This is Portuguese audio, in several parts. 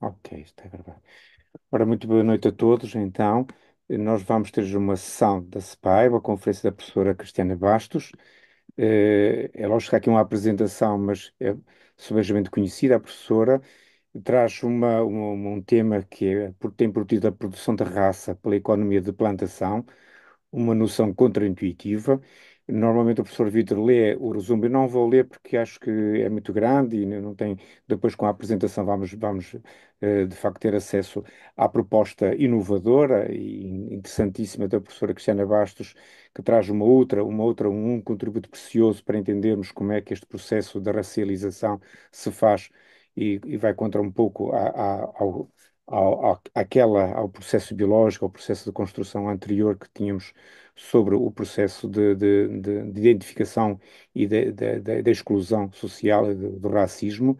Ok, está gravado. É Ora, muito boa noite a todos. Então, nós vamos ter uma sessão da SEPAI, uma conferência da professora Cristiana Bastos. Eh, É lógico que há aqui uma apresentação, mas é subejamente conhecida. A professora traz uma, uma- um tema que é, por- tem por título a produção da raça pela economia de plantação, uma noção contraintuitiva. Normalmente o professor Vitor lê o resumo, eu não vou ler porque acho que é muito grande e não tem. Depois, com a apresentação, vamos, vamos eh, de facto ter acesso à proposta inovadora e interessantíssima da professora Cristiana Bastos, que traz uma outra, uma outra, um contributo precioso para entendermos como é que este processo da racialização se faz e, e vai contra um pouco a, a, ao, ao, ao processo biológico, ao processo de construção anterior que tínhamos sobre o processo de, de, de, identificação e da exclusão social do, racismo.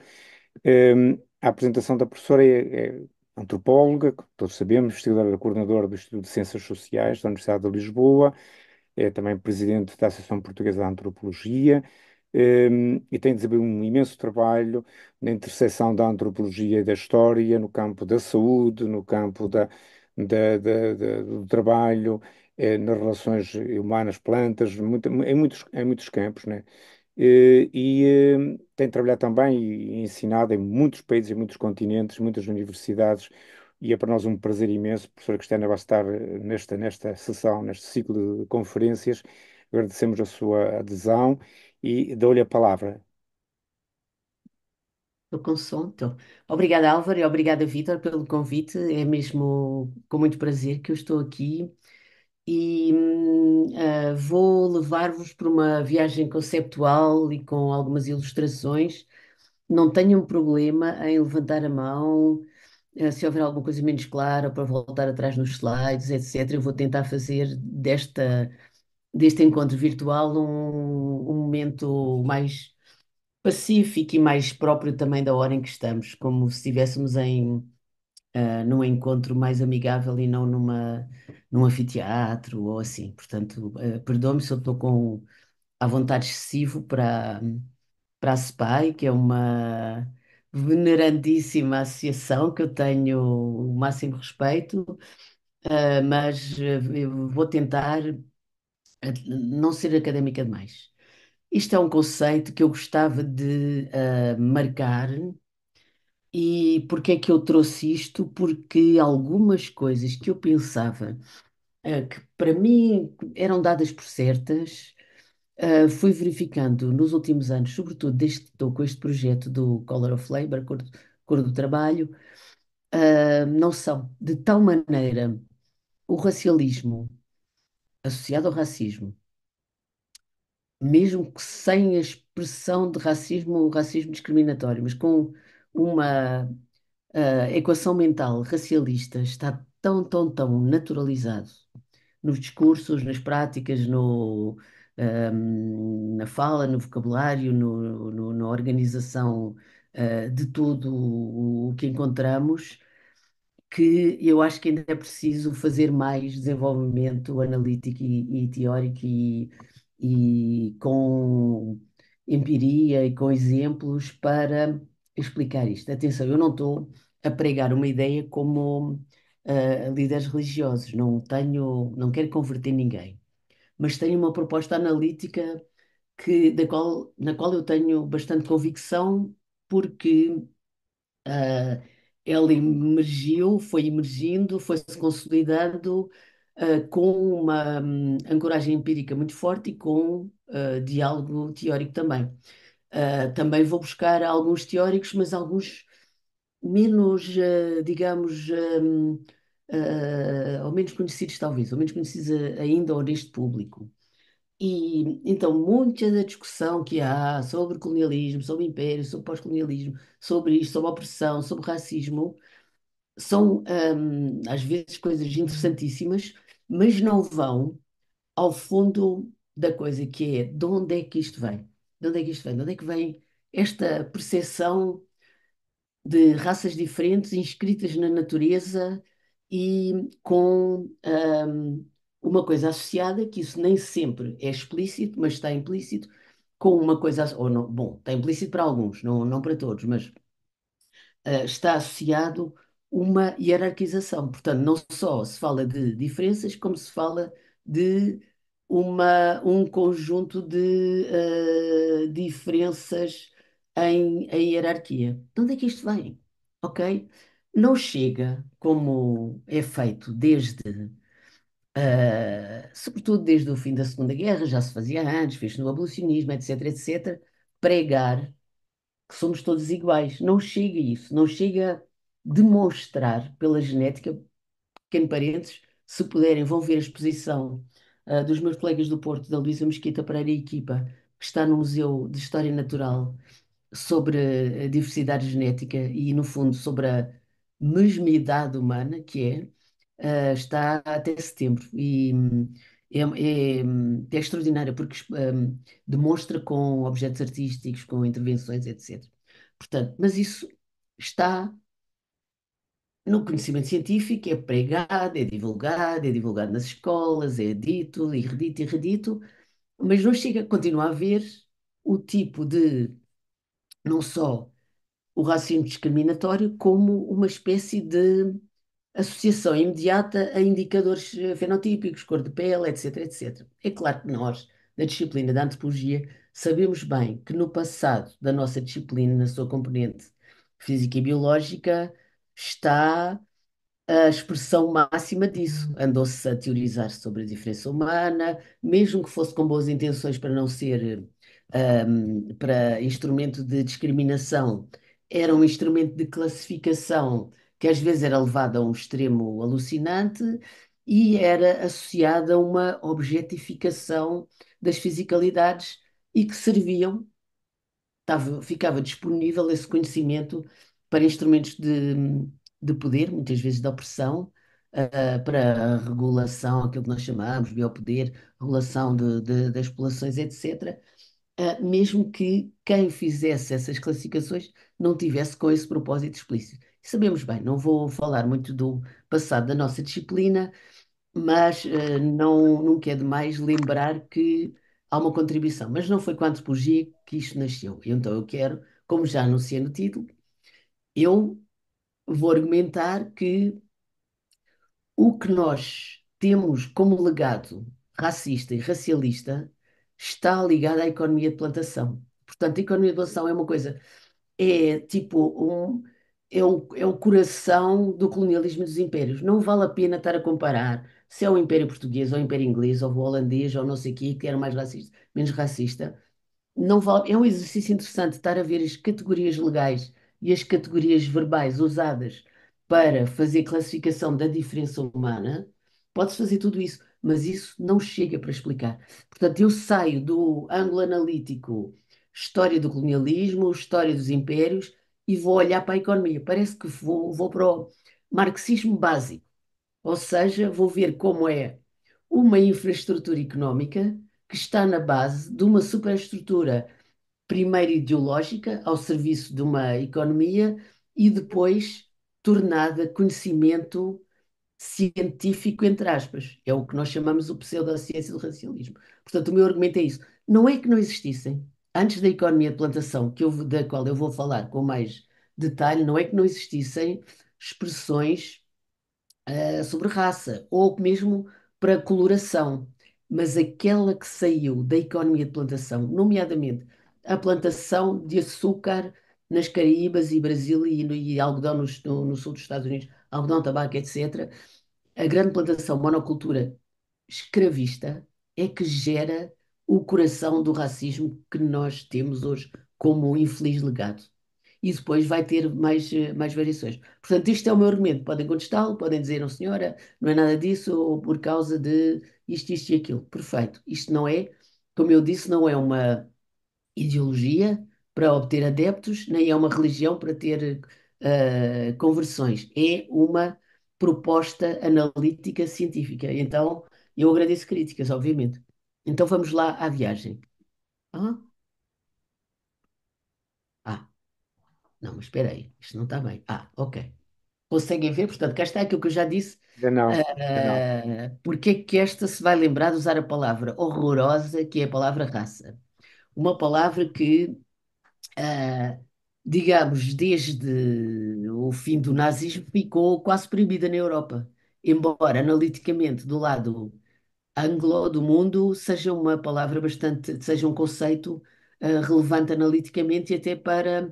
Um, a apresentação da professora é, é antropóloga, todos sabemos, investigadora coordenadora do Instituto de Ciências Sociais da Universidade de Lisboa, é também presidente da Associação Portuguesa de Antropologia, um, e tem desenvolvido um imenso trabalho na intersecção da antropologia e da história, no campo da saúde, no campo da, da, da, do trabalho eh, nas relações humanas, plantas, muito, em, muitos, em muitos campos, né? Eh, e eh, tem trabalhado também e ensinado em muitos países, em muitos continentes, muitas universidades, e é para nós um prazer imenso, a professora Cristiana vai estar nesta, nesta sessão, neste ciclo de conferências, agradecemos a sua adesão e dou-lhe a palavra. Do consunto. Obrigada, Álvaro, e obrigada, Vítor, pelo convite. É mesmo com muito prazer que eu estou aqui e uh, vou levar-vos para uma viagem conceptual e com algumas ilustrações. Não tenham problema em levantar a mão uh, se houver alguma coisa menos clara para voltar atrás nos slides, etc. Eu vou tentar fazer desta, deste encontro virtual um, um momento mais pacífico e mais próprio também da hora em que estamos, como se estivéssemos em, uh, num encontro mais amigável e não numa num anfiteatro ou assim. Portanto, uh, eh, perdoe-me se eu estou com à vontade excessivo para, para a SPAI, que é uma venerandíssima associação que eu tenho o máximo respeito, uh, mas eh, eu vou tentar não ser académica demais. Isto é um conceito que eu gostava de uh, marcar e porquê é que eu trouxe isto? Porque algumas coisas que eu pensava eh, que para mim eram dadas por certas, eh, fui verificando nos últimos anos, sobretudo desde que estou com este projeto do Color of Labour, cor, cor do trabalho, eh, não são de tal maneira o racialismo associado ao racismo, mesmo que sem a expressão de racismo, racismo discriminatório, mas com uma uh, equação mental racialista está tão, tão, tão naturalizado nos discursos, nas práticas, no, um, ehm, na fala, no vocabulário, no, no, na organização uh, de tudo o que encontramos, que eu acho que ainda é preciso fazer mais desenvolvimento analítico e, e teórico e, e com empiria e com exemplos para explicar isto. Atenção, eu não estou a pregar uma ideia como uh, líderes religiosos, não tenho, não quero converter ninguém, mas tenho uma proposta analítica que, da qual, na qual eu tenho bastante convicção, porque uh, ela emergiu, foi emergindo, foi-se consolidando uh, com uma um, ancoragem empírica muito forte e com uh, diálogo teórico também. Uh, também vou buscar alguns teóricos, mas alguns menos, uh, digamos, um, uh, ah, ou menos conhecidos talvez, ou menos conhecidos ainda ou neste público. E então, muita da discussão que há sobre colonialismo, sobre império, sobre pós-colonialismo, sobre isto, sobre opressão, sobre racismo, são um, às vezes coisas interessantíssimas, mas não vão ao fundo da coisa que é de onde é que isto vem de onde é que isto vem? De onde é que vem esta percepção de raças diferentes inscritas na natureza e com um, uma coisa associada, que isso nem sempre é explícito, mas está implícito, com uma coisa, ou não, bom, está implícito para alguns, não, não para todos, mas uh, está associado uma hierarquização. Portanto, não só se fala de diferenças, como se fala de uma, um conjunto de uh, diferenças em, em hierarquia. De onde é que isto vem? Ok? Não chega, como é feito desde Uh, sobretudo desde o fim da Segunda Guerra, já se fazia antes, fez-se no abolicionismo, etc., etc., pregar que somos todos iguais. Não chega isso, não chega demonstrar pela genética, pequeno parênteses, se puderem, vão ver a exposição eh, dos meus colegas do Porto, da Luísa Mesquita Pereira e equipa, que está no Museu de História Natural, sobre a diversidade genética e, no fundo, sobre a mesmidade humana, que é, uh, está até setembro. E é, é, é extraordinária, porque um, eh, demonstra com objetos artísticos, com intervenções, etc. Portanto, mas isso está no conhecimento científico é pregado, é divulgado, é divulgado nas escolas, é dito e redito e redito, mas não chega, continua a haver o tipo de, não só o racismo discriminatório, como uma espécie de associação imediata a indicadores eh, fenotípicos, cor de pele, etc, etc. É claro que nós, na disciplina da antropologia, sabemos bem que no passado da nossa disciplina, na sua componente física e biológica, está a expressão máxima disso. Uhum. Andou-se a teorizar sobre a diferença humana, mesmo que fosse com boas intenções para não ser um, para instrumento de discriminação, era um instrumento de classificação que às vezes era levado a um extremo alucinante e era associada a uma objetificação das fisicalidades e que serviam, ficava disponível esse conhecimento para instrumentos de, de poder, muitas vezes de opressão, uh, para regulação, aquilo que nós chamamos biopoder, regulação de, de, das populações, etc. Uh, ah, mesmo que quem fizesse essas classificações não tivesse com esse propósito explícito. Sabemos bem, não vou falar muito do passado da nossa disciplina, mas uh, não, nunca é demais lembrar que há uma contribuição. Mas não foi com a antropologia que isto nasceu. Então eu quero, como já anunciei no título, eu vou argumentar que o que nós temos como legado racista e racialista está ligado à economia de plantação. Portanto, a economia de plantação é uma coisa, é tipo um, é o, é o coração do colonialismo dos impérios. Não vale a pena estar a comparar se é o Império Português, ou o Império Inglês, ou o Holandês, ou não sei o quê, que era mais racista, menos racista. Não vale, é um exercício interessante estar a ver as categorias legais e as categorias verbais usadas para fazer classificação da diferença humana, pode-se fazer tudo isso, mas isso não chega para explicar. Portanto, eu saio do ângulo analítico história do colonialismo, história dos impérios e vou olhar para a economia. Parece que vou, vou para o marxismo básico, ou seja, vou ver como é uma infraestrutura económica que está na base de uma superestrutura primeiro ideológica, ao serviço de uma economia, e depois tornada conhecimento científico, entre aspas. É o que nós chamamos o pseudociência do racialismo. Portanto, o meu argumento é isso. Não é que não existissem. Antes da economia de plantação, que eu, da qual eu vou falar com mais detalhe, não é que não existissem expressões uh, sobre raça, ou mesmo para coloração. Mas aquela que saiu da economia de plantação, nomeadamente a plantação de açúcar nas Caraíbas e Brasil e, no, e algodão no, no, no, sul dos Estados Unidos, algodão, tabaco, etc. A grande plantação monocultura escravista é que gera o coração do racismo que nós temos hoje como um infeliz legado. E depois vai ter mais, mais variações. Portanto, isto é o meu argumento. Podem contestá-lo, podem dizer, não senhora, não é nada disso, ou por causa de isto, isto e aquilo. Perfeito. Isto não é, como eu disse, não é uma ideologia para obter adeptos, nem é uma religião para ter uh, conversões. É uma proposta analítica científica. Então, eu agradeço críticas, obviamente. Então, vamos lá à viagem. Ah? ah? Não, mas espera aí. Isto não está bem. Ah, ok. Conseguem ver? Portanto, cá está aquilo que eu já disse. não. Eh, não. Uh, porque é que esta se vai lembrar de usar a palavra horrorosa, que é a palavra raça? uma palavra que, ah, digamos, desde o fim do nazismo ficou quase proibida na Europa, embora analiticamente do lado anglo do mundo seja uma palavra bastante, seja um conceito ah, relevante analiticamente e até para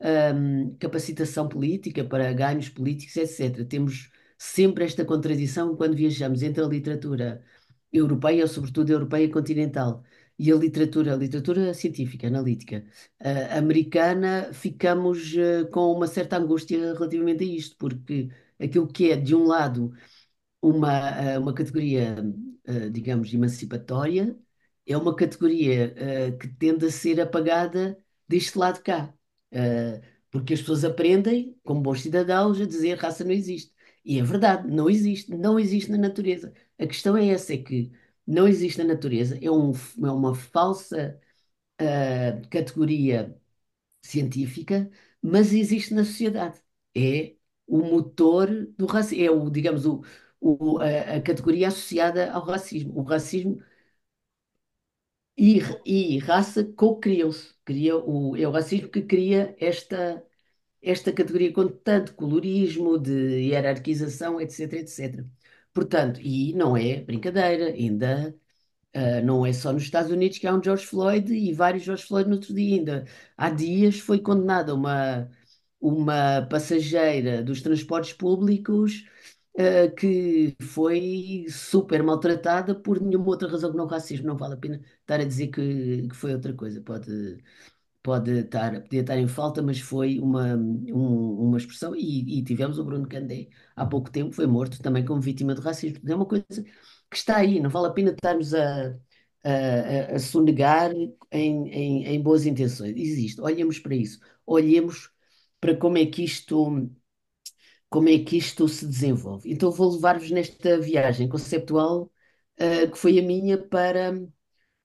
um, ah, capacitação política, para ganhos políticos, etc. Temos sempre esta contradição quando viajamos entre a literatura europeia, ou sobretudo a europeia continental, e a literatura, a literatura científica, analítica, uh, americana, ficamos uh, com uma certa angústia relativamente a isto, porque aquilo que é, de um lado, uma, uh, uma categoria, eh, digamos, emancipatória, é uma categoria que tende a ser apagada deste lado cá. porque as pessoas aprendem, como bons cidadãos, a dizer raça não existe. E é verdade, não existe, não existe na natureza. A questão é essa, é que não existe na natureza, é, um, é uma falsa uh, categoria científica, mas existe na sociedade. É o motor do racismo, é o, digamos, o, o, a, a, categoria associada ao racismo. O racismo e, e raça co-criam-se. Cria o, é o racismo que cria esta, esta categoria com tanto colorismo, de hierarquização, etc, etc. Portanto, e não é brincadeira, ainda uh, não é só nos Estados Unidos que há um George Floyd e vários George Floyd no outro dia ainda. Há dias foi condenada uma, uma passageira dos transportes públicos uh, que foi super maltratada por nenhuma outra razão que não racismo. Não vale a pena estar a dizer que, que foi outra coisa. Pode, pode estar, podia estar em falta, mas foi uma, um, uma expressão. E, e, tivemos o Bruno Candé há pouco tempo, foi morto também como vítima de racismo. É uma coisa que está aí, não vale a pena estarmos a, a, a sonegar em, em, em boas intenções. Existe, olhemos para isso, olhemos para como é que isto. Como é que isto se desenvolve? Então, vou levar-vos nesta viagem conceptual uh, que foi a minha para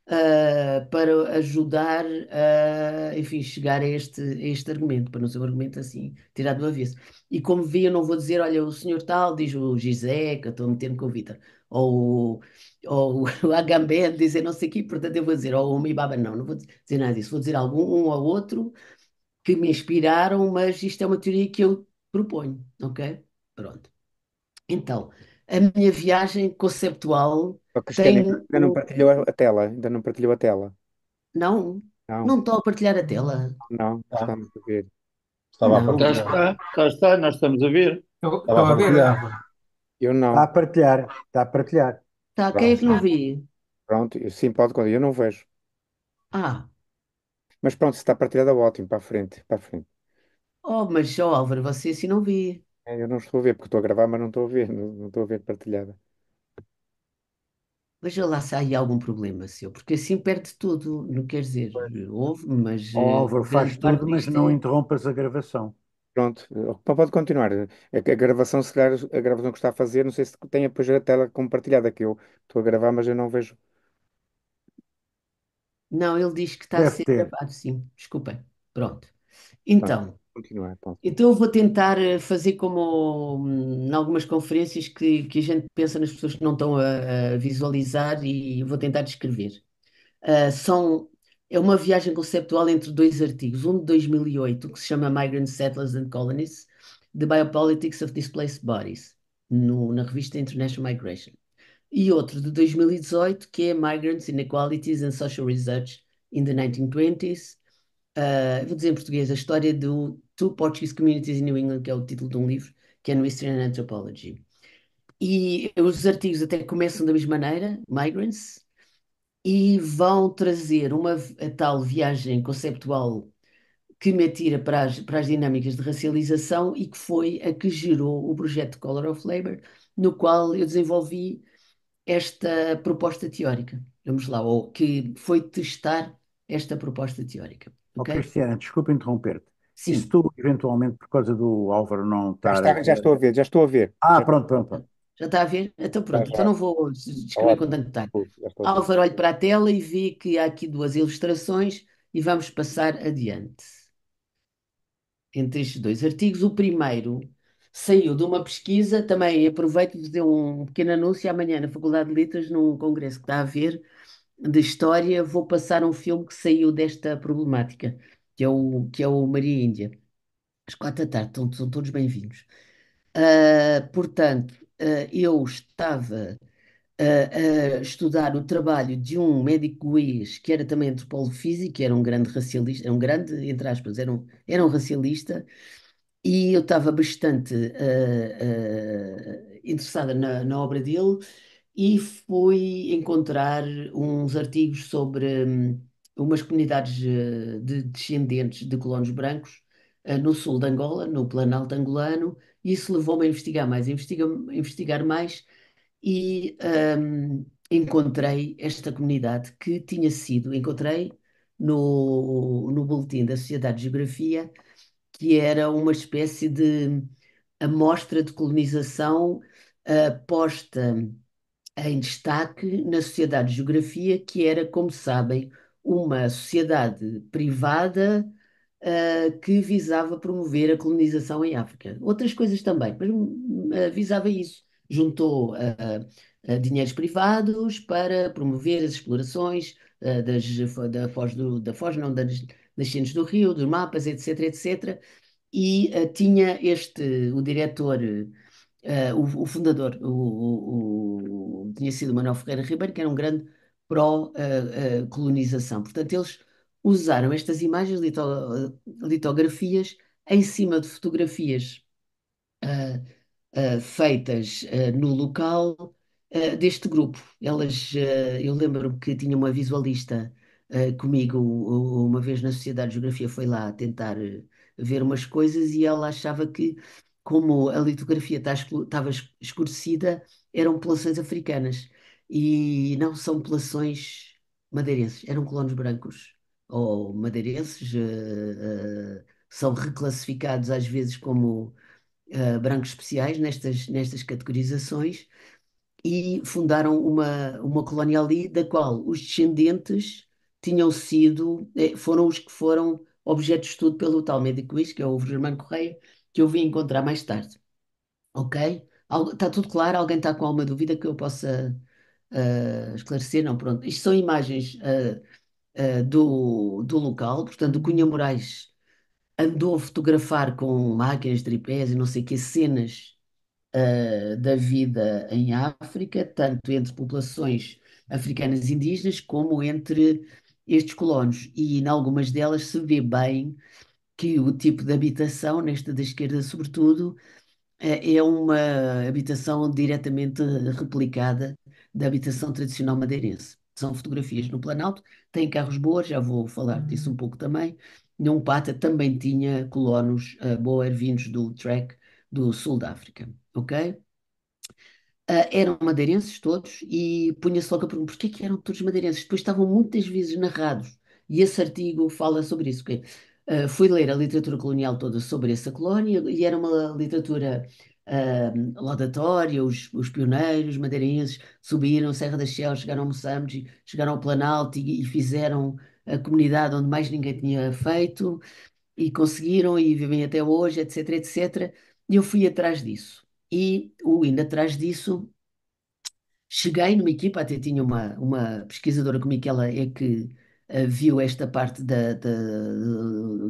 ah, para ajudar a, enfim, chegar a este, a este argumento, para não ser um argumento assim, tirado do avesso. E como vi, eu não vou dizer, olha, o senhor tal diz o Gisé, que eu estou metendo com o Vitor, ou, ou o Agamben, dizer não sei o quê, portanto eu vou dizer, ou o Mibaba, não, não vou dizer nada disso, vou dizer algum um ou outro que me inspiraram, mas isto é uma teoria que eu proponho, ok? Pronto. Então, a minha viagem conceptual a Cristiana ainda não partilhou a tela, ainda não partilhou a tela. Não, Não, não estou a partilhar a tela. não, Tá. Ah. estamos a ver. Estava a Não. Cá partilhar. está, cá está, nós estamos a ver. Estou Estava a a ver, partilhar. Eu Está a partilhar. Está a partilhar. Tá, quem é que não vi? pronto, eu- sim, pode quando eu não vejo. Ah, Mas pronto, se está partilhada, ótimo, para a frente, para a frente. oh, mas ó oh, Álvaro, você assim não vi. É, eu não estou a ver, porque estou a gravar, mas não estou a ver, não, não estou a ver partilhada. Veja lá se há aí algum problema seu, porque assim perde tudo, não quer dizer, eh, ouve, mas. Eh, Over, faz tudo, mas não interrompas a gravação. Pronto, eh, pode continuar. É a, gravação, se calhar, a gravação que está a fazer, não sei se tem depois a tela compartilhada que eu estou a gravar, mas eu não vejo. Não, ele diz que está a ser ter. gravado, sim. Desculpem. Pronto. Então, Continuar, Paulo. Então. então eu vou tentar eh, fazer como hum, em algumas conferências que, que a gente pensa nas pessoas que não estão a, a visualizar e vou tentar descrever. Uh, são, é uma viagem conceptual entre dois artigos, um de 2008 que se chama Migrant Settlers and Colonists, The Biopolitics of Displaced Bodies, no, na revista International Migration, e outro de 2018 que é Migrants, Inequalities and Social Research in the 1920s, uh, vou dizer em português, a história do Two Portuguese Communities in New England, que é o título de um livro, que é no Eastern Anthropology. E os artigos até começam da mesma maneira, Migrants, e vão trazer uma tal viagem conceptual que me atira para as, para as dinâmicas de racialização e que foi a que gerou o projeto Color of Labor, no qual eu desenvolvi esta proposta teórica. Vamos lá, ou que foi testar esta proposta teórica. Okay? Oh, Cristiana, desculpa interromper-te. Sim. Se tu, eventualmente, por causa do Álvaro não estar. Já, está, já estou a ver, já estou a ver. Ah, já... pronto, pronto, pronto. Já está a ver? Então pronto, então não vou descrever Olá, com tanto detalhe. Álvaro, olho para a tela e vi que há aqui duas ilustrações e vamos passar adiante. Entre estes dois artigos, o primeiro saiu de uma pesquisa, também aproveito de fazer um pequeno anúncio amanhã na Faculdade de Letras, num congresso que está a ver de história, vou passar um filme que saiu desta problemática, que é o, que é o Maria Índia. Às quatro da tarde, estão, todos bem-vindos. Uh, portanto, uh, eu estava ah, a, estudar o trabalho de um médico guiz, que era também antropólogo físico, era um grande racialista, era um grande, entre aspas, era um, era um racialista, e eu estava bastante uh, uh, interessada na, na, obra dele e fui encontrar uns artigos sobre hum, umas comunidades eh, de descendentes de colonos brancos eh, no sul de Angola, no Planalto Angolano, e isso levou-me a investigar mais, investiga, investigar mais e hum, encontrei esta comunidade que tinha sido, encontrei no, no boletim da Sociedade de Geografia, que era uma espécie de hum, amostra de colonização uh, posta em destaque na Sociedade de Geografia, que era, como sabem, uma sociedade privada uh, que visava promover a colonização em África. Outras coisas também, mas uh, visava isso. Juntou uh, dinheiros privados para promover as explorações das, da foz do, da foz não, das nascentes do rio, dos mapas, etc, etc. E tinha este, o diretor uh, o, o, fundador, o, o, tinha sido Manuel Ferreira Ribeiro, que era um grande pró-colonização. Eh, eh, uh, uh, Portanto, eles usaram estas imagens, lito, litografias, em cima de fotografias feitas no local deste grupo. Elas, eu lembro que tinha uma visualista comigo uma vez na Sociedade de Geografia, foi lá tentar ver umas coisas e ela achava que como a litografia tá estava escurecida, eram populações africanas e não são populações madeirenses, eram colonos brancos ou madeirenses, uh, uh, são reclassificados às vezes como uh, brancos especiais nestas, nestas categorizações e fundaram uma, uma colónia ali da qual os descendentes tinham sido, foram os que foram objeto de estudo pelo tal médico Luís, que é o Germano Correia, que eu vim encontrar mais tarde. Ok? Está tudo claro? Alguém está com alguma dúvida que eu possa uh, esclarecer? Não, pronto. Isto são imagens uh, uh, do, do local, portanto, o Cunha Moraes andou a fotografar com máquinas, tripés e não sei o que, cenas da vida em África, tanto entre populações africanas e indígenas como entre estes colonos. E em algumas delas se vê bem que o tipo de habitação, nesta da esquerda sobretudo, eh, é uma habitação diretamente replicada da habitação tradicional madeirense. São fotografias no Planalto, tem carros boas, já vou falar uhum. disso um pouco também. Num pata também tinha colonos uh, eh, boer vindos do Trek do sul da África, ok? Uh, eram madeirenses todos e punha-se logo a pergunta porquê que eram todos madeirenses? Depois estavam muitas vezes narrados e esse artigo fala sobre isso, que ah, fui ler a literatura colonial toda sobre essa colónia e era uma literatura uh, laudatória, os, os pioneiros madeirenses subiram Serra da Shell, chegaram a Moçambique, chegaram ao Planalto e, e, fizeram a comunidade onde mais ninguém tinha feito e conseguiram e vivem até hoje, etc, etc. E eu fui atrás disso. E o indo atrás disso, cheguei numa equipa, até tinha uma, uma pesquisadora comigo é que ela é que eh, viu esta parte da, da,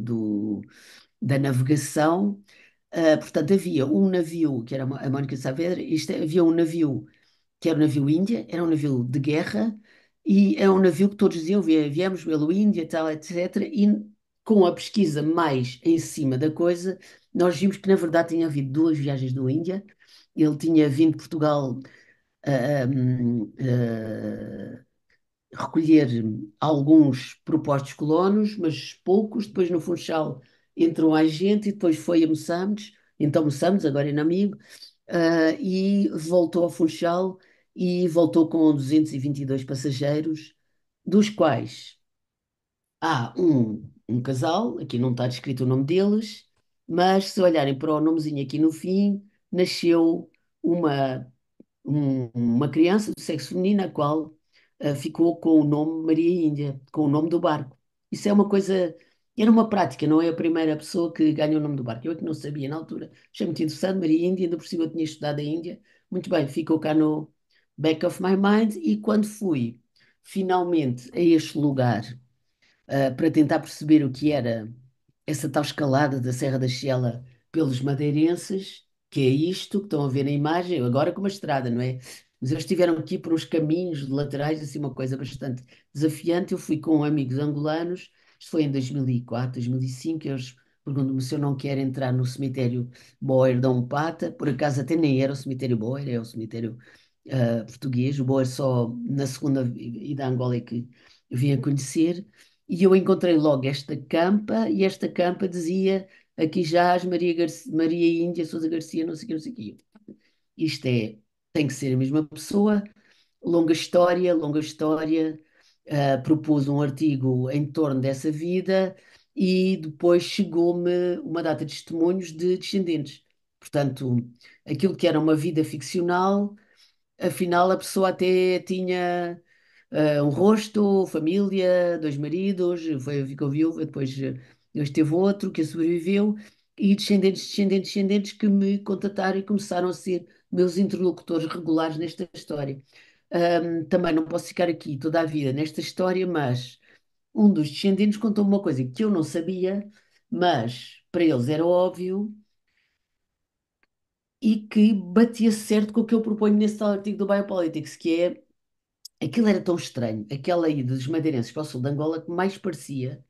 do, da navegação. Uh, portanto, havia um navio, que era a Mónica de Saavedra, isto, havia um navio que era um navio Índia, era um navio de guerra, e é um navio que todos diziam, viemos pelo Índia, tal, etc. E com a pesquisa mais em cima da coisa, nós vimos que na verdade tinha havido duas viagens do Índia. Ele tinha vindo de Portugal uh, uh, recolher alguns propostos colonos, mas poucos. Depois no Funchal entrou a gente e depois foi a Moçambique, então Moçambique, agora é Namigo, uh, eh, e voltou ao Funchal e voltou com 222 passageiros, dos quais há um, um casal, aqui não está descrito o nome deles, mas se olharem para o nomezinho aqui no fim, nasceu uma, um, uma criança do sexo feminino, a qual ah, ficou com o nome Maria Índia, com o nome do barco. Isso é uma coisa, era é uma prática, não é a primeira pessoa que ganha o nome do barco. Eu é que não sabia na altura, achei muito interessante, Maria Índia, ainda por cima eu tinha estudado a Índia. Muito bem, ficou cá no back of my mind e quando fui finalmente a este lugar uh, para tentar perceber o que era essa tal escalada da Serra da Chela pelos madeirenses, que é isto que estão a ver na imagem, agora com uma estrada, não é? mas eles tiveram que ir por uns caminhos laterais, assim, uma coisa bastante desafiante. Eu fui com amigos angolanos, isto foi em 2004, 2005, eles perguntam-me se eu não quero entrar no cemitério Boer da Umpata, por acaso até nem era o cemitério Boer, é o cemitério uh, português, o Boer só na segunda ida a Angola é que vim a conhecer, e eu encontrei logo esta campa, e esta campa dizia, aqui já as Maria, Garcia, Maria Índia Sousa Garcia, não sei o que, não sei o que. Isto é tem que ser a mesma pessoa. Longa história, longa história. Uh, propus um artigo em torno dessa vida e depois chegou-me uma data de testemunhos de descendentes. Portanto, aquilo que era uma vida ficcional, afinal a pessoa até tinha uh, um rosto, família, dois maridos, foi, ficou viúva, depois, depois ah, teve outro que sobreviveu, e descendentes, descendentes, descendentes que me contataram e começaram a ser meus interlocutores regulares nesta história. Um, também não posso ficar aqui toda a vida nesta história, mas um dos descendentes contou uma coisa que eu não sabia, mas para eles era óbvio e que batia certo com o que eu proponho nesse tal artigo do Biopolitics, que é aquilo era tão estranho, aquela ida dos madeirenses para o sul de Angola que mais parecia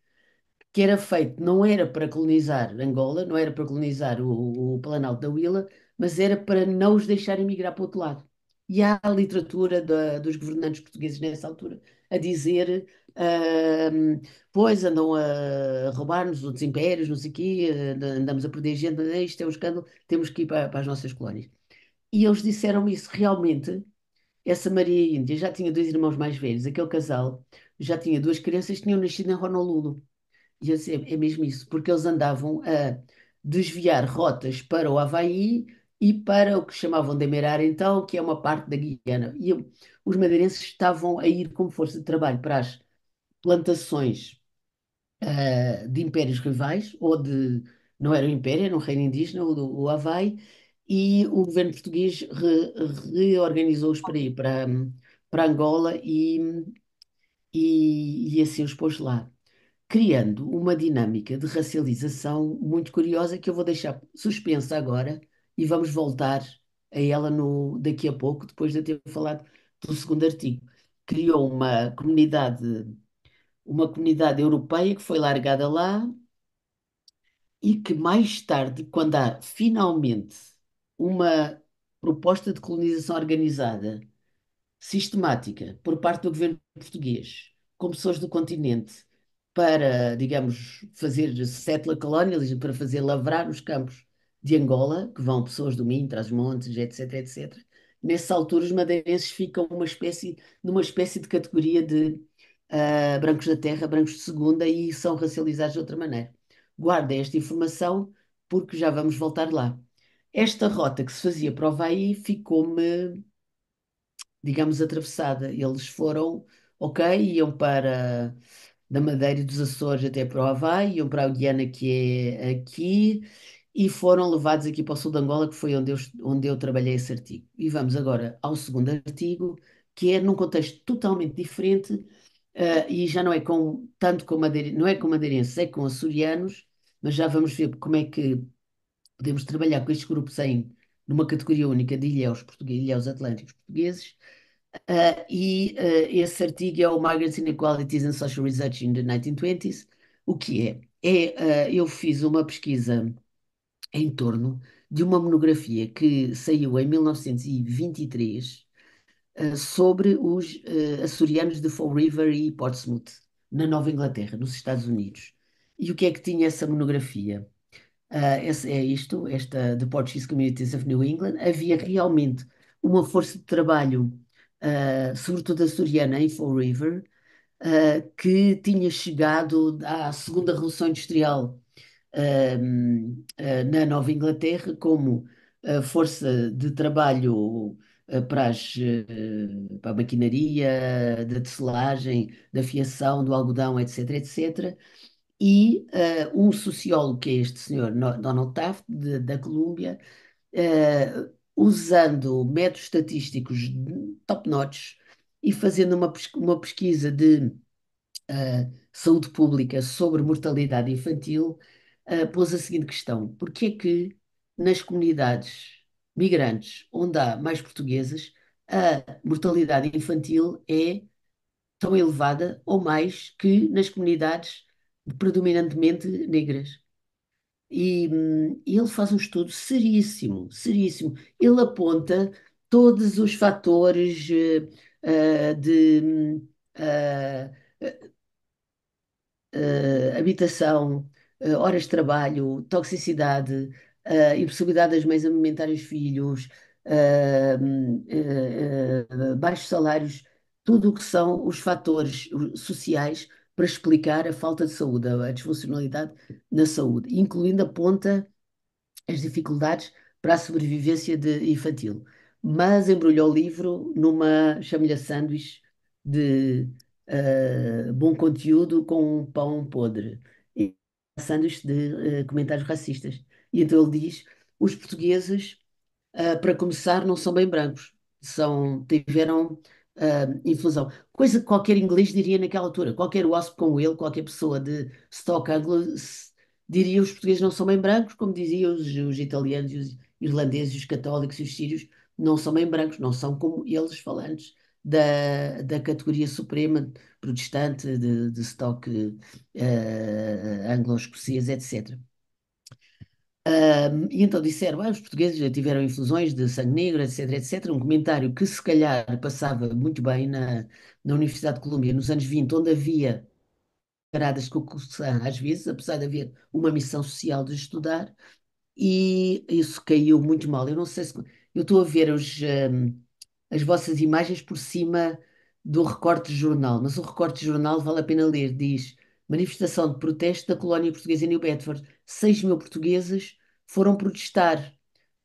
que era feito, não era para colonizar Angola, não era para colonizar o, o Planalto da Huila, mas era para não os deixar emigrar para o outro lado. E há a literatura da, dos governantes portugueses nessa altura a dizer Uh, pois andam a roubar-nos outros impérios, não sei o quê, andamos a perder gente, isto é um escândalo, temos que ir para, para as nossas colónias. E eles disseram isso realmente. Essa Maria Índia já tinha dois irmãos mais velhos, aquele casal já tinha duas crianças que tinham nascido em Honolulu. E assim é mesmo isso, porque eles andavam a desviar rotas para o Havaí e para o que chamavam de Emerar, então, que é uma parte da Guiana. E os madeirenses estavam a ir como força de trabalho para as plantações uh, de impérios rivais, ou de. Não era o Império, era um reino indígena, o, o Havaí, e o governo português re, reorganizou-os para ir para, para Angola e, e, e assim os pôs lá criando uma dinâmica de racialização muito curiosa que eu vou deixar suspensa agora e vamos voltar a ela no, daqui a pouco, depois de eu ter falado do segundo artigo. Criou uma comunidade, uma comunidade europeia que foi largada lá e que mais tarde, quando há finalmente uma proposta de colonização organizada, sistemática, por parte do governo português, com pessoas do continente, para, digamos, fazer settler colonialism, para fazer lavrar os campos de Angola, que vão pessoas do Minho, os montes, etc, etc. nessa altura os madeirenses ficam uma espécie, numa espécie de categoria de uh, brancos da terra, brancos de segunda e são racializados de outra maneira. Guardem esta informação porque já vamos voltar lá. Esta rota que se fazia para o Havaí ficou-me, digamos, atravessada. Eles foram, ok, iam para da Madeira e dos Açores até para o Havaí, um para a Guiana, que é aqui, e foram levados aqui para o sul de Angola, que foi onde eu, onde eu trabalhei esse artigo. E vamos agora ao segundo artigo, que é num contexto totalmente diferente, uh, e já não é com, tanto com madeira, não é com madeirenses, é com açorianos, mas já vamos ver como é que podemos trabalhar com estes grupos em numa categoria única de ilhéus, portugueses, ilhéus atlânticos portugueses, Uh, e uh, esse artigo é o Migrants Inequalities and Social Research in the 1920s. O que é? é uh, eu fiz uma pesquisa em torno de uma monografia que saiu em 1923 sobre os açorianos de Fall River e Portsmouth, na Nova Inglaterra, nos Estados Unidos. E o que é que tinha essa monografia? é isto, esta The Portuguese Communities of New England. Havia realmente uma força de trabalho uh, sobretudo açoriana, em Fall River, uh, que tinha chegado à Segunda Revolução Industrial ehm, eh, na Nova Inglaterra como força de trabalho para, as, para a maquinaria da tecelagem, da fiação, do algodão, etc., etc., e uh, um sociólogo, que é este senhor Donald Taft, de, da Colômbia, uh, usando métodos estatísticos top-notch e fazendo uma, uma pesquisa de uh, saúde pública sobre mortalidade infantil, uh, pôs a seguinte questão: porquê é que nas comunidades migrantes onde há mais portuguesas a mortalidade infantil é tão elevada ou mais que nas comunidades predominantemente negras? E, hum, ele faz um estudo seríssimo, seríssimo. Ele aponta todos os fatores eh, eh, de hum, eh, habitação, horas de trabalho, toxicidade, impossibilidade das mães amamentarem os filhos, hum, baixos salários, tudo o que são os fatores sociais para explicar a falta de saúde, a disfuncionalidade na saúde, incluindo aponta as dificuldades para a sobrevivência de, infantil. Mas embrulhou o livro numa chamilha sanduíche de uh, bom conteúdo com um pão podre. E sanduíche de uh, comentários racistas. E então ele diz: os portugueses, uh, para começar, não são bem brancos. São, tiveram uh, Coisa que qualquer inglês diria naquela altura, qualquer wasp com ele, qualquer pessoa de stock anglo diria os portugueses não são bem brancos, como diziam os, os italianos, os irlandeses, os católicos e os sírios não são bem brancos, não são como eles falantes da, da categoria suprema protestante de, de stock uh, anglo-escocês, etc. Uh, e então disseram, ah, os portugueses já tiveram infusões de sangue negro, etc, etc. Um comentário que se calhar passava muito bem na, na Universidade de Colômbia nos anos 20, onde havia paradas com o às vezes, apesar de haver uma missão social de estudar, e isso caiu muito mal. Eu não sei se... Eu estou a ver os, um, as vossas imagens por cima do recorte de jornal, mas o recorte de jornal vale a pena ler, diz... Manifestação de protesto da colónia portuguesa em New Bedford. 6 mil portugueses foram protestar.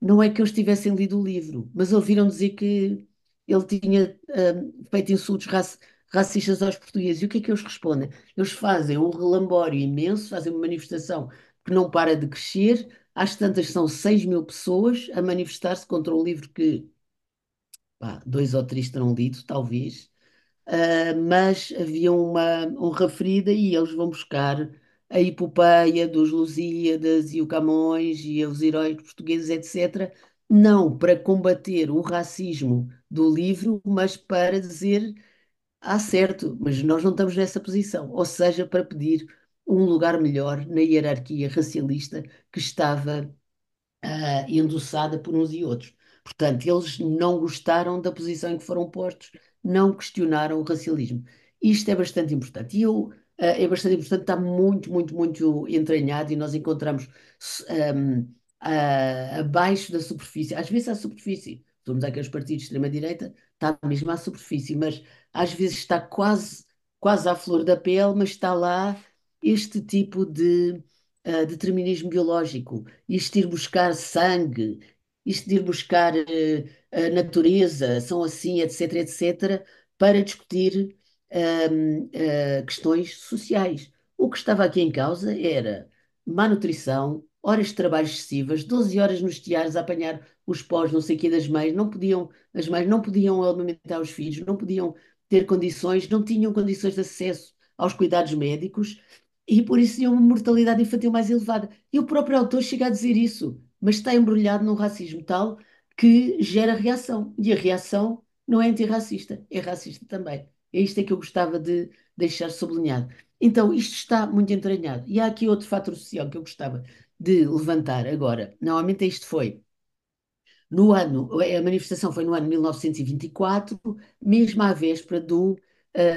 Não é que eles tivessem lido o livro, mas ouviram dizer que ele tinha um, feito insultos raci racistas aos portugueses. E o que é que eles respondem? Eles fazem um relambório imenso, fazem uma manifestação que não para de crescer. Às tantas são 6 mil pessoas a manifestar-se contra um livro que pá, dois ou três terão lido, talvez. Uh, mas havia uma, honra referida e eles vão buscar a epopeia dos Lusíadas e o Camões e os heróis portugueses, etc., não para combater o racismo do livro, mas para dizer, há ah, certo, mas nós não estamos nessa posição, ou seja, para pedir um lugar melhor na hierarquia racialista que estava uh, endossada por uns e outros. Portanto, eles não gostaram da posição em que foram postos, não questionaram o racialismo. Isto é bastante importante. E eu ah, é bastante importante, está muito, muito, muito entranhado e nós encontramos um, ah, a, ah, abaixo da superfície, às vezes à superfície, somos aqueles partidos de extrema-direita, está mesmo à superfície, mas às vezes está quase, quase à flor da pele, mas está lá este tipo de uh, determinismo biológico, isto de ir buscar sangue, isto de ir buscar uh, a natureza, são assim, etc, etc, para discutir ah, questões sociais. O que estava aqui em causa era má nutrição, horas de trabalho excessivas, 12 horas nos tiares a apanhar os pós, não sei o que das mães, não podiam, as mães não podiam alimentar os filhos, não podiam ter condições, não tinham condições de acesso aos cuidados médicos e por isso tinham uma mortalidade infantil mais elevada. E o próprio autor chega a dizer isso, mas está embrulhado num racismo tal que gera reação. E a reação não é antirracista, é racista também. É isto é que eu gostava de deixar sublinhado. Então, isto está muito entranhado. E há aqui outro fator social que eu gostava de levantar agora. Normalmente isto foi no ano, a manifestação foi no ano 1924, mesmo à véspera do uh,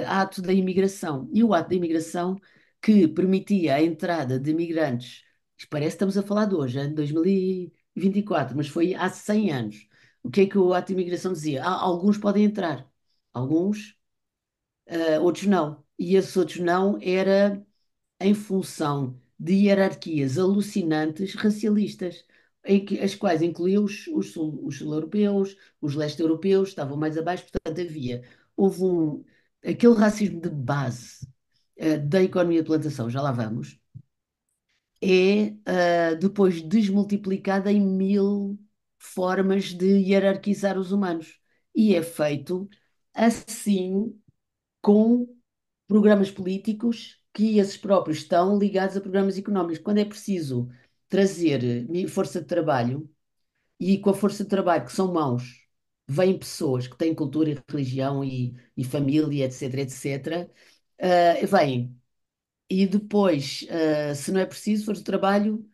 ato da imigração. E o ato da imigração que permitia a entrada de imigrantes, parece que estamos a falar de hoje, ano 2024, mas foi há 100 anos. O que é que o ato de imigração dizia? alguns podem entrar, alguns uh, outros não. E esses outros não era em função de hierarquias alucinantes racialistas, que, as quais incluíam os, os sul-europeus, os, sul os leste-europeus, estavam mais abaixo, portanto havia, houve um, aquele racismo de base uh, da economia de plantação, já lá vamos, é uh, depois desmultiplicada em mil formas de hierarquizar os humanos. E é feito assim com programas políticos que esses próprios estão ligados a programas económicos. Quando é preciso trazer eh, força de trabalho, e com a força de trabalho, que são mãos, vêm pessoas que têm cultura e religião e, e família, etc., etc., uh, vêm. E depois, uh, se não é preciso, força de trabalho,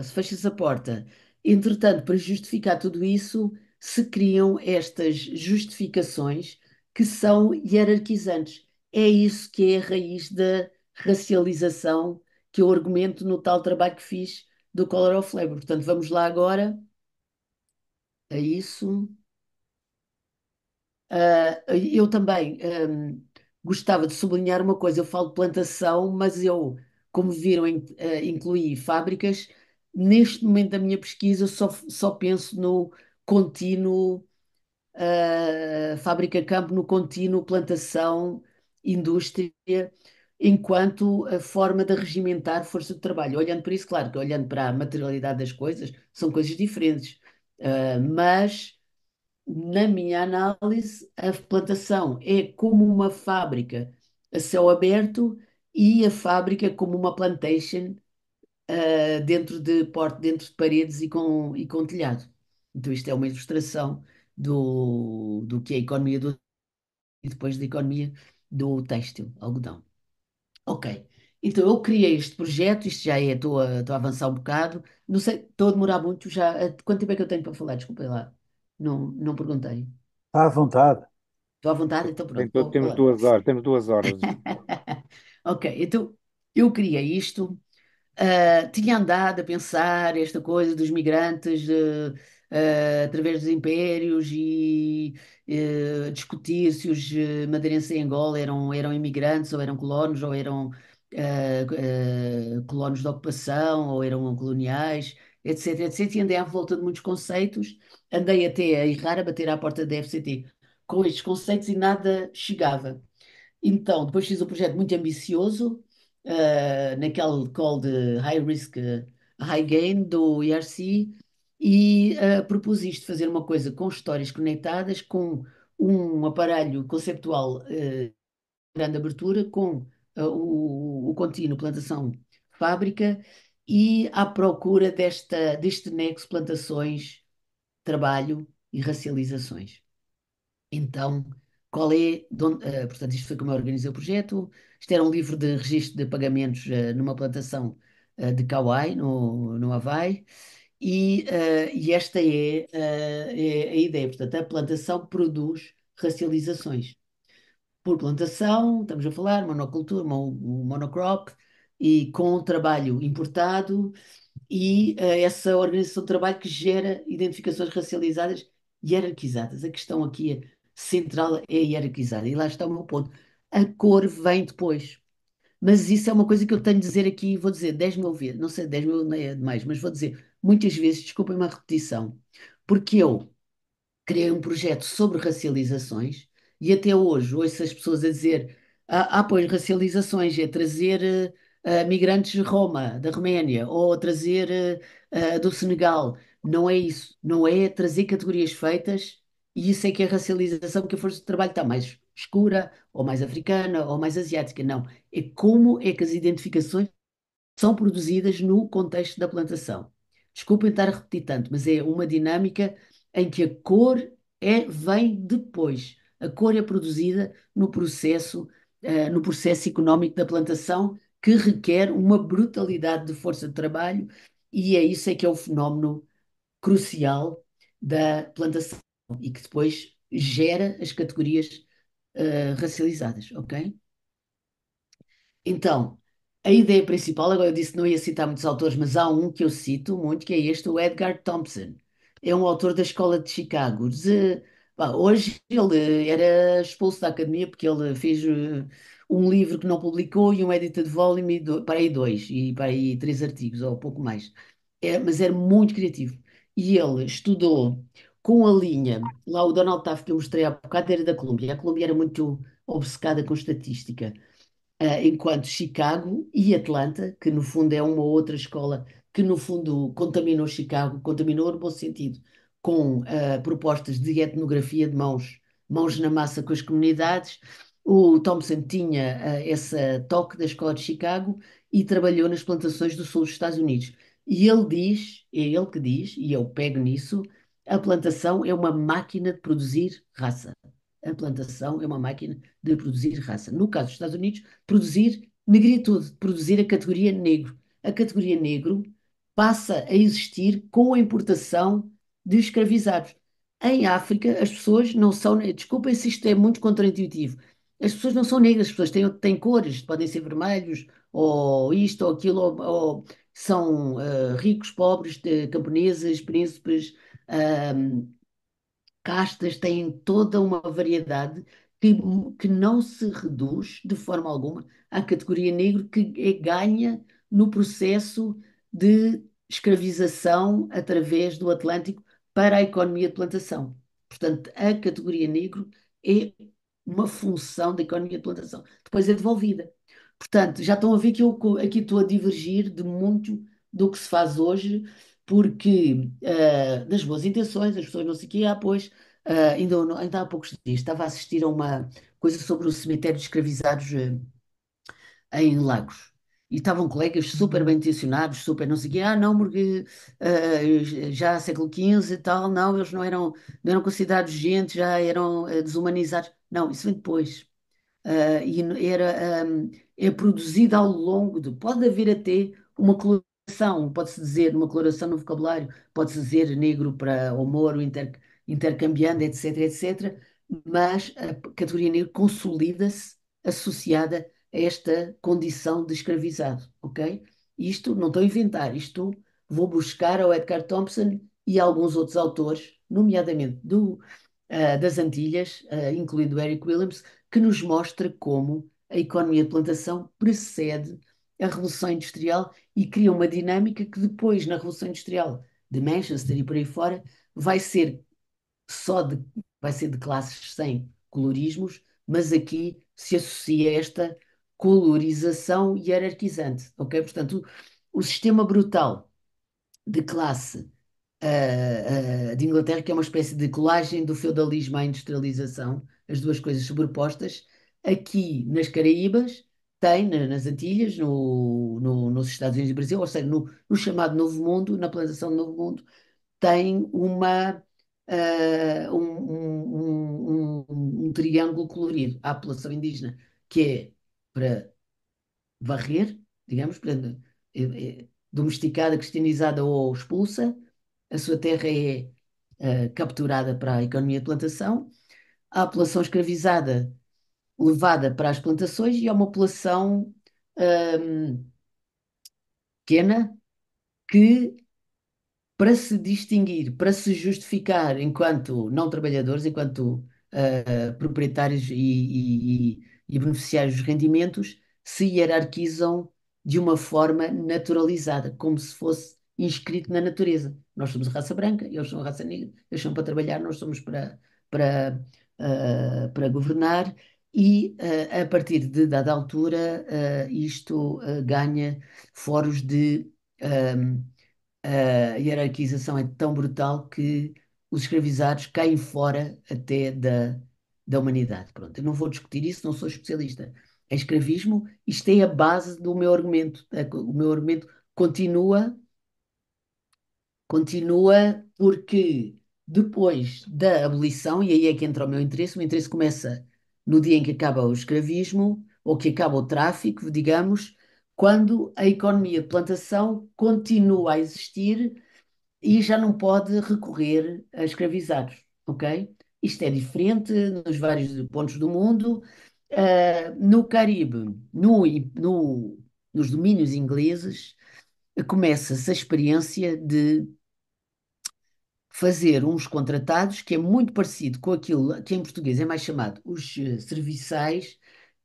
uh, fecha-se a porta. Entretanto, para justificar tudo isso, se criam estas justificações que são hierarquizantes. É isso que é a raiz da racialização que eu argumento no tal trabalho que fiz do Color of Labor. Portanto, vamos lá agora a isso. Uh, eu também um, gostava de sublinhar uma coisa. Eu falo de plantação, mas eu, como viram, in, uh, incluí fábricas. Neste momento da minha pesquisa, só, só penso no contínuo uh, fábrica campo no contínuo, plantação, indústria, enquanto a forma de regimentar força de trabalho. Olhando para isso, claro que olhando para a materialidade das coisas, são coisas diferentes, uh, mas na minha análise, a plantação é como uma fábrica a céu aberto e a fábrica como uma plantation uh, dentro de porte, dentro de paredes e com, e com telhado. Então isto é uma ilustração do, do que é a economia do e depois da economia do têxtil, algodão. Ok, então eu criei este projeto, isto já é, estou a, estou a avançar um bocado, não sei, estou a demorar muito já. Eh, quanto tempo é que eu tenho para falar? Desculpem lá, não, não perguntei. Está à vontade. Estou à vontade, então pronto. Então, temos duas horas, temos duas horas. Ok, então eu criei isto. Uh, tinha andado a pensar esta coisa dos migrantes, uh, uh, através dos impérios e uh, discutir se os eh, madeirenses em Angola eram, eram imigrantes ou eram colonos ou eram uh, colonos de ocupação ou eram coloniais, etc, etc. E andei à volta de muitos conceitos, andei até a errar, a bater à porta da FCT com estes conceitos e nada chegava. Então, depois fiz um projeto muito ambicioso, uh, naquele call de High Risk, High Gain do IRC, e uh, propus isto, fazer uma coisa com histórias conectadas, com um aparelho conceptual uh, grande abertura, com uh, o, o contínuo plantação-fábrica e à procura desta, deste nexo plantações-trabalho e racializações. Então, qual é, onde, uh, portanto, isto foi como eu organizei o projeto, isto era um livro de registro de pagamentos numa plantação de Kauai, no, no Havaí, e, uh, e esta é, uh, é, a ideia. Portanto, a plantação produz racializações. Por plantação, estamos a falar, monocultura, mon, monocrop, e com trabalho importado, e uh, essa organização de trabalho que gera identificações racializadas e hierarquizadas. A questão aqui é, central é hierarquizada. E lá está o meu ponto. A cor vem depois. Mas isso é uma coisa que eu tenho de dizer aqui, vou dizer 10 mil vezes, não sei, 10 mil não é demais, mas vou dizer muitas vezes, desculpem uma repetição, porque eu criei um projeto sobre racializações e até hoje ouço as pessoas a dizer: ah, ah pois, racializações é trazer uh, migrantes de Roma, da Roménia, ou trazer uh, do Senegal. Não é isso, não é trazer categorias feitas e isso é que é racialização, porque a força de trabalho está mais escura, ou mais africana, ou mais asiática. Não. É como é que as identificações são produzidas no contexto da plantação. Desculpem estar a repetir tanto, mas é uma dinâmica em que a cor é, vem depois. A cor é produzida no processo, uh, no processo económico da plantação, que requer uma brutalidade de força de trabalho, e é isso é que é o fenómeno crucial da plantação e que depois gera as categorias eh, racializadas, ok? Então, a ideia principal, agora eu disse que não ia citar muitos autores, mas há um que eu cito muito, que é este, o Edgar Thompson. É um autor da Escola de Chicago. De, hoje ele era expulso da academia porque ele fez eh, um livro que não publicou e um edited volume e do, para aí dois, e para aí três artigos, ou pouco mais. É, mas era muito criativo. E ele estudou com a linha. Lá o Donald Taft que eu mostrei há bocado era da Colômbia. A Colômbia era muito obcecada com estatística, uh, enquanto Chicago e Atlanta, que no fundo é uma outra escola que no fundo contaminou Chicago, contaminou no bom sentido, com uh, propostas de etnografia de mãos, mãos na massa com as comunidades. O Thompson tinha uh, esse toque da escola de Chicago e trabalhou nas plantações do sul dos Estados Unidos. E ele diz, é ele que diz, e eu pego nisso, a plantação é uma máquina de produzir raça. A plantação é uma máquina de produzir raça. No caso dos Estados Unidos, produzir negritude, produzir a categoria negro. A categoria negro passa a existir com a importação de escravizados. Em África, as pessoas não são. Desculpem se isto é muito contraintuitivo. As pessoas não são negras, as pessoas têm, têm cores, podem ser vermelhos, ou isto, ou aquilo, ou, ou são uh, ricos, pobres, camponeses, príncipes, um, castas, têm toda uma variedade que, que não se reduz de forma alguma à categoria negro que é ganha no processo de escravização através do Atlântico para a economia de plantação. Portanto, a categoria negro é uma função da economia de plantação. Depois é devolvida. Portanto, já estão a ver que eu aqui estou a divergir de muito do que se faz hoje porque uh, das boas intenções, as pessoas não sei o quê, ah, pois, uh, ainda, ainda há poucos dias estava a assistir a uma coisa sobre o cemitério de escravizados uh, em Lagos. E estavam colegas super bem intencionados, super não sei o quê, ah, não, porque já há século XV e tal, não, eles não eram, não eram considerados gente, já eram desumanizados. Não, isso vem depois. e era, um, é produzida ao longo de, pode haver até uma colonização pode-se dizer, uma coloração no vocabulário, pode-se dizer negro para o moro, inter, intercambiando, etc, etc, mas a categoria negro consolida-se associada a esta condição de escravizado, ok? Isto não estou a inventar, isto vou buscar ao Edgar Thompson e alguns outros autores, nomeadamente do, uh, das Antilhas, uh, incluindo Eric Williams, que nos mostra como a economia de plantação precede a Revolução Industrial e cria uma dinâmica que depois, na Revolução Industrial de Manchester e por aí fora, vai ser só de, vai ser de classes sem colorismos, mas aqui se associa esta colorização hierarquizante, ok? Portanto, o, o sistema brutal de classe uh, uh, de Inglaterra, que é uma espécie de colagem do feudalismo à industrialização, as duas coisas sobrepostas, aqui nas Caraíbas, tem na, nas Antilhas, no, no, nos Estados Unidos e Brasil, ou seja, no, no, chamado Novo Mundo, na plantação do Novo Mundo, tem uma, uh, um, um, um, um, triângulo colorido, a população indígena, que é para varrer, digamos, para, é, é, domesticada, cristianizada ou expulsa, a sua terra é uh, capturada para a economia de plantação, a população escravizada levada para as plantações e é uma população hum, pequena que, para se distinguir, para se justificar enquanto não trabalhadores, enquanto uh, proprietários e, e, e, beneficiários dos rendimentos, se hierarquizam de uma forma naturalizada, como se fosse inscrito na natureza. Nós somos raça branca, eles são raça negra, eles são para trabalhar, nós somos para, para, uh, para governar, e uh, a partir de dada altura uh, isto uh, ganha foros de ehm, hierarquização é tão brutal que os escravizados caem fora até da, da humanidade. Pronto, eu não vou discutir isso, não sou especialista em escravismo, isto é a base do meu argumento. É o meu argumento continua, continua porque depois da abolição, e aí é que entra o meu interesse, o meu interesse começa no dia em que acaba o escravismo, ou que acaba o tráfico, digamos, quando a economia de plantação continua a existir e já não pode recorrer a escravizados, ok? Isto é diferente nos vários pontos do mundo. Uh, no Caribe, no, no, nos domínios ingleses, começa-se a experiência de fazer uns contratados, que é muito parecido com aquilo que em português é mais chamado os eh, serviçais,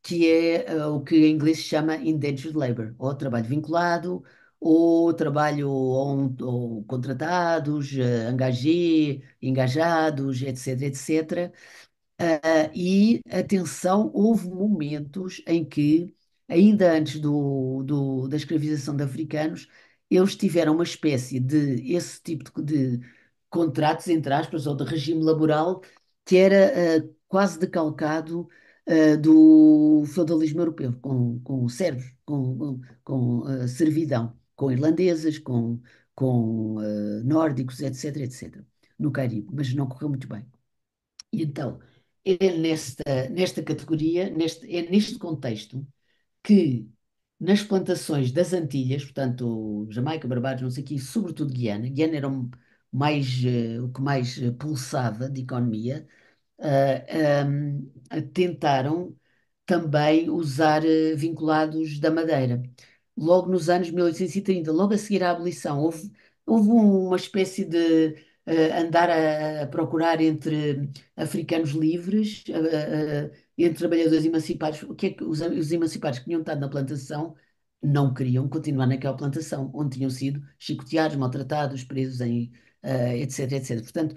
que é eh, o que em inglês se chama indentured labor, ou trabalho vinculado, ou trabalho ou contratados, eh, engagé, engajados, etc, etc. Uh, e atenção, houve momentos em que, ainda antes do, do, da escravização de africanos, eles tiveram uma espécie de esse tipo de, de contratos, entre aspas, ou de regime laboral que era uh, quase decalcado uh, do feudalismo europeu, com, com sérvios, com, com uh, servidão, com irlandesas, com, com nórdicos, etc, etc, no Caribe, mas não correu muito bem. E então, é nesta, nesta categoria, neste, é neste contexto que nas plantações das Antilhas, portanto, Jamaica, Barbados, não sei o quê, sobretudo Guiana, Guiana era um, mais, eh, o que mais eh, pulsava de economia, um, eh, ehm, tentaram também usar vinculados da madeira. Logo nos anos 1830, logo a seguir à abolição, houve, houve uma espécie de uh, andar a, a, procurar entre africanos livres, uh, uh, entre trabalhadores emancipados. O que é que os, os emancipados que tinham estado na plantação não queriam continuar naquela plantação, onde tinham sido chicoteados, maltratados, presos em, eh, etc, etc. Portanto,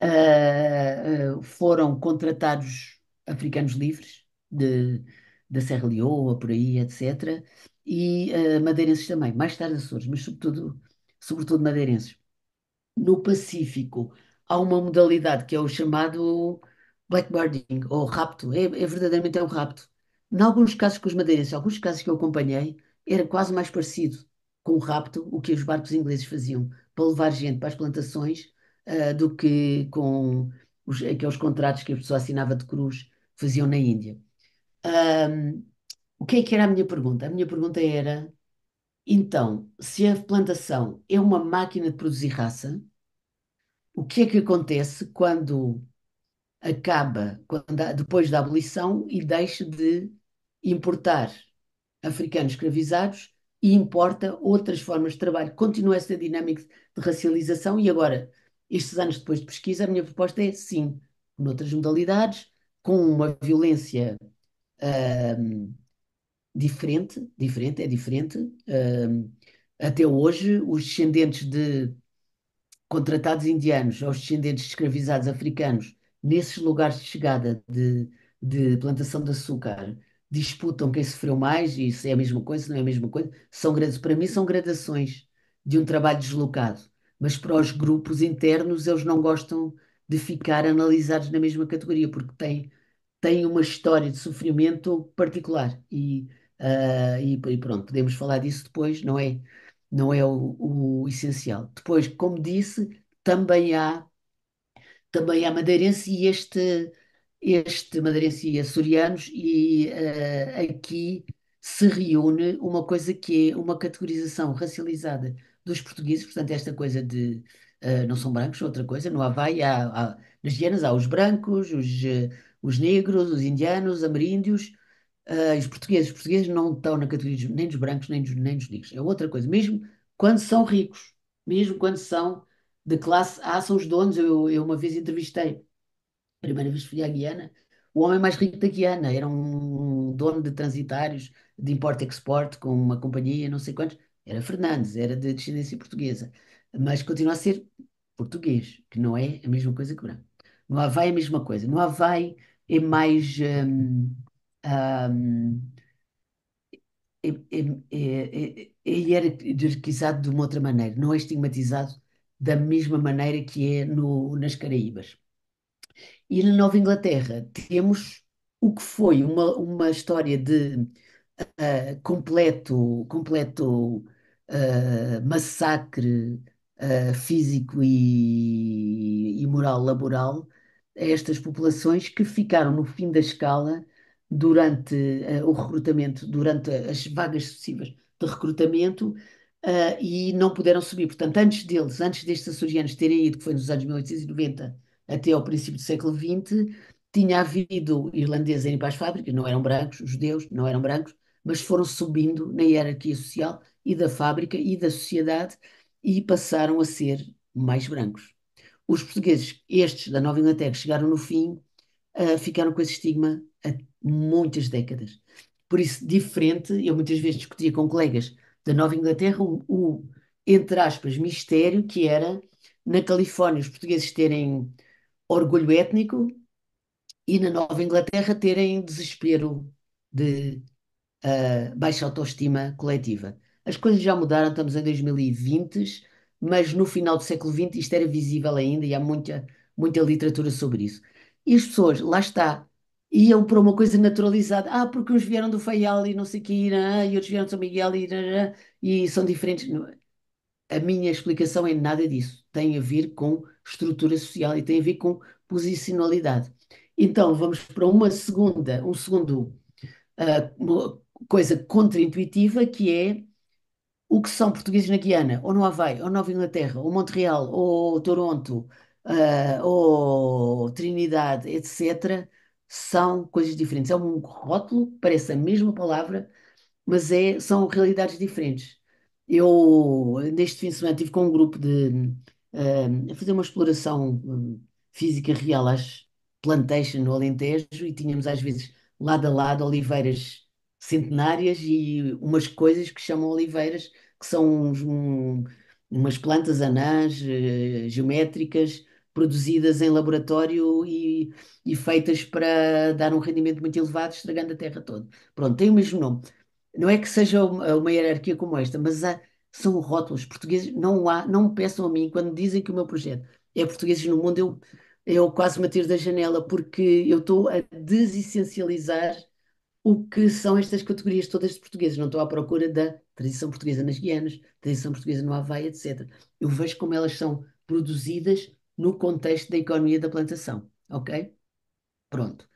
eh, eh, foram contratados africanos livres de, da Serra Leoa, por aí, etc. E madeirenses também, mais tarde Açores, mas sobretudo, sobretudo madeirenses. No Pacífico há uma modalidade que é o chamado blackbirding, ou rapto, é, é verdadeiramente é um rapto. Em alguns casos com os madeirenses, alguns casos que eu acompanhei, era quase mais parecido com o rapto o que os barcos ingleses faziam para levar gente para as plantações uh, do que com os, aqueles contratos que a pessoa assinava de cruz faziam na Índia. Um, o que é que era a minha pergunta? A minha pergunta era: então, se a plantação é uma máquina de produzir raça, o que é que acontece quando acaba, quando, depois da abolição, e deixa de importar africanos escravizados e importa outras formas de trabalho. Continua essa dinâmica de racialização e agora, estes anos depois de pesquisa, a minha proposta é sim, noutras modalidades, com uma violência hum, diferente, diferente, é diferente. Hum, até hoje, os descendentes de contratados indianos aos descendentes de escravizados africanos nesses lugares de chegada de, de plantação de açúcar disputam quem sofreu mais, e se é a mesma coisa, se não é a mesma coisa, são grandes, para mim são gradações de um trabalho deslocado. Mas para os grupos internos, eles não gostam de ficar analisados na mesma categoria, porque têm, têm uma história de sofrimento particular. E, uh, e, e, pronto, podemos falar disso depois, não é, não é o, o essencial. Depois, como disse, também há, também há madeirense e este este madeirense e açorianos, e uh, aqui se reúne uma coisa que é uma categorização racializada dos portugueses, portanto, esta coisa de uh, não são brancos, outra coisa, no Havaí, há, há, nas Guianas há os brancos, os, uh, os negros, os indianos, os ameríndios, uh, os portugueses. Os portugueses não estão na categoria nem dos brancos, nem dos, nem dos negros, é outra coisa, mesmo quando são ricos, mesmo quando são de classe A, são os donos. Eu, eu uma vez entrevistei primeira vez fui à Guiana, o homem mais rico da Guiana era um dono de transitários de import-export com uma companhia, não sei quantos. Era Fernandes, era de descendência portuguesa, mas continua a ser português, que não é a mesma coisa que branco. No Havaí é a mesma coisa. No Havaí é mais. ele era é, é, é, é hierarquizado de uma outra maneira, não é estigmatizado da mesma maneira que é no, nas Caraíbas. E na Nova Inglaterra temos o que foi uma, uma história de uh, completo, completo uh, massacre uh, físico e, e moral laboral a estas populações que ficaram no fim da escala durante o recrutamento, durante as vagas sucessivas de recrutamento, Uh, e não puderam subir. Portanto, antes deles, antes destes açorianos terem ido, que foi nos anos 1890, até ao princípio do século XX, tinha havido irlandeses em ir para as fábricas, não eram brancos, judeus não eram brancos, mas foram subindo na hierarquia social e da fábrica e da sociedade e passaram a ser mais brancos. Os portugueses, estes da Nova Inglaterra, chegaram no fim, uh, ficaram com esse estigma há muitas décadas. Por isso, diferente, eu muitas vezes discutia com colegas da Nova Inglaterra o, o entre aspas, mistério que era na Califórnia os portugueses terem orgulho étnico e na Nova Inglaterra terem desespero de uh, baixa autoestima coletiva. As coisas já mudaram, estamos em 2020, mas no final do século XX isto era visível ainda e há muita, muita literatura sobre isso. E as pessoas, lá está, iam para uma coisa naturalizada. Ah, porque uns vieram do Faial e não sei o que, e outros vieram de São Miguel e, e são diferentes. A minha explicação é nada disso. Tem a ver com estrutura social e tem a ver com posicionalidade. Então, vamos para uma segunda, um segundo uh, ah, uma coisa contraintuitiva que é o que são portugueses na Guiana, ou no Havaí, ou Nova Inglaterra, ou Montreal, ou Toronto, uh, ou Trinidade, etc., são coisas diferentes. É um rótulo, parece a mesma palavra, mas é, são realidades diferentes. Eu, neste fim de semana, estive com um grupo de a fazer uma exploração hum, física real às plantations no Alentejo e tínhamos às vezes lado a lado oliveiras centenárias e umas coisas que chamam oliveiras, que são uns, um, umas plantas anãs eh, geométricas produzidas em laboratório e, e, feitas para dar um rendimento muito elevado, estragando a terra toda. Pronto, tem o mesmo nome. Não é que seja uma, uma hierarquia como esta, mas há, são rótulos portugueses, não há, não me peçam a mim quando dizem que o meu projeto é portugueses no mundo, eu, eu quase me tiro da janela porque eu estou a desessencializar o que são estas categorias todas de portugueses, não estou à procura da tradição portuguesa nas Guianas, tradição portuguesa no Havaí, etc. Eu vejo como elas são produzidas no contexto da economia da plantação, ok? Pronto.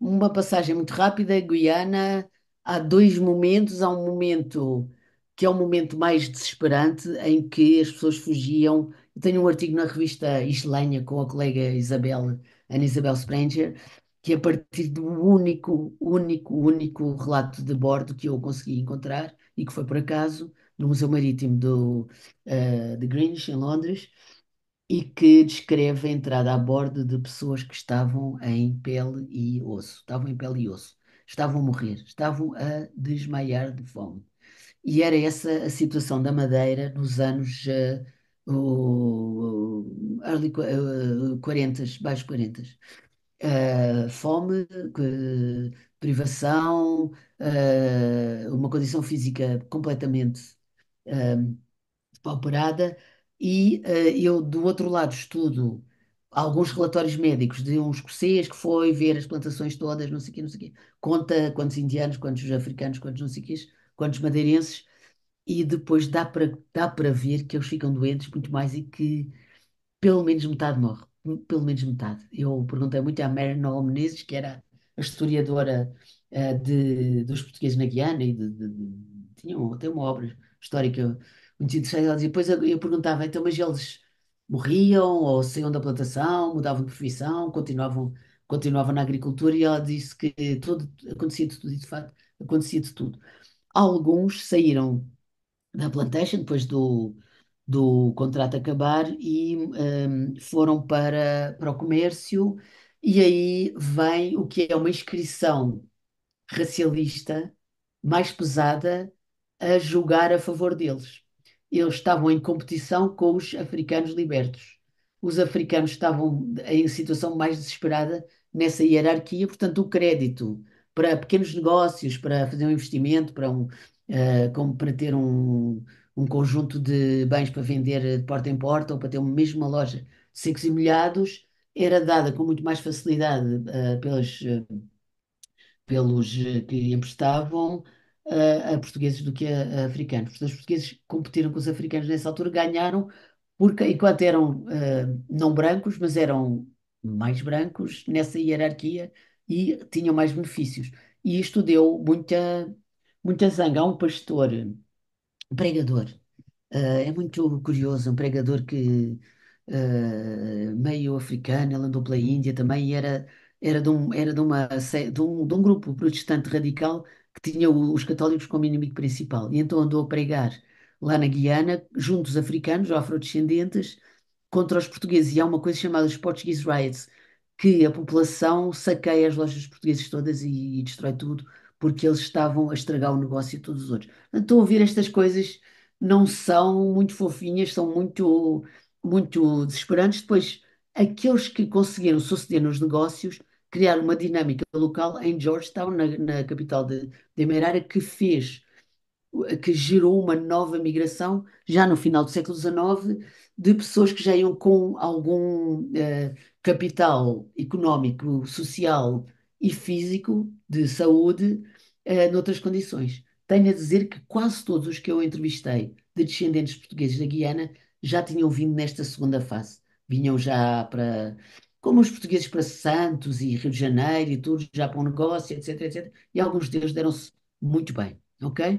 Uma passagem muito rápida, Guiana, há dois momentos, há um momento que é o momento mais desesperante em que as pessoas fugiam. Eu tenho um artigo na revista Islenha com a colega Isabel, Ana Isabel Spranger, que é a partir do único, único, único relato de bordo que eu consegui encontrar, e que foi por acaso, no Museu Marítimo do, uh, de Greenwich, em Londres, e que descreve a entrada a bordo de pessoas que estavam em pele e osso, estavam em pele e osso, estavam a morrer, estavam a desmaiar de fome. E era essa a situação da Madeira nos anos uh, early, uh, eh, 40, baixo 40. Uh, eh, fome, privação, uma condição física completamente operada. E eu, do outro lado, estudo alguns relatórios médicos de um escocês que foi ver as plantações todas, não sei o quê, não sei o quê. Conta quantos indianos, quantos africanos, quantos não sei o quê quantos madeirenses, e depois dá para dá para ver que eles ficam doentes muito mais e que pelo menos metade morre, pelo menos metade. Eu perguntei muito à Mary Noel Menezes, que era a historiadora uh, de, dos portugueses na Guiana, e de, de, de, tinham até uma obra histórica muito interessante, ela dizia, depois eu, eu perguntava, então, mas eles morriam ou saíam da plantação, mudavam de profissão, continuavam, continuavam na agricultura, e ela disse que tudo, acontecia de tudo, e de facto acontecia de tudo. Alguns saíram da Plantation depois do, do contrato acabar e hum, foram para, para o comércio, e aí vem o que é uma inscrição racialista mais pesada a julgar a favor deles. Eles estavam em competição com os africanos libertos. Os africanos estavam em situação mais desesperada nessa hierarquia, portanto, o crédito para pequenos negócios, para fazer um investimento, para um, uh, como para ter um, um conjunto de bens para vender de porta em porta ou para ter mesmo uma loja secos e molhados, era dada com muito mais facilidade uh, pelas, uh, pelos que emprestavam a portugueses do que a, a africanos. Portanto, os portugueses competiram com os africanos nessa altura, ganharam, porque enquanto eram não brancos, mas eram mais brancos nessa hierarquia e tinham mais benefícios. E isto deu muita, muita zanga a um pastor, um pregador. Uh, é muito curioso, um pregador que uh, meio africano, ele andou pela Índia também e era, era, de, um, era de, uma, de, um, de um grupo protestante radical que tinha os católicos como inimigo principal. E então andou a pregar lá na Guiana, juntos africanos, afrodescendentes, contra os portugueses. E há uma coisa chamada os Portuguese Riots, que a população saqueia as lojas portuguesas todas e, e destrói tudo, porque eles estavam a estragar o negócio de todos os outros. Então, ouvir estas coisas não são muito fofinhas, são muito, muito desesperantes. Depois, aqueles que conseguiram suceder nos negócios criar uma dinâmica local em Georgetown, na, na capital de, de que fez, que gerou uma nova migração já no final do século XIX de pessoas que já iam com algum uh, capital económico, social e físico, de saúde, uh, noutras condições. Tenho a dizer que quase todos os que eu entrevistei de descendentes portugueses da Guiana já tinham vindo nesta segunda fase. Vinham já para, como os portugueses para Santos e Rio de Janeiro e tudo, já para um negócio, etc, etc. E alguns deles deram-se muito bem, ok?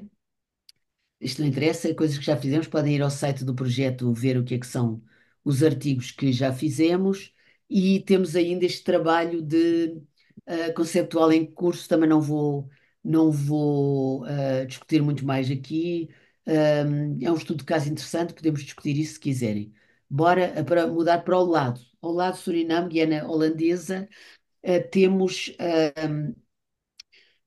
isto não interessa, coisas que já fizemos, podem ir ao site do projeto ver o que é que são os artigos que já fizemos e temos ainda este trabalho de uh, conceptual em curso, também não vou, não vou uh, discutir muito mais aqui. Um, é um estudo de caso interessante, podemos discutir isso se quiserem. Bora ah, para mudar para o lado. Ao lado Suriname, Guiana Holandesa, uh, temos um,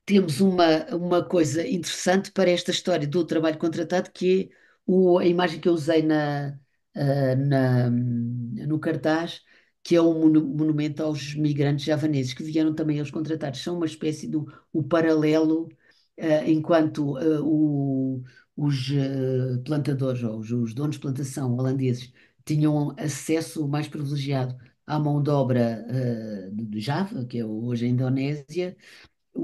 temos uma, uma coisa interessante para esta história do trabalho contratado, que é o, a imagem que eu usei na, ah, na, no cartaz, que é um monumento aos migrantes javaneses que vieram também eles contratados. São uma espécie do o paralelo, ah, enquanto ah, o, os plantadores ou os, os, donos de plantação holandeses tinham acesso mais privilegiado à mão de obra de Java, que é hoje a Indonésia,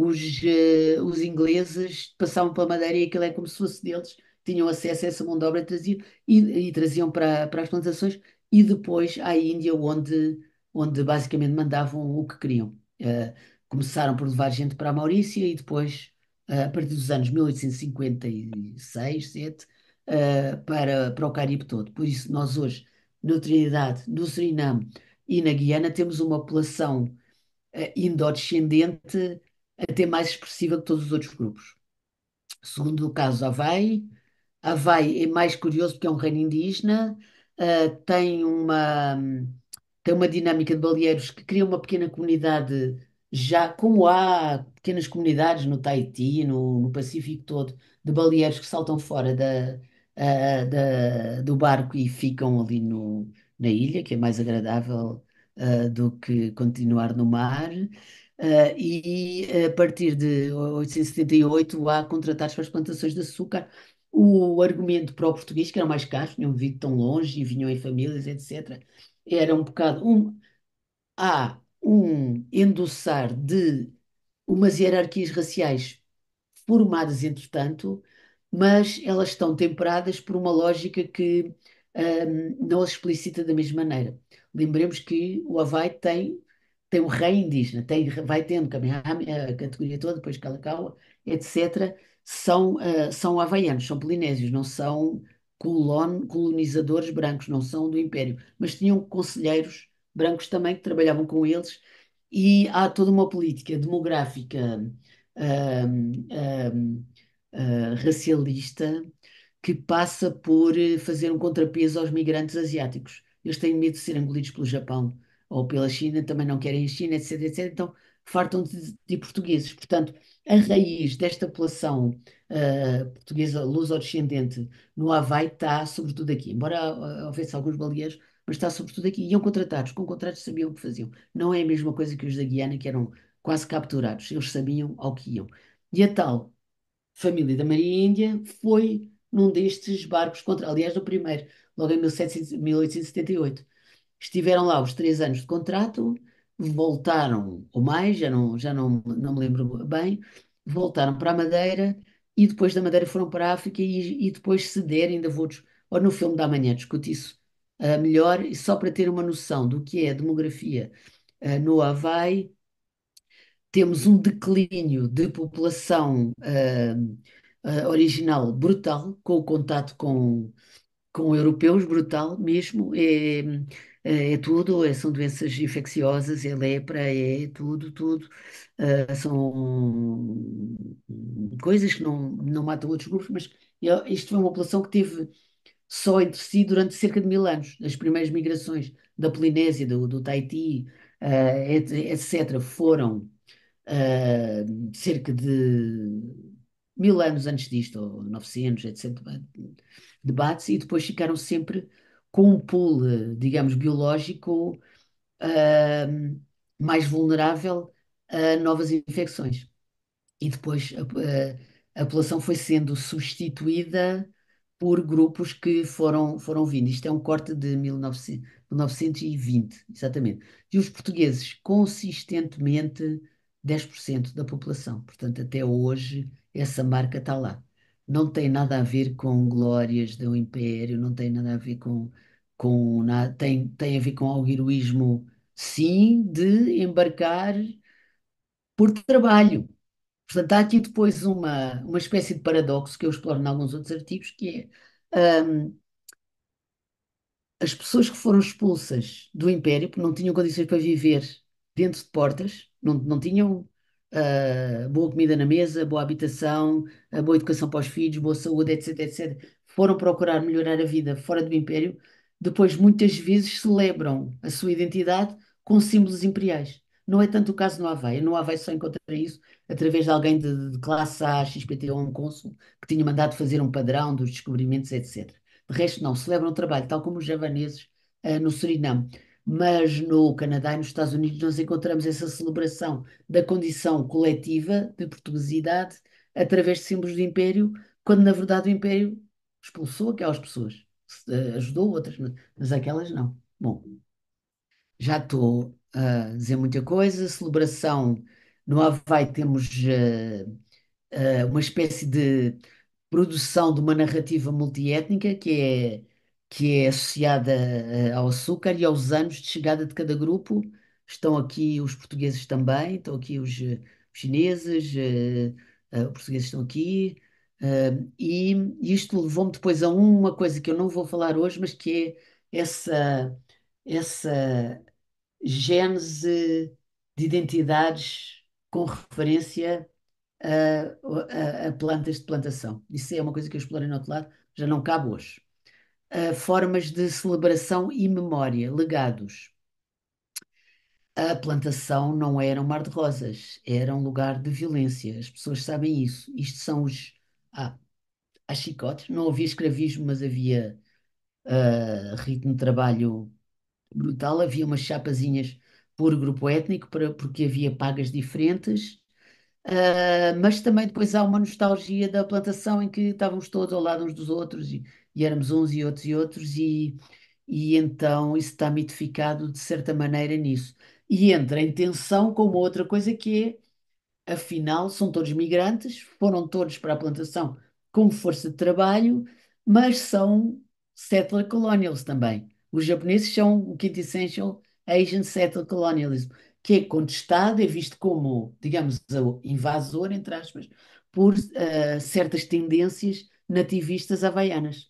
os, uh, os ingleses passavam pela Madeira e aquilo é como se fosse deles, tinham acesso a essa mão de obra traziam, e, e traziam para, para as plantações e depois à Índia, onde, onde basicamente mandavam o que queriam. Uh, começaram por levar gente para a Maurícia e depois, uh, a partir dos anos 1856, 7, para, para o Caribe todo. Por isso, nós hoje, na Trinidade, no Suriname e na Guiana, temos uma população indo descendente até mais expressiva que todos os outros grupos. Segundo o caso Havai, Havaí é mais curioso porque é um reino indígena, uh, tem uma, tem uma dinâmica de baleeiros que cria uma pequena comunidade, já como há pequenas comunidades no Tahiti, no, no Pacífico todo, de baleeiros que saltam fora da, uh, da- do barco e ficam ali no, na ilha, que é mais agradável, uh, do que continuar no mar. Uh, e a partir de 1878 há contratados para as plantações de açúcar. O argumento para o português, que eram mais caros, tinham vindo tão longe e vinham em famílias, etc., era um bocado. Um, há um endossar de umas hierarquias raciais formadas, entretanto, mas elas estão temperadas por uma lógica que um, ah, não as explicita da mesma maneira. Lembremos que o Havaí tem tem o rei indígena, tem, vai tendo Kamehameha, a, categoria toda, depois Kalakaua, etc., são, uh, são havaianos, são polinésios, não são colon, colonizadores brancos, não são do Império, mas tinham conselheiros brancos também que trabalhavam com eles, e há toda uma política demográfica uh, uh, racialista que passa por eh, fazer um contrapeso aos migrantes asiáticos. Eles têm medo de ser engolidos pelo Japão ou pela China, também não querem a China, etc, etc. Então, fartam de, de portugueses. Portanto, a raiz desta população uh, portuguesa luso-descendente no Havaí está sobretudo aqui. Embora eh, houvesse alguns baleeiros, mas está sobretudo aqui. Iam contratados, com contratos sabiam o que faziam. Não é a mesma coisa que os da Guiana, que eram quase capturados. Eles sabiam ao que iam. E a tal família da Maria Índia foi num destes barcos, contra, aliás, no primeiro, logo em 1700, 1878 Estiveram lá os três anos de contrato, voltaram, ou mais, já não, já não, não me lembro bem, voltaram para a Madeira e depois da Madeira foram para a África e, e depois cederam, ainda vou, ou no filme da manhã discuto isso uh, melhor, só para ter uma noção do que é a demografia uh, no Havaí, temos um declínio de população uh, original brutal, com o contato com, com europeus brutal mesmo, é, eh, é tudo, eh, são doenças infecciosas, é lepra, é tudo, tudo. Uh, são coisas que não, não matam outros grupos, mas isto foi uma população que teve só entre si durante cerca de mil anos. As primeiras migrações da Polinésia, do, do Tahiti, uh, etc., foram uh, cerca de mil anos antes disto, ou 900, etc., debates, e depois ficaram sempre com um pool, eh, digamos, biológico uh, mais vulnerável a novas infecções. E depois a, a, eh, a população foi sendo substituída por grupos que foram, foram vindo. Isto é um corte de 1920, exatamente. E os portugueses, consistentemente, 10% da população. Portanto, até hoje, essa marca está lá. Não tem nada a ver com glórias do Império, não tem nada a ver com com, na, tem, tem a ver com algum heroísmo, sim, de embarcar por trabalho. Portanto, há aqui depois uma, uma espécie de paradoxo que eu exploro em alguns outros artigos, que é hum, as pessoas que foram expulsas do Império, porque não tinham condições para viver dentro de portas, não, não tinham uh, boa comida na mesa, boa habitação, boa educação para os filhos, boa saúde, etc, etc, foram procurar melhorar a vida fora do Império, depois, muitas vezes celebram a sua identidade com símbolos imperiais. Não é tanto o caso no Havaí. No Havaí só encontrei isso através de alguém de, de classe A, XPT ou um cônsul, que tinha mandado fazer um padrão dos descobrimentos, etc. De resto, não. Celebram o trabalho, tal como os javaneses uh, no Suriname. Mas no Canadá e nos Estados Unidos nós encontramos essa celebração da condição coletiva de portuguesidade através de símbolos do império, quando na verdade o império expulsou aquelas pessoas. Eh, ajudou, outras mas aquelas não. Bom, já estou a dizer muita coisa. Celebração no Havaí temos eh, eh, uma espécie de produção de uma narrativa multiétnica que é, que é associada ao açúcar e aos anos de chegada de cada grupo. Estão aqui os portugueses também, estão aqui os chineses, os portugueses estão aqui, Uh, e isto levou-me depois a uma coisa que eu não vou falar hoje, mas que é essa, essa gênese de identidades com referência a, a, a, plantas de plantação. Isso é uma coisa que eu explorei no outro lado, já não cabe hoje. Uh, formas de celebração e memória, legados. A plantação não era um mar de rosas, era um lugar de violência. As pessoas sabem isso. Isto são os Há ah, chicotes Não havia escravismo, mas havia uh, ritmo de trabalho brutal. Havia umas chapazinhas por grupo étnico, para, porque havia pagas diferentes. Uh, mas também depois há uma nostalgia da plantação em que estávamos todos ao lado uns dos outros e, e éramos uns e outros e outros e, e então isso está mitificado de certa maneira nisso. E entra em tensão com uma outra coisa que é afinal são todos migrantes, foram todos para a plantação como força de trabalho, mas são settler colonials também. Os japoneses são o quintessential Asian settler colonialism, que é contestado, é visto como, digamos, invasor, entre aspas, por uh, certas tendências nativistas havaianas.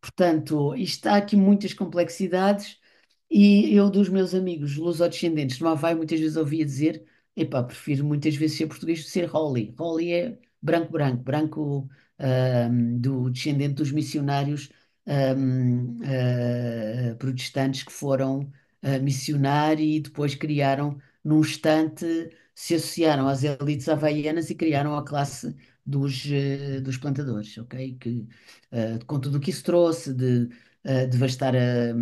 Portanto, isto há aqui muitas complexidades e eu dos meus amigos lusodescendentes no Havaí muitas vezes ouvia dizer Epá, prefiro muitas vezes ser português do que ser Holly. Holly é branco, branco, branco um, do descendente dos missionários um, uh, ah, protestantes que foram uh, ah, missionar e depois criaram, num instante, se associaram às elites havaianas e criaram a classe dos, uh, dos plantadores, ok? Que, com tudo o que isso trouxe de devastar a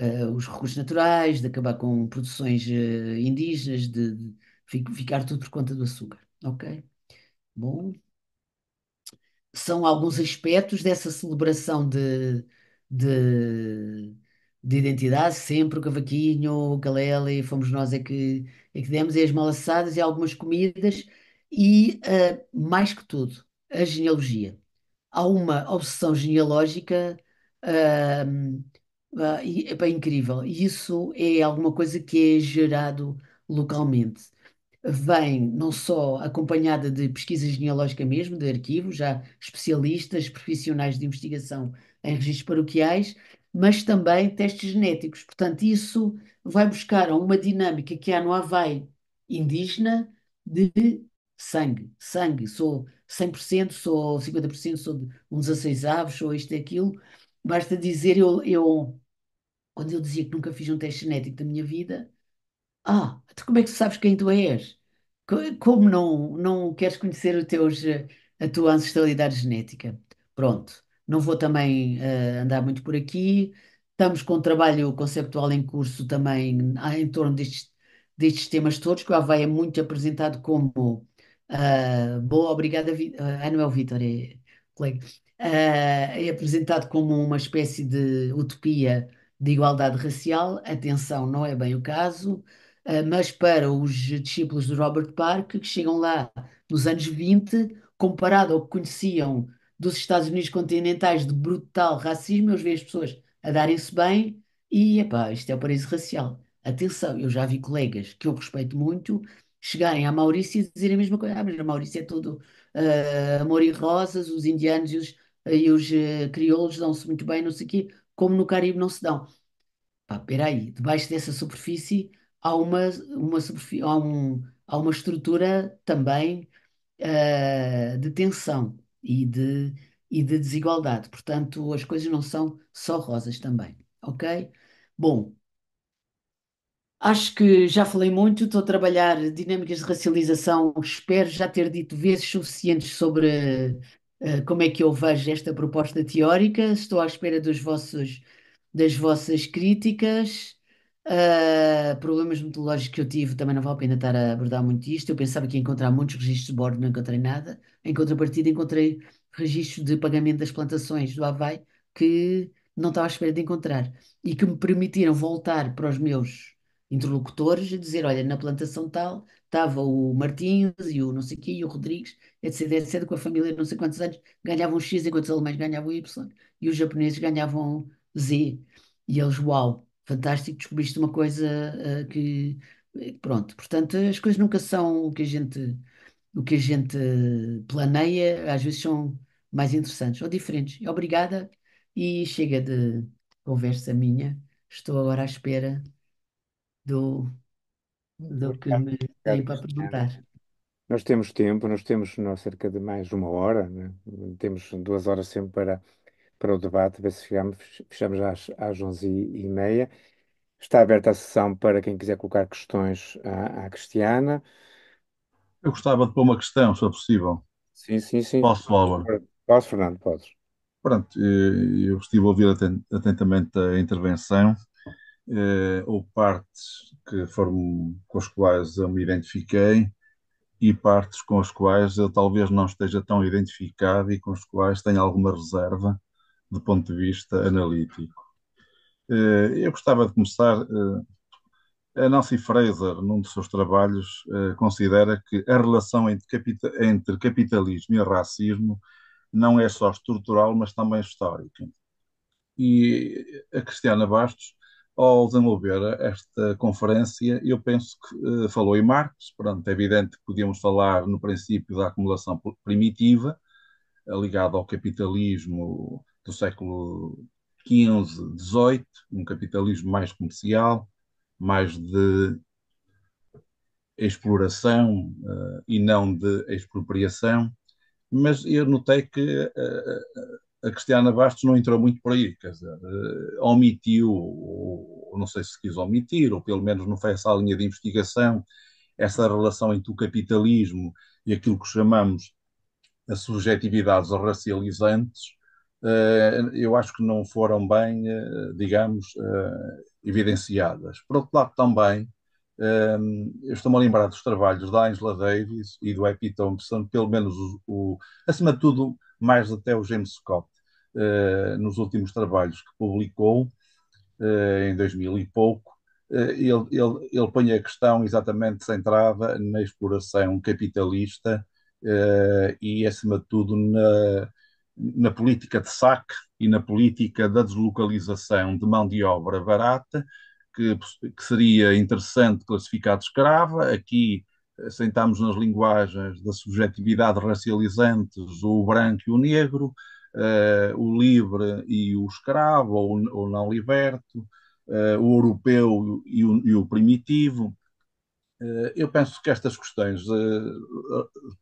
uh, os recursos naturais, de acabar com produções uh, indígenas, de, de, ficar tudo por conta do açúcar. Ok? Bom. São alguns aspectos dessa celebração de, de, de identidade, sempre o cavaquinho, o galele, fomos nós é que, é que demos, e as malassadas e algumas comidas, e uh, mais que tudo, a genealogia. Há uma obsessão genealógica. Uh, é ah, bem incrível. E isso é alguma coisa que é gerado localmente. Vem não só acompanhada de pesquisa genealógica mesmo, de arquivos, já especialistas, profissionais de investigação em registros paroquiais, mas também testes genéticos. Portanto, isso vai buscar uma dinâmica que há no Havaí indígena de sangue. Sangue, sou 100%, sou 50%, sou de um 16 avos, sou isto e aquilo. Basta dizer, eu, eu quando eu dizia que nunca fiz um teste genético da minha vida, ah, tu então como é que tu sabes quem tu és? Como não, não queres conhecer o teus, a tua ancestralidade genética? Pronto, não vou também eh, andar muito por aqui. Estamos com um trabalho conceptual em curso também ah, em torno destes, destes temas todos, que o Havaí é muito apresentado como ah, boa, obrigada, Vi- ah, é Vítor, é colega. Ah, é apresentado como uma espécie de utopia de igualdade racial, atenção, não é bem o caso, ah, mas para os discípulos de Robert Park, que chegam lá nos anos 20, comparado ao que conheciam dos Estados Unidos continentais de brutal racismo, eles veem as pessoas a darem-se bem e, epá, isto é o paraíso racial. Atenção, eu já vi colegas que eu respeito muito chegarem à Maurícia e dizerem a mesma coisa. Ah, mas a Maurícia é todo uh, amor e rosas, os indianos e os, e os uh, crioulos dão-se muito bem, não sei o quê como no Caribe não se dão. Pá, peraí, debaixo dessa superfície há uma, uma, superfí há um, há uma estrutura também uh, de tensão e de, e de desigualdade. Portanto, as coisas não são só rosas também, ok? Bom, acho que já falei muito, estou a trabalhar dinâmicas de racialização, espero já ter dito vezes suficientes sobre eh, como é que eu vejo esta proposta teórica, estou à espera dos vossos, das vossas críticas. Uh, problemas metodológicos que eu tive também não vale a pena estar a abordar muito isto. Eu pensava que ia encontrar muitos registros de bordo, não encontrei nada. Em contrapartida, encontrei registros de pagamento das plantações do Havaí que não estava à espera de encontrar e que me permitiram voltar para os meus interlocutores e dizer: olha, na plantação tal estava o Martins e o não sei quê, e o Rodrigues, etc, etc, com a família não sei quantos anos, ganhavam X enquanto os alemães ganhavam Y e os japoneses ganhavam Z. E eles, uau, fantástico, descobriste uma coisa uh, que... Eh, pronto, portanto, as coisas nunca são o que a gente, o que a gente planeia, às vezes são mais interessantes ou diferentes. Obrigada e chega de conversa minha. Estou agora à espera do do que me tem é para perguntar. Nós temos tempo, nós temos não, cerca de mais uma hora, né? Temos duas horas sempre para, para o debate, ver se chegamos, fechamos às, às 11 e meia. Está aberta a sessão para quem quiser colocar questões à, à Cristiana. Eu gostava de pôr uma questão, se é possível. Sim, sim, sim. Posso, Álvaro? Posso, Fernando, podes. Pronto, eh, eu estive a ouvir atentamente a intervenção eh, ou partes que foram com as quais eu me identifiquei e partes com as quais eu talvez não esteja tão identificado e com as quais tenho alguma reserva do ponto de vista analítico. Eh, eu gostava de começar. Eh, a Nancy Fraser, num dos seus trabalhos, eh, considera que a relação entre, capita entre capitalismo e racismo não é só estrutural, mas também histórica. E a Cristiana Bastos ao desenvolver esta conferência, eu penso que eh, falou em Marx pronto, é evidente que podíamos falar no princípio da acumulação primitiva, eh, ligada ao capitalismo do século XV, XVIII, um capitalismo mais comercial, mais de exploração eh, e não de expropriação, mas eu notei que a Cristiana Bastos não entrou muito por aí, quer dizer, eh, omitiu, ou não sei se quis omitir, ou pelo menos não foi essa a linha de investigação, essa relação entre o capitalismo e aquilo que chamamos as subjetividades racializantes, eh, eu acho que não foram bem, eh, digamos, evidenciadas. Por outro lado, também, um, eu estou-me a lembrar dos trabalhos da Angela Davis e do Epi Thompson, pelo menos, o, o, acima de tudo, mais até o James Scott, uh, nos últimos trabalhos que publicou, uh, em 2000 e pouco, uh, ele, ele, ele põe a questão exatamente centrada na exploração capitalista e, acima de tudo, na, na política de saque e na política da deslocalização de mão de obra barata, que, que seria interessante classificar de escrava, aqui eh, sentamos nas linguagens da subjetividade racializantes o branco e o negro, uh, o livre e o escravo, ou, o não liberto, uh, o europeu e o, e o primitivo. eu penso que estas questões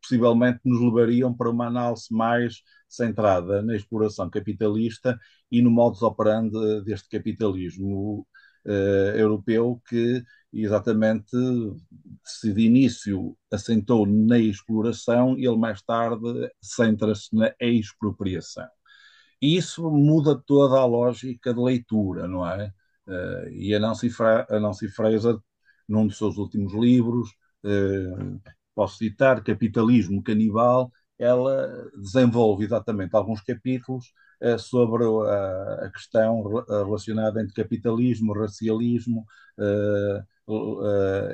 possivelmente nos levariam para uma análise mais centrada na exploração capitalista e no modus operandi deste capitalismo eh, europeu que exatamente se de início assentou na exploração e ele mais tarde centra-se na expropriação. E isso muda toda a lógica de leitura, não é? Uh, e a Nancy, a Nancy Fraser, num dos seus últimos livros, uh, posso citar, Capitalismo Canibal, ela desenvolve exatamente alguns capítulos eh, sobre eh, a, questão eh, relacionada entre capitalismo, racialismo,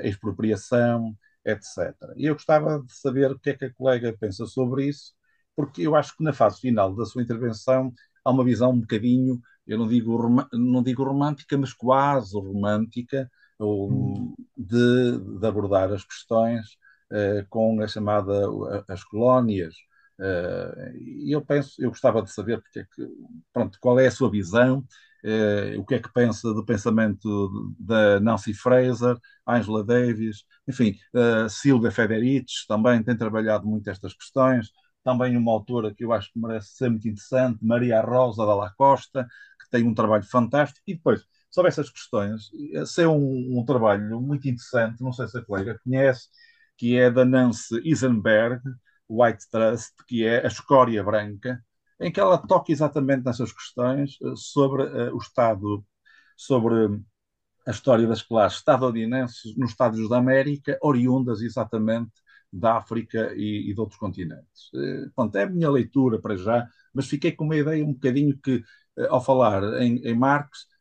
expropriação, etc. E eu gostava de saber o que é que a colega pensa sobre isso, porque eu acho que na fase final da sua intervenção há uma visão um bocadinho, eu não digo, não digo romântica, mas quase romântica, de, de abordar as questões com a chamada as colónias, e eh, eu penso, eu gostava de saber porque é que, pronto, qual é a sua visão, eh, o que é que pensa do pensamento da Nancy Fraser, Angela Davis, enfim, eh, Silvia Federici também tem trabalhado muito estas questões, também uma autora que eu acho que merece ser muito interessante, Maria Rosa da La Costa, que tem um trabalho fantástico, e depois, sobre essas questões, esse é um, um trabalho muito interessante, não sei se a colega conhece, que é da Nance Isenberg, White Trust, que é a escória branca, em que ela toca exatamente nessas questões eh, sobre uh, o Estado, sobre hum, a história das classes estadunidenses nos Estados da América, oriundas exatamente da África e, e de outros continentes. Uh, eh, pronto, é a minha leitura para já, mas fiquei com uma ideia um bocadinho que, uh, ao falar em, em Marx,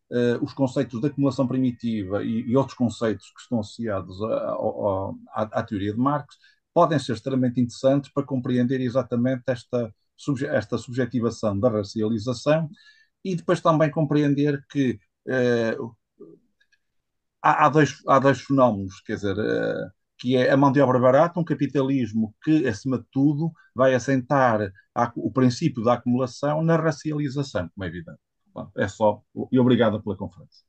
os conceitos de acumulação primitiva e, e, outros conceitos que estão associados à, à teoria de Marx podem ser extremamente interessantes para compreender exatamente esta, esta subjetivação da racialização e depois também compreender que eh, há, há, dois, há dois fenómenos, quer dizer, eh, que é a mão de obra barata, um capitalismo que, acima de tudo, vai assentar a, o princípio da acumulação na racialização, como é evidente. é só. E obrigado pela conferência.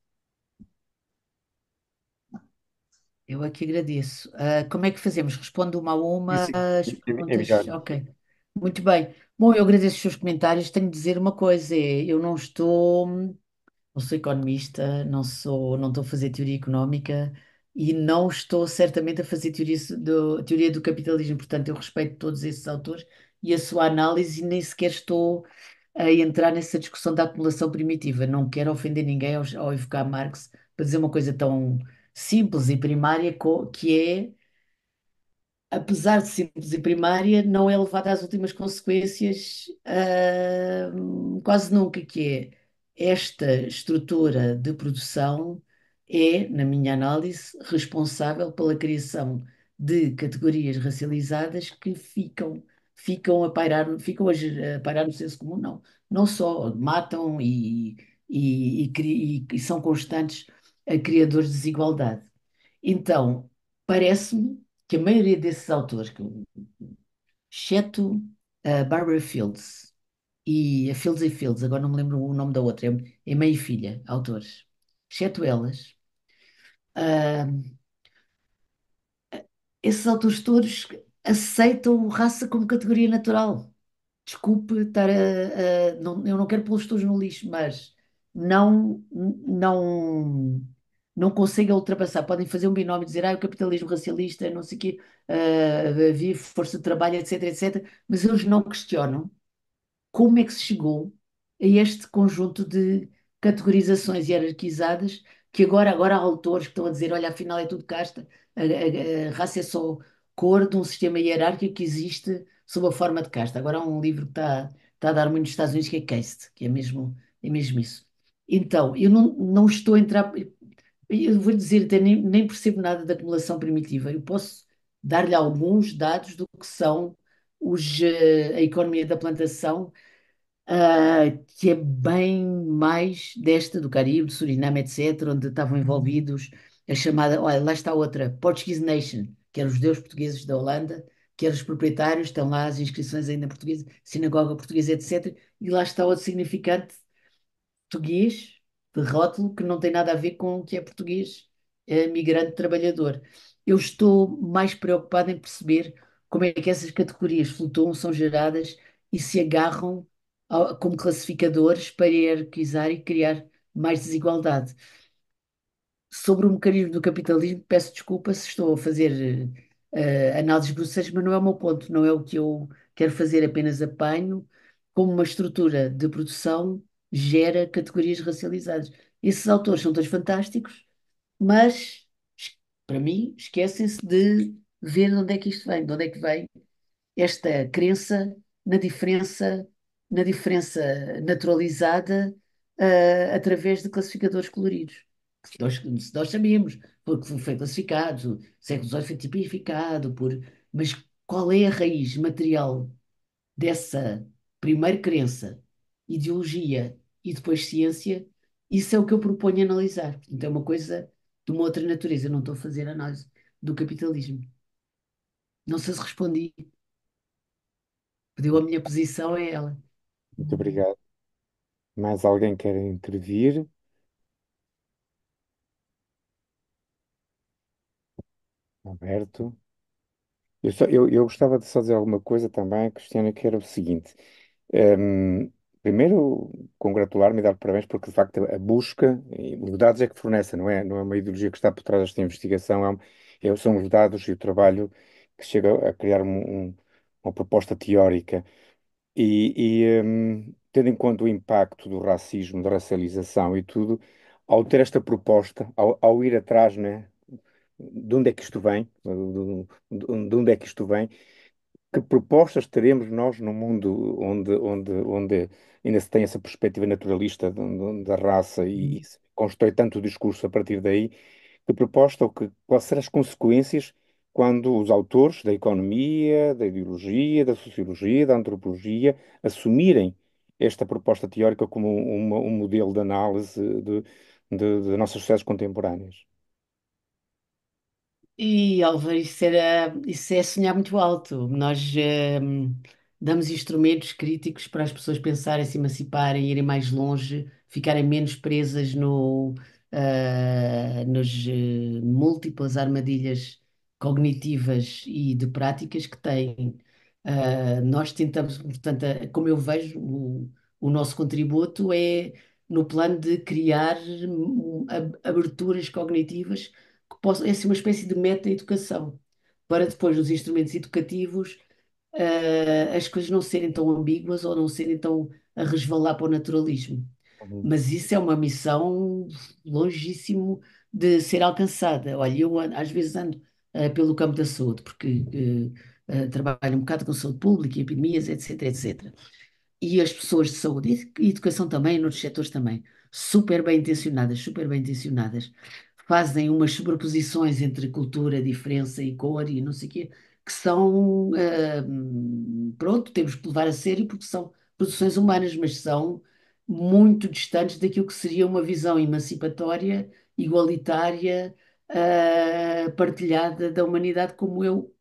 Eu aqui agradeço. Ah, como é que fazemos? Respondo uma a uma Isso, as perguntas? Ok. Muito bem. Bom, eu agradeço os seus comentários. Tenho de dizer uma coisa: é, eu não estou, não sou economista, não sou, não estou a fazer teoria económica e não estou certamente a fazer teoria do, teoria do capitalismo. Portanto, eu respeito todos esses autores e a sua análise e nem sequer estou a entrar nessa discussão da acumulação primitiva. Não quero ofender ninguém ao, ao evocar Marx para dizer uma coisa tão simples e primária, que é, apesar de simples e primária, não é levada às últimas consequências, quase nunca, que é esta estrutura de produção é, na minha análise, responsável pela criação de categorias racializadas que ficam ficam a pairar, ficam a, a pairar no senso comum, não. Não só matam e, e, e e- e são constantes a criadores de desigualdade. Então, parece-me que a maioria desses autores, exceto a eh, Barbara Fields e a Fields e Fields, agora não me lembro o nome da outra, é, é mãe e filha, autores, exceto elas, uh, esses autores todos aceitam raça como categoria natural. Desculpe estar a. a não, eu não quero pô-los todos no lixo, mas não, não, não conseguem ultrapassar. Podem fazer um binómio e dizer, ah, é o capitalismo racialista, não sei o quê, uh, vive força de trabalho, etc, etc, mas eles não questionam como é que se chegou a este conjunto de categorizações hierarquizadas que agora, agora há autores que estão a dizer, olha, afinal é tudo casta, a, a, a raça é só cor de um sistema hierárquico que existe sob a forma de casta. Agora há um livro que está, está a dar muito nos Estados Unidos que é Caste, que é mesmo, é mesmo isso. Então, eu não, não estou a entrar. Eu vou dizer, até nem, nem percebo nada da acumulação primitiva. Eu posso dar-lhe alguns dados do que são os, eh, a economia da plantação, ah, que é bem mais desta do Caribe, do Suriname, etc., onde estavam envolvidos a chamada. Olha, lá está outra, Portuguese Nation, que eram os deuses portugueses da Holanda, que eram os proprietários, estão lá as inscrições ainda portuguesas, sinagoga portuguesa, etc. E lá está outro significante português de rótulo que não tem nada a ver com o que é português, é migrante trabalhador. Eu estou mais preocupada em perceber como é que essas categorias flutuam, são geradas e se agarram ao, como classificadores para hierarquizar e criar mais desigualdade. Sobre o mecanismo do capitalismo, peço desculpa se estou a fazer uh, análises bruxas, mas não é o meu ponto, não é o que eu quero fazer, apenas apanho como uma estrutura de produção gera categorias racializadas. Esses autores são todos fantásticos, mas, para mim, esquecem-se de ver de onde é que isto vem, de onde é que vem esta crença na diferença, na diferença naturalizada uh, através de classificadores coloridos. Se nós, se nós sabemos, porque foi classificado, o século XVIII foi tipificado, por... mas qual é a raiz material dessa primeira crença, ideologia e depois ciência, isso é o que eu proponho analisar. Então é uma coisa de uma outra natureza. Eu não estou a fazer análise do capitalismo. Não sei se respondi. Pediu a minha posição, é ela. Muito obrigado. Mais alguém quer intervir? Alberto? Eu, só, eu, eu gostava de só dizer alguma coisa também, Cristiana, que era o seguinte. Hum, Primeiro, congratular-me e dar parabéns, porque de facto a busca, e os dados é que fornecem, não é? Não é uma ideologia que está por trás desta investigação, é um- é- são os dados e o trabalho que chega a criar um- um- uma proposta teórica. E, e, hum, tendo em conta o impacto do racismo, da racialização e tudo, ao ter esta proposta, ao, ao ir atrás, né, de onde é que isto vem, de onde é que isto vem, que propostas teremos nós no mundo onde, onde, onde ainda se tem essa perspectiva naturalista da raça e, uhum. e se constrói tanto o discurso a partir daí. Que proposta ou que, quais serão as consequências quando os autores da economia, da ideologia, da sociologia, da antropologia assumirem esta proposta teórica como um modelo de análise de, de, de nossas sociedades contemporâneas? E, Álvaro, isso, era, isso é sonhar muito alto. Nós, hum, damos instrumentos críticos para as pessoas pensarem, se emanciparem, irem mais longe, ficarem menos presas no, uh, nos uh, múltiplas armadilhas cognitivas e de práticas que têm. Uh, nós tentamos, portanto, a, como eu vejo, o, o nosso contributo é no plano de criar hum, aberturas cognitivas que possam, é assim, uma espécie de meta-educação, para depois os instrumentos educativos uh, as coisas não serem tão ambíguas ou não serem tão a resvalar para o naturalismo. Uhum. Mas isso é uma missão longíssimo de ser alcançada. Olha, eu às vezes ando uh, pelo campo da saúde, porque uh, trabalho um bocado com saúde pública, epidemias, etc, etc. E as pessoas de saúde e educação também, noutros setores também, super bem intencionadas, super bem intencionadas, fazem umas sobreposições entre cultura, diferença e cor e não sei o quê, que são, uh, pronto, temos que levar a sério porque são produções humanas, mas são muito distantes daquilo que seria uma visão emancipatória, igualitária, uh, partilhada da humanidade, como eu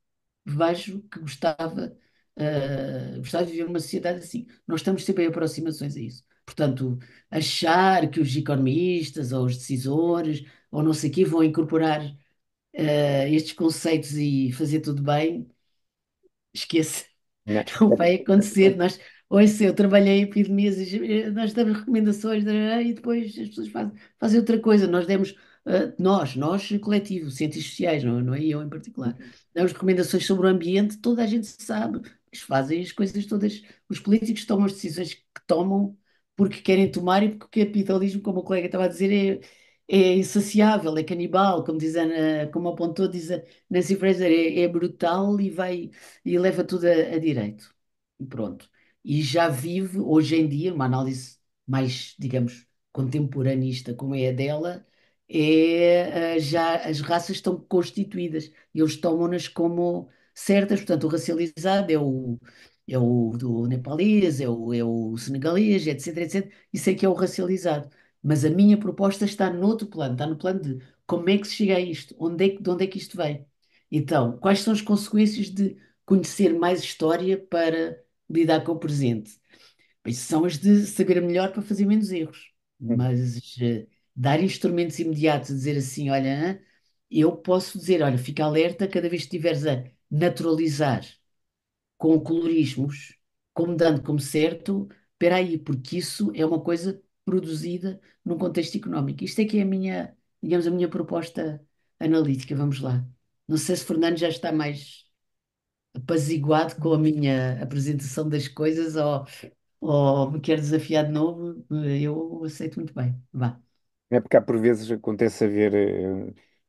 vejo que gostava, uh, gostava de viver numa sociedade assim. Nós estamos sempre em aproximações a isso. Portanto, achar que os economistas ou os decisores ou não sei o quê vão incorporar eh, estes conceitos e fazer tudo bem, esqueça, Não. não vai acontecer. Nós, ouça, eu trabalhei em epidemias, eh, nós damos recomendações né, e depois as pessoas fazem, fazem outra coisa. Nós demos, eh, nós, nós coletivo, cientistas sociais, não, não é eu em particular, uhum. damos recomendações sobre o ambiente, toda a gente sabe, eles fazem as coisas todas. Os políticos tomam as decisões que tomam porque querem tomar e porque o capitalismo, como o colega estava a dizer, é é insaciável, é canibal, como diz Ana, como apontou, diz a Nancy Fraser, é, é brutal e vai e leva tudo a, a direito. E pronto. E já vive hoje em dia uma análise mais, digamos, contemporaneista como é a dela, é, eh, já as raças estão constituídas, eles tomam-nas como certas, portanto, o racializado é o, é o do nepalês, é o, é o senegalês, etc, etc. Isso é que é o racializado. Mas a minha proposta está noutro plano, está no plano de como é que se chega a isto, onde é que, de onde é que isto vem. Então, quais são as consequências de conhecer mais história para lidar com o presente? são as de saber melhor para fazer menos erros, mas uh, dar instrumentos imediatos, dizer assim, olha, eu posso dizer, olha, fica alerta cada vez que estiveres a naturalizar com colorismos, como dando como certo, Peraí, porque isso é uma coisa produzida num contexto económico. Isto é que é a minha, digamos, a minha proposta analítica, vamos lá. Não sei se Fernando já está mais apaziguado com a minha apresentação das coisas ou, ou me quer desafiar de novo, eu aceito muito bem. Vá. É porque há por vezes acontece a ver.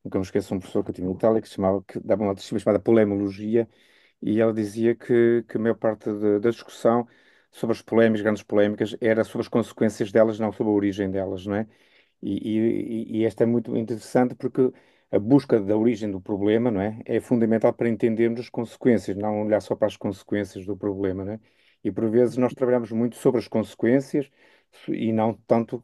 nunca eh, me esqueço, um professor que eu tive na Itália que, chamava, que dava uma disciplina chamada polemologia e ela dizia que, que a maior parte de, da discussão sobre as polémicas, grandes polémicas, era sobre as consequências delas, não sobre a origem delas, não é? E, e, e, esta é muito interessante porque a busca da origem do problema, não é? É fundamental para entendermos as consequências, não olhar só para as consequências do problema, não é? E por vezes nós trabalhamos muito sobre as consequências e não tanto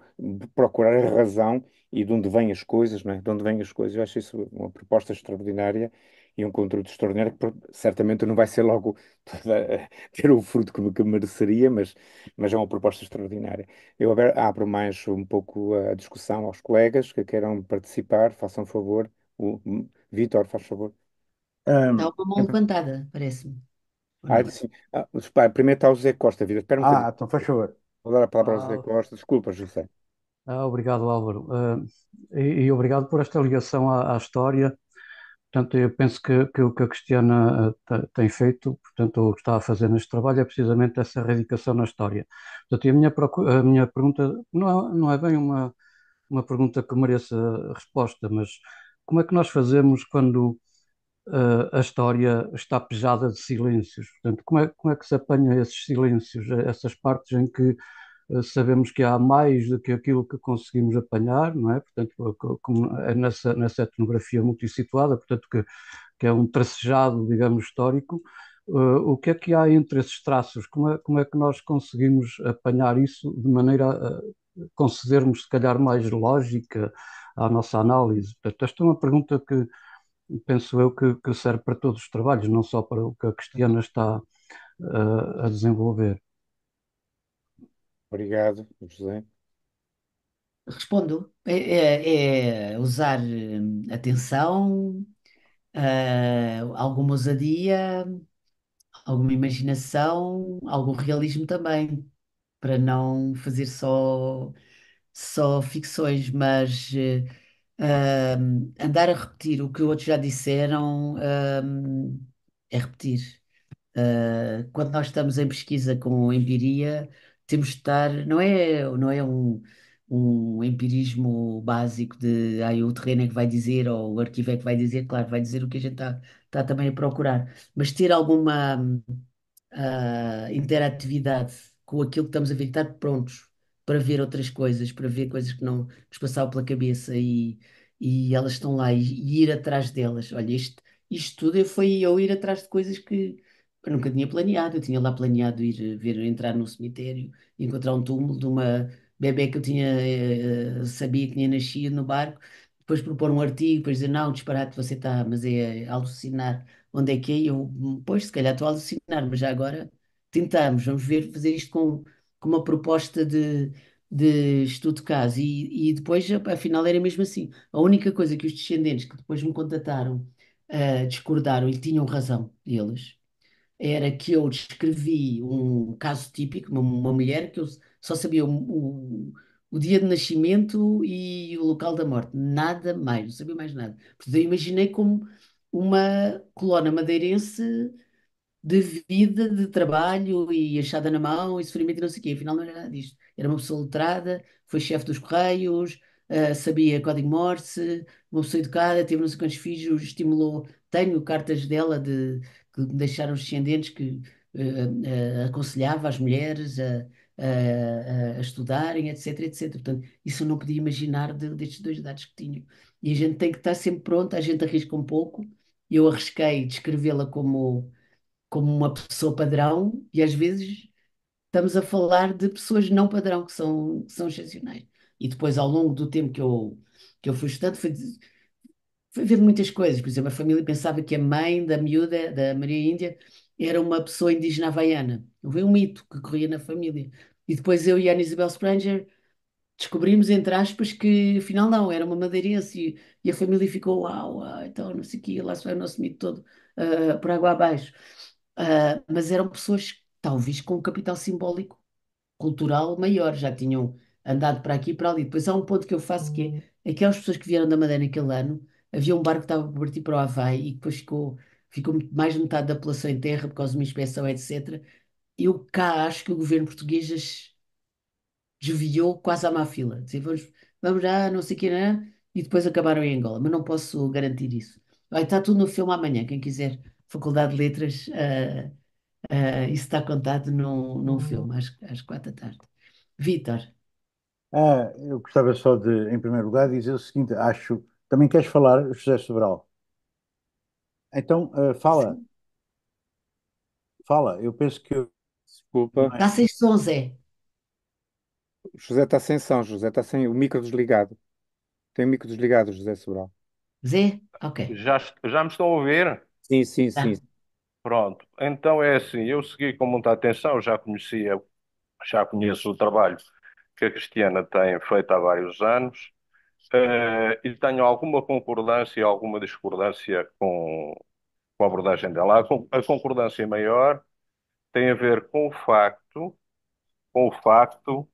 procurar a razão e de onde vêm as coisas, não é? De onde vêm as coisas. Eu acho isso uma proposta extraordinária e um conteúdo extraordinário que certamente não vai ser logo ter o fruto que, que mereceria, mas, mas é uma proposta extraordinária. Eu abro mais um pouco a discussão aos colegas que queiram participar, façam favor. O, hum, Vitor, faz favor. Está uma mão então levantada, parece-me. Ah, sim. Ah, primeiro está o José Costa, Vitor. Espera um ah, então faz favor. Vou dar a palavra ao José ah, Costa. Desculpa, José. Ah, obrigado, Álvaro. Uh, e, e, obrigado por esta ligação à, à história Portanto, eu penso que, que o que a Cristiana eh, tem feito, portanto, ou está a fazer neste trabalho, é precisamente essa radicação na história. Portanto, a minha, a minha pergunta não é, não é bem uma, uma pergunta que mereça resposta, mas como é que nós fazemos quando uh, a história está pejada de silêncios? Portanto, como é, como é que se apanha esses silêncios, eh, essas partes em que eh, sabemos que há mais do que aquilo que conseguimos apanhar, não é? Portanto, é nessa, nessa etnografia multissituada, portanto, que, que é um tracejado, digamos, histórico, uh, o que é que há entre esses traços? Como é, como é que nós conseguimos apanhar isso de maneira a concedermos, se calhar, mais lógica à nossa análise? Portanto, esta é uma pergunta que penso eu que, que serve para todos os trabalhos, não só para o que a Cristiana está uh, a desenvolver. Obrigado, José. Respondo. É, é- é usar hum, atenção, ah, alguma ousadia, alguma imaginação, algum realismo também, para não fazer só, só ficções, mas ah, hum, andar a repetir o que outros já disseram, hum, é repetir. Uh, quando nós estamos em pesquisa com empiria, temos de estar, não é, não é um, um empirismo básico de aí o terreno é que vai dizer, ou o arquivo é que vai dizer, claro, vai dizer o que a gente está tá também a procurar, mas ter alguma ah, interatividade com aquilo que estamos a ver, estar prontos para ver outras coisas, para ver coisas que não nos passavam pela cabeça e, e elas estão lá e, e ir atrás delas. Olha, isto, isto tudo foi eu ir atrás de coisas que eu nunca tinha planeado, eu tinha lá planeado ir eh, ver, entrar num cemitério e encontrar um túmulo de uma bebê que eu tinha, eh, sabia que tinha nascido no barco, depois propor um artigo, depois dizer, não, disparate, você está, mas é a alucinar, onde é que é? E eu, hum, pois, se calhar estou a alucinar, mas já agora tentamos, vamos ver, fazer isto com, com uma proposta de, de estudo de caso. E, e depois, afinal, era mesmo assim. A única coisa que os descendentes que depois me contataram uh, discordaram, e tinham razão, eles, era que eu descrevi um caso típico, uma, uma mulher que eu só sabia o, o, o, dia de nascimento e o local da morte, nada mais, não sabia mais nada. Portanto, eu imaginei como uma colona madeirense de vida, de trabalho e achada na mão e sofrimento e não sei o quê. Afinal, não era nada disto. Era uma pessoa letrada, foi chefe dos Correios, uh, sabia código Morse, uma pessoa educada, teve não sei quantos filhos, estimulou. Tenho cartas dela de que deixaram os descendentes que uh, uh, aconselhava as mulheres a, a, a, estudarem, etc, etc. Portanto, isso eu não podia imaginar de, destes dois dados que tinha. E a gente tem que estar sempre pronto, a gente arrisca um pouco. Eu arrisquei descrevê-la como, como uma pessoa padrão e às vezes estamos a falar de pessoas não padrão, que são, que são excepcionais. E depois, ao longo do tempo que eu, que eu fui estudando, foi foi vendo muitas coisas, por exemplo, a família pensava que a mãe da miúda, da Maria Índia, era uma pessoa indígena havaiana. Houve um mito que corria na família. E depois eu e a Ana Isabel Spranger descobrimos, entre aspas, que afinal não, era uma madeirense e, e a família ficou, uau, ah, então não sei o quê, lá se vai é o nosso mito todo uh, por água abaixo. Uh, mas eram pessoas, talvez, com um capital simbólico, cultural maior, já tinham andado para aqui e para ali. Depois há um ponto que eu faço que é hum. aquelas pessoas que vieram da Madeira naquele ano havia um barco que estava a partir para o Havaí e depois ficou, ficou mais de metade da população em terra por causa de uma inspeção, etc. Eu cá acho que o governo português desviou quase à má fila. Dizer, vamos, vamos lá, não sei o que, né e depois acabaram em Angola, mas não posso garantir isso. Vai estar tudo no filme amanhã, quem quiser, Faculdade de Letras, uh, uh, isso está contado num, num filme, às, às quatro da tarde. Vítor. Ah, eu gostava só de, em primeiro lugar, dizer o seguinte: acho também queres falar, José Sobral? Então, eh, fala, Sim. fala. Eu penso que eu... Desculpa. Está é. sem som, Zé. José está sem som, José está sem o micro desligado. Tem o micro desligado, José Sobral. Zé? Ok. Já, já me estão a ouvir? Sim, sim, Tá. sim. Pronto. Então é assim, eu segui com muita atenção, já conhecia, já conheço o trabalho que a Cristiana tem feito há vários anos. Uh, e tenho alguma concordância, alguma discordância com, com a abordagem dela. A, concordância maior tem a ver com o facto, com o facto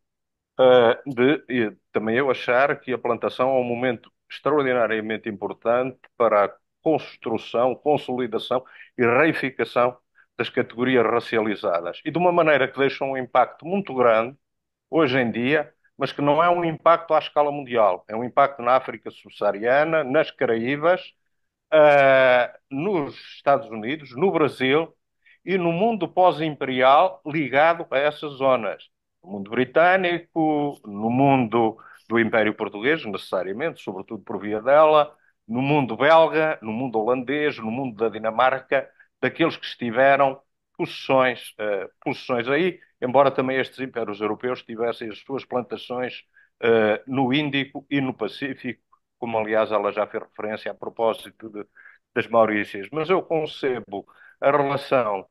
uh, de também eu achar que a plantação é um momento extraordinariamente importante para a construção, consolidação e reificação das categorias racializadas e de uma maneira que deixa um impacto muito grande hoje em dia mas que não é um impacto à escala mundial. É um impacto na África subsaariana, nas Caraíbas, uh, nos Estados Unidos, no Brasil e no mundo pós-imperial ligado a essas zonas. No mundo britânico, no mundo do Império Português, necessariamente, sobretudo por via dela, no mundo belga, no mundo holandês, no mundo da Dinamarca, daqueles que estiveram posições, uh, eh, posições aí, embora também estes impérios europeus tivessem as suas plantações uh, no Índico e no Pacífico, como aliás ela já fez referência a propósito de, das Maurícias. Mas eu concebo a relação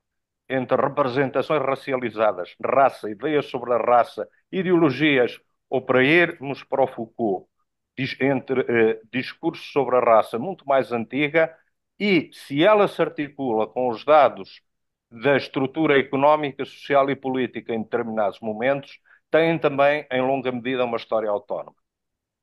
entre representações racializadas, raça, ideias sobre a raça, ideologias, ou para irmos para o Foucault, entre eh, discursos sobre a raça muito mais antiga, e se ela se articula com os dados da estrutura económica, social e política em determinados momentos, têm também, em longa medida, uma história autónoma.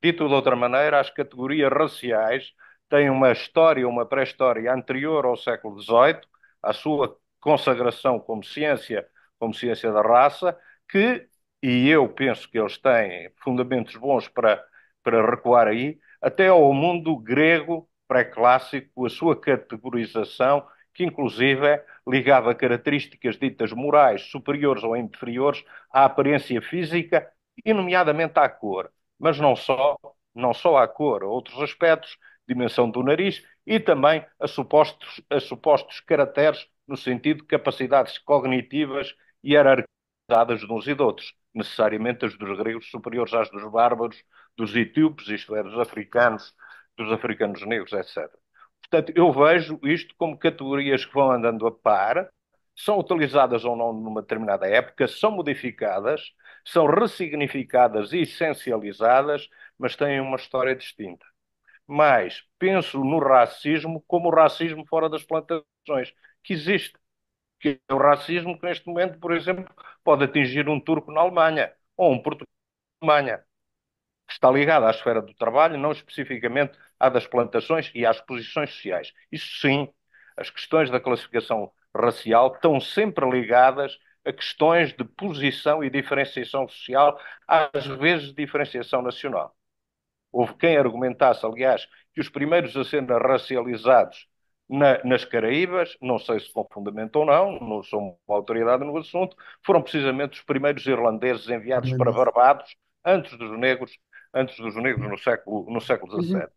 Dito de outra maneira, as categorias raciais têm uma história, uma pré-história anterior ao século XVIII, à sua consagração como ciência, como ciência da raça, que, e eu penso que eles têm fundamentos bons para, para recuar aí, até ao mundo grego pré-clássico, a sua categorização que inclusive é ligava características ditas morais superiores ou inferiores à aparência física e nomeadamente à cor, mas não só, não só à cor, a outros aspectos, dimensão do nariz e também a supostos, a supostos caracteres no sentido de capacidades cognitivas e hierarquizadas de uns e de outros, necessariamente as dos gregos superiores às dos bárbaros, dos etíopes, isto é, dos africanos, dos africanos negros, etc. Portanto, eu vejo isto como categorias que vão andando a par, são utilizadas ou não numa determinada época, são modificadas, são ressignificadas e essencializadas, mas têm uma história distinta. Mas penso no racismo como o racismo fora das plantações, que existe. Que é o racismo que neste momento, por exemplo, pode atingir um turco na Alemanha ou um português na Alemanha está ligada à esfera do trabalho, não especificamente à das plantações e às posições sociais. Isso sim, as questões da classificação racial estão sempre ligadas a questões de posição e diferenciação social, às vezes diferenciação nacional. Houve quem argumentasse, aliás, que os primeiros a serem racializados na, nas Caraíbas, não sei se com fundamento ou não, não sou uma autoridade no assunto, foram precisamente os primeiros irlandeses enviados para Barbados antes dos negros antes dos negros no século, no século XVII. Uhum.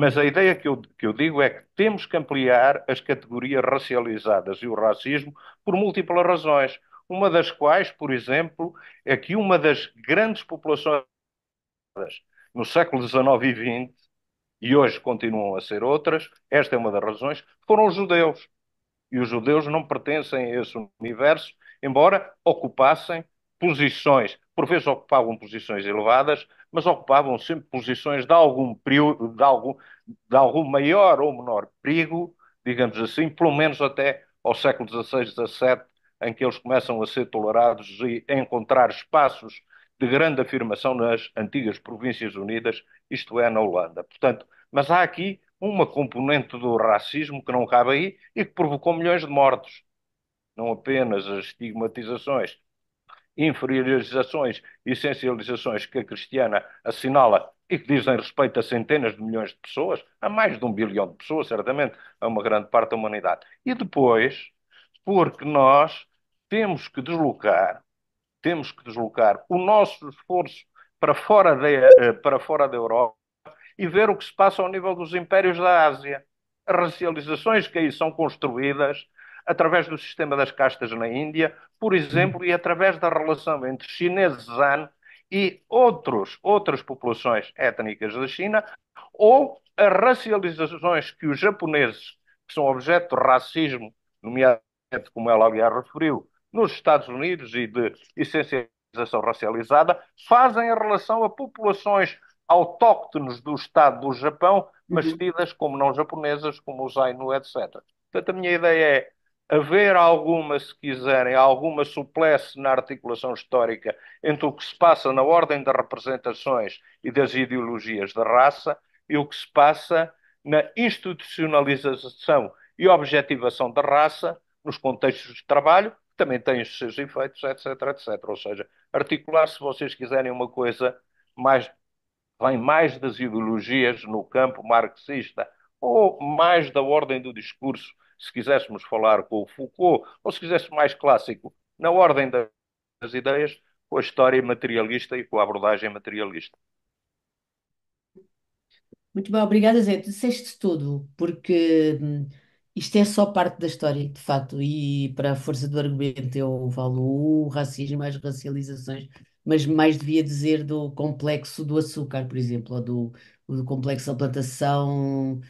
Mas a ideia que eu, que eu digo é que temos que ampliar as categorias racializadas e o racismo por múltiplas razões. Uma das quais, por exemplo, é que uma das grandes populações no século XIX e XX, e hoje continuam a ser outras, esta é uma das razões, foram os judeus. E os judeus não pertencem a esse universo, embora ocupassem posições por vezes ocupavam posições elevadas, mas ocupavam sempre posições de algum, de algum, de algum maior ou menor perigo, digamos assim, pelo menos até ao século XVI, XVII, em que eles começam a ser tolerados e a encontrar espaços de grande afirmação nas antigas províncias unidas, isto é, na Holanda. Portanto, mas há aqui uma componente do racismo que não cabe aí e que provocou milhões de mortos. Não apenas as estigmatizações inferiorizações e essencializações que a Cristiana assinala e que dizem respeito a centenas de milhões de pessoas, a mais de um bilhão de pessoas, certamente, a uma grande parte da humanidade. E depois, porque nós temos que deslocar, temos que deslocar o nosso esforço para fora de eh, para fora da Europa e ver o que se passa ao nível dos impérios da Ásia. As racializações que aí são construídas, através do sistema das castas na Índia, por exemplo, e através da relação entre chineses Zan e outros, outras populações étnicas da China, ou as racializações que os japoneses, que são objeto de racismo, nomeadamente, como ela aliás referiu, nos Estados Unidos e de essencialização racializada, fazem em relação a populações autóctones do Estado do Japão, mas uhum. tidas como não japonesas, como os Ainu, etc. Portanto, a minha ideia é haver alguma, se quiserem, alguma suplesse na articulação histórica entre o que se passa na ordem das representações e das ideologias da raça e o que se passa na institucionalização e objetivação da raça nos contextos de trabalho, que também tem os seus efeitos, etc, etc. Ou seja, articular, se vocês quiserem, uma coisa mais vem mais das ideologias no campo marxista ou mais da ordem do discurso se quiséssemos falar com o Foucault, ou se quisesse mais clássico, na ordem das ideias, com a história materialista e com a abordagem materialista. Muito bem, obrigada, Zé. Tu disseste tudo, porque hum, isto é só parte da história, de facto, e para a força do argumento eu falo o racismo, as racializações, mas mais devia dizer do complexo do açúcar, por exemplo, ou do, do complexo da plantação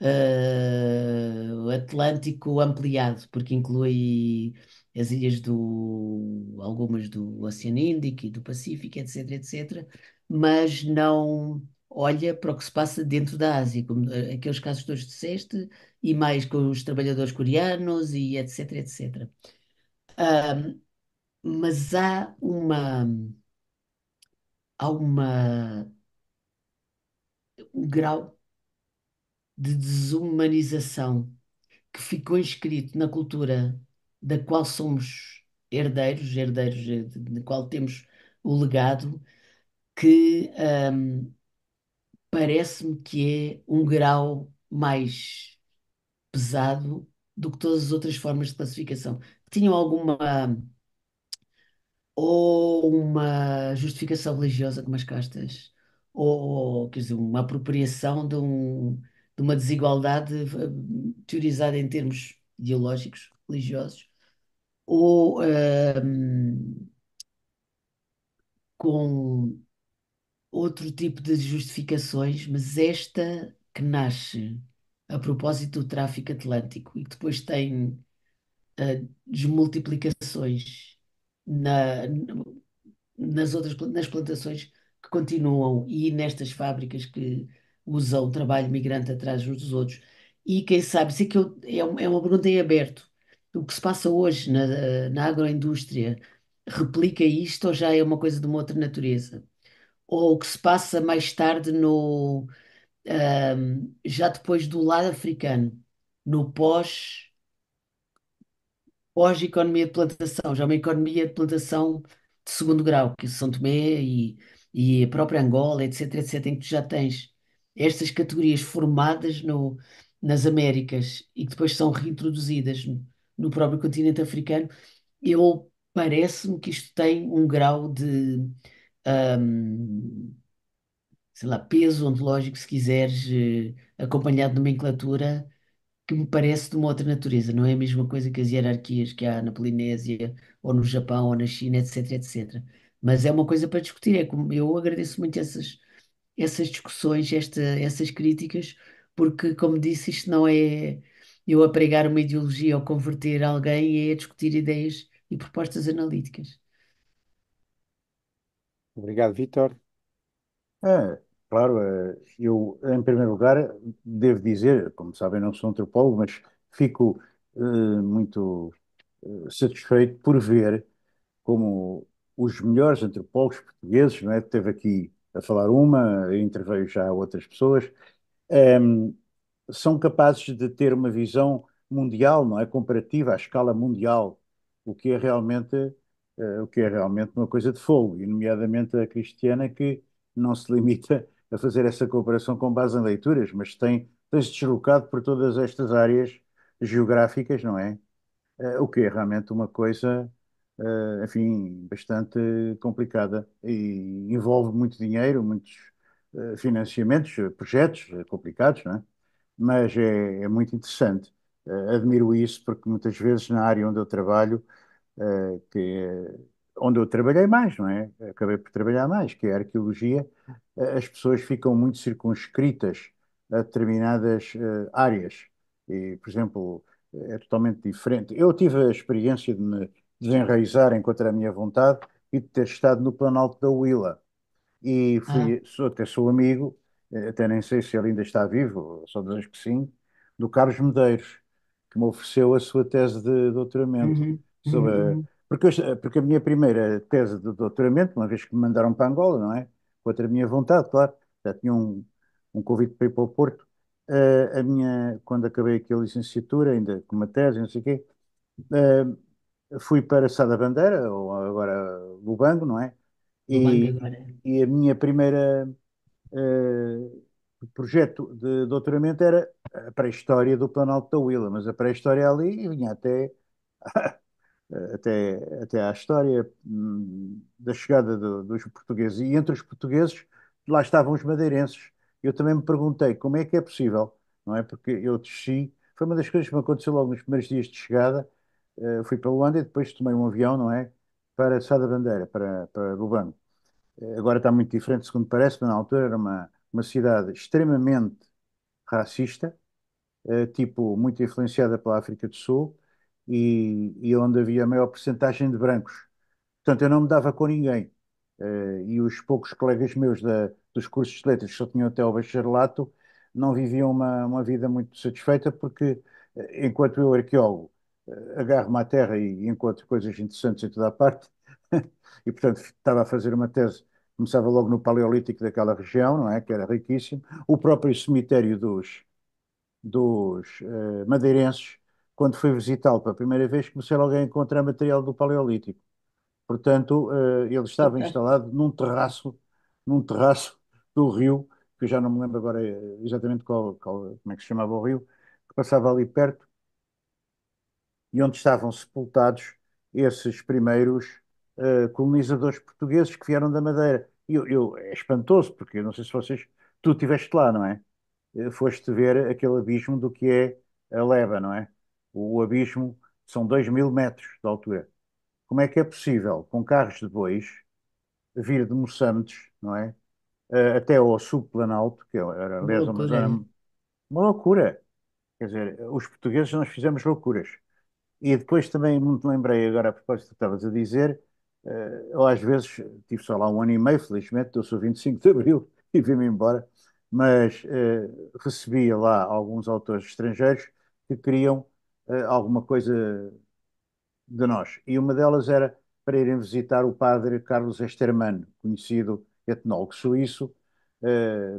uh, Atlântico ampliado, porque inclui as ilhas do algumas do Oceano Índico e do Pacífico, etc, etc, mas não olha para o que se passa dentro da Ásia, como ah, aqueles casos que tu disseste, e mais com os trabalhadores coreanos e etc, etc. mas há uma há uma um grau de desumanização que ficou inscrito na cultura da qual somos herdeiros, herdeiros da qual temos o legado, que hum, parece-me que é um grau mais pesado do que todas as outras formas de classificação. Tinham alguma ou uma justificação religiosa como as castas, ou quer dizer, uma apropriação de um de uma desigualdade eh, teorizada em termos ideológicos, religiosos, ou um, ehm, com outro tipo de justificações, mas esta que nasce a propósito do tráfico atlântico e que depois tem uh, desmultiplicações na, nas outras nas plantações que continuam e nestas fábricas que usa o trabalho migrante atrás uns dos outros. E quem sabe, isso é, que eu, é, uma pergunta em aberto. O que se passa hoje na, na agroindústria replica isto ou já é uma coisa de uma outra natureza? Ou o que se passa mais tarde no, um, já depois do lado africano, no pós, pós economia de plantação, já é uma economia de plantação de segundo grau, que São Tomé e, e a própria Angola, etc, etc, em que tu já tens estas categorias formadas no, nas Américas e que depois são reintroduzidas no, no próprio continente africano, eu parece-me que isto tem um grau de um, sei lá, peso ontológico, se quiseres, eh, acompanhado de nomenclatura, que me parece de uma outra natureza. Não é a mesma coisa que as hierarquias que há na Polinésia, ou no Japão, ou na China, etc, etc. Mas é uma coisa para discutir. É como, eu agradeço muito essas essas discussões, esta, essas críticas, porque, como disse, isto não é eu a pregar uma ideologia ou converter alguém, é a discutir ideias e propostas analíticas. Obrigado, Vítor. É, claro, é, eu, em primeiro lugar, devo dizer, como sabem, não sou antropólogo, mas fico eh, muito eh, satisfeito por ver como os melhores antropólogos portugueses, não é? Teve aqui a falar uma, eu interveio já outras pessoas, um, ehm, são capazes de ter uma visão mundial, não é comparativa à escala mundial, o que é realmente uh, o que é realmente uma coisa de fogo, e nomeadamente a cristiana que não se limita a fazer essa cooperação com base em leituras, mas tem tem-se deslocado por todas estas áreas geográficas, não é? Uh, o que é realmente uma coisa uh, enfim, bastante complicada e envolve muito dinheiro, muitos uh, financiamentos, eh, projetos complicados, não é? mas é, é muito interessante. Uh, admiro isso porque muitas vezes na área onde eu trabalho, que é onde eu trabalhei mais, não é? Acabei por trabalhar mais, que é a arqueologia, as pessoas ficam muito circunscritas a determinadas áreas. E, por exemplo, é totalmente diferente. Eu tive a experiência de me desenraizar enquanto era a minha vontade e de ter estado no Planalto da Willa E fui, ah. sou, até sou amigo, eh, até nem sei se ele ainda está vivo, só desejo que sim, do Carlos Medeiros, que me ofereceu a sua tese de doutoramento. Uhum. Sobre, uhum. uhum. Porque, eh, porque a minha primeira tese de doutoramento, uma vez que me mandaram para Angola, não é? Contra a minha vontade, claro, já tinha um, um convite para ir para o Porto. Eh, a minha, quando acabei aqui a licenciatura, ainda com uma tese, não sei o quê, fui para Sá da Bandeira, ou agora Lubango, não é? E, e a minha primeira uh, projeto de doutoramento era a pré-história do Planalto da Huila, mas a pré-história ali vinha até, até, até à história hum, da chegada do, dos portugueses. E entre os portugueses, lá estavam os madeirenses. Eu também me perguntei como é que é possível, não é? Porque eu desci, foi uma das coisas que me aconteceu logo nos primeiros dias de chegada, eh, fui para Luanda e depois tomei um avião, não é? Para Sá da Bandeira, para, para Lubango. Eh, agora está muito diferente, segundo parece, mas na altura era uma, uma cidade extremamente racista, eh, tipo, muito influenciada pela África do Sul e, e onde havia a maior porcentagem de brancos. Portanto, eu não me dava com ninguém. e os poucos colegas meus da, dos cursos de letras que só tinham até o bacharelato não viviam uma, uma vida muito satisfeita porque enquanto eu, arqueólogo, agarro-me à terra e encontro coisas interessantes em toda a parte. e, portanto, estava a fazer uma tese, começava logo no Paleolítico daquela região, não é? Que era riquíssimo. O próprio cemitério dos, dos uh, madeirenses, quando fui visitá-lo pela primeira vez, comecei logo a encontrar material do Paleolítico. Portanto, uh, ele estava okay. instalado num terraço, num terraço do rio, que eu já não me lembro agora eh, exatamente qual, qual, como é que se chamava o rio, que passava ali perto, e onde estavam sepultados esses primeiros uh, colonizadores portugueses que vieram da Madeira. Eu, eu, é espantoso, porque eu não sei se vocês. Tu estiveste lá, não é? Eh, foste ver aquele abismo do que é a leva, não é? O, o abismo são 2 mil metros de altura. Como é que é possível, com carros de bois, vir de Moçambique não é? Uh, até ao subplanalto, que é, era, aliás, uma loucura. Quer dizer, os portugueses nós fizemos loucuras. E depois também muito lembrei agora a propósito do que estavas a dizer, eh, eu às vezes tive só lá um ano e meio, felizmente, eu sou 25 de Abril e vim-me embora, mas uh, recebia lá alguns autores estrangeiros que queriam uh, alguma coisa de nós. E uma delas era para irem visitar o padre Carlos Estermann, conhecido etnólogo suíço,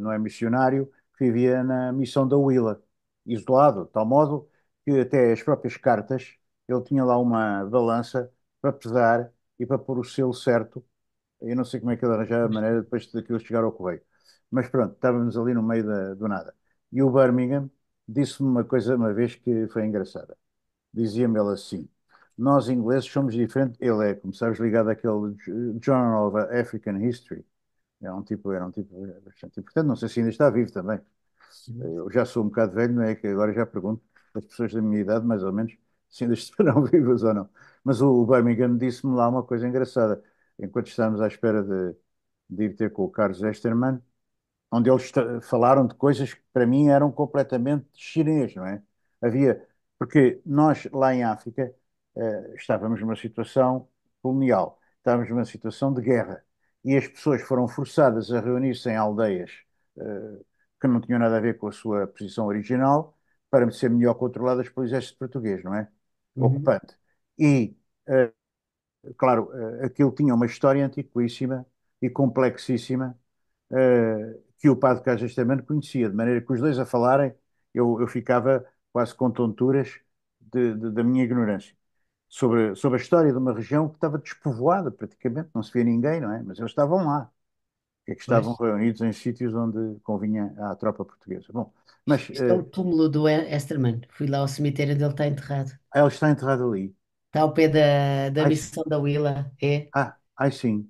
não é missionário, que vivia na missão da Huila, isolado, de tal modo que até as próprias cartas ele tinha lá uma balança para pesar e para pôr o selo certo. Eu não sei como é que ele arranjava a maneira depois daquilo chegar ao correio. Mas pronto, estávamos ali no meio da, do nada. E o Birmingham disse-me uma coisa uma vez que foi engraçada. Dizia-me ele assim: Nós ingleses somos diferentes. Ele é, como sabes, ligado àquele Journal of African History. É um tipo, era um tipo bastante importante. Não sei se ainda está vivo também. Eu já sou um bocado velho, não é? Que agora já pergunto às pessoas da minha idade, mais ou menos, se ainda estarão vivas ou não. Mas o Birmingham disse-me lá uma coisa engraçada. Enquanto estávamos à espera de, de ir ter com o Carlos Esterman, onde eles falaram de coisas que para mim eram completamente chinês, não é? Havia, porque nós lá em África eh, estávamos numa situação colonial, estávamos numa situação de guerra e as pessoas foram forçadas a reunir-se em aldeias eh, que não tinham nada a ver com a sua posição original para ser melhor controladas pelo exército português, não é? Uhum. ocupante. E, eh, claro, eh, aquilo tinha uma história antiquíssima e complexíssima eh, que o padre Casas também conhecia, de maneira que os dois a falarem, eu, eu ficava quase com tonturas de, de, da minha ignorância. Sobre, sobre a história de uma região que estava despovoada praticamente, não se via ninguém, não é? Mas eles estavam lá. É que estavam pois. reunidos em sítios onde convinha à tropa portuguesa. Bom, mas, é o eh, túmulo do Esterman. Fui lá ao cemitério onde ele está enterrado. Ah, ele está enterrado ali. Está ao pé da, da Ai, missão da Willa. É. Ah, ai sim.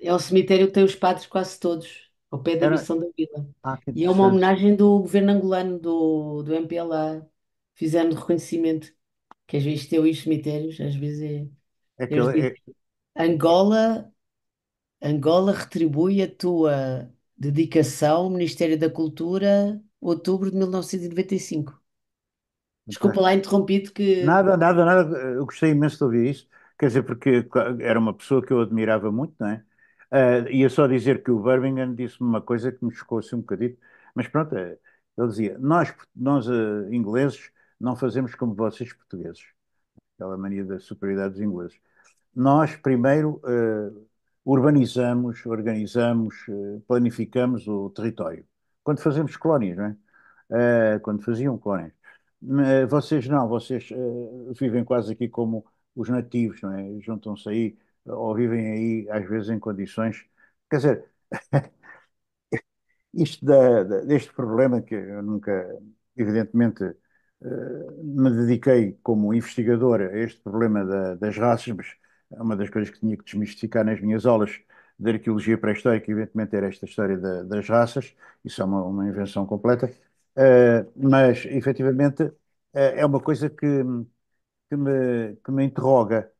É, é o cemitério que tem os padres quase todos, ao pé da Era... missão da Willa. Ah, que E é uma homenagem do governo angolano, do, do MPLA. Fizeram reconhecimento, que às vezes tem os cemitérios, às vezes é. É que é- Angola Angola retribui a tua dedicação ao Ministério da Cultura, outubro de 1995. Desculpa lá interrompido que. Nada, nada, nada. Eu gostei imenso de ouvir isso. Quer dizer, porque era uma pessoa que eu admirava muito, não é? Uh, ia só dizer que o Birmingham disse-me uma coisa que me chocou assim um bocadito, mas pronto, eh, ele dizia: Nós, nós uh, ingleses, não fazemos como vocês portugueses. Aquela mania da superioridade dos ingleses. Nós, primeiro, uh, urbanizamos, organizamos, eh, planificamos o território. Quando fazemos colónias, não é? Eh, quando faziam colónias. Eh, vocês não, vocês vivem quase aqui como os nativos, não é? Juntam-se aí, ou vivem aí, às vezes, em condições. Quer dizer, isto da, deste problema que eu nunca, evidentemente, me dediquei como investigador a este problema da, das raças, mas é uma das coisas que tinha que desmistificar nas minhas aulas de arqueologia pré-histórica, evidentemente, era esta história da, das raças, isso é uma, uma invenção completa, uh, mas efetivamente uh, é uma coisa que, que, me, que me interroga,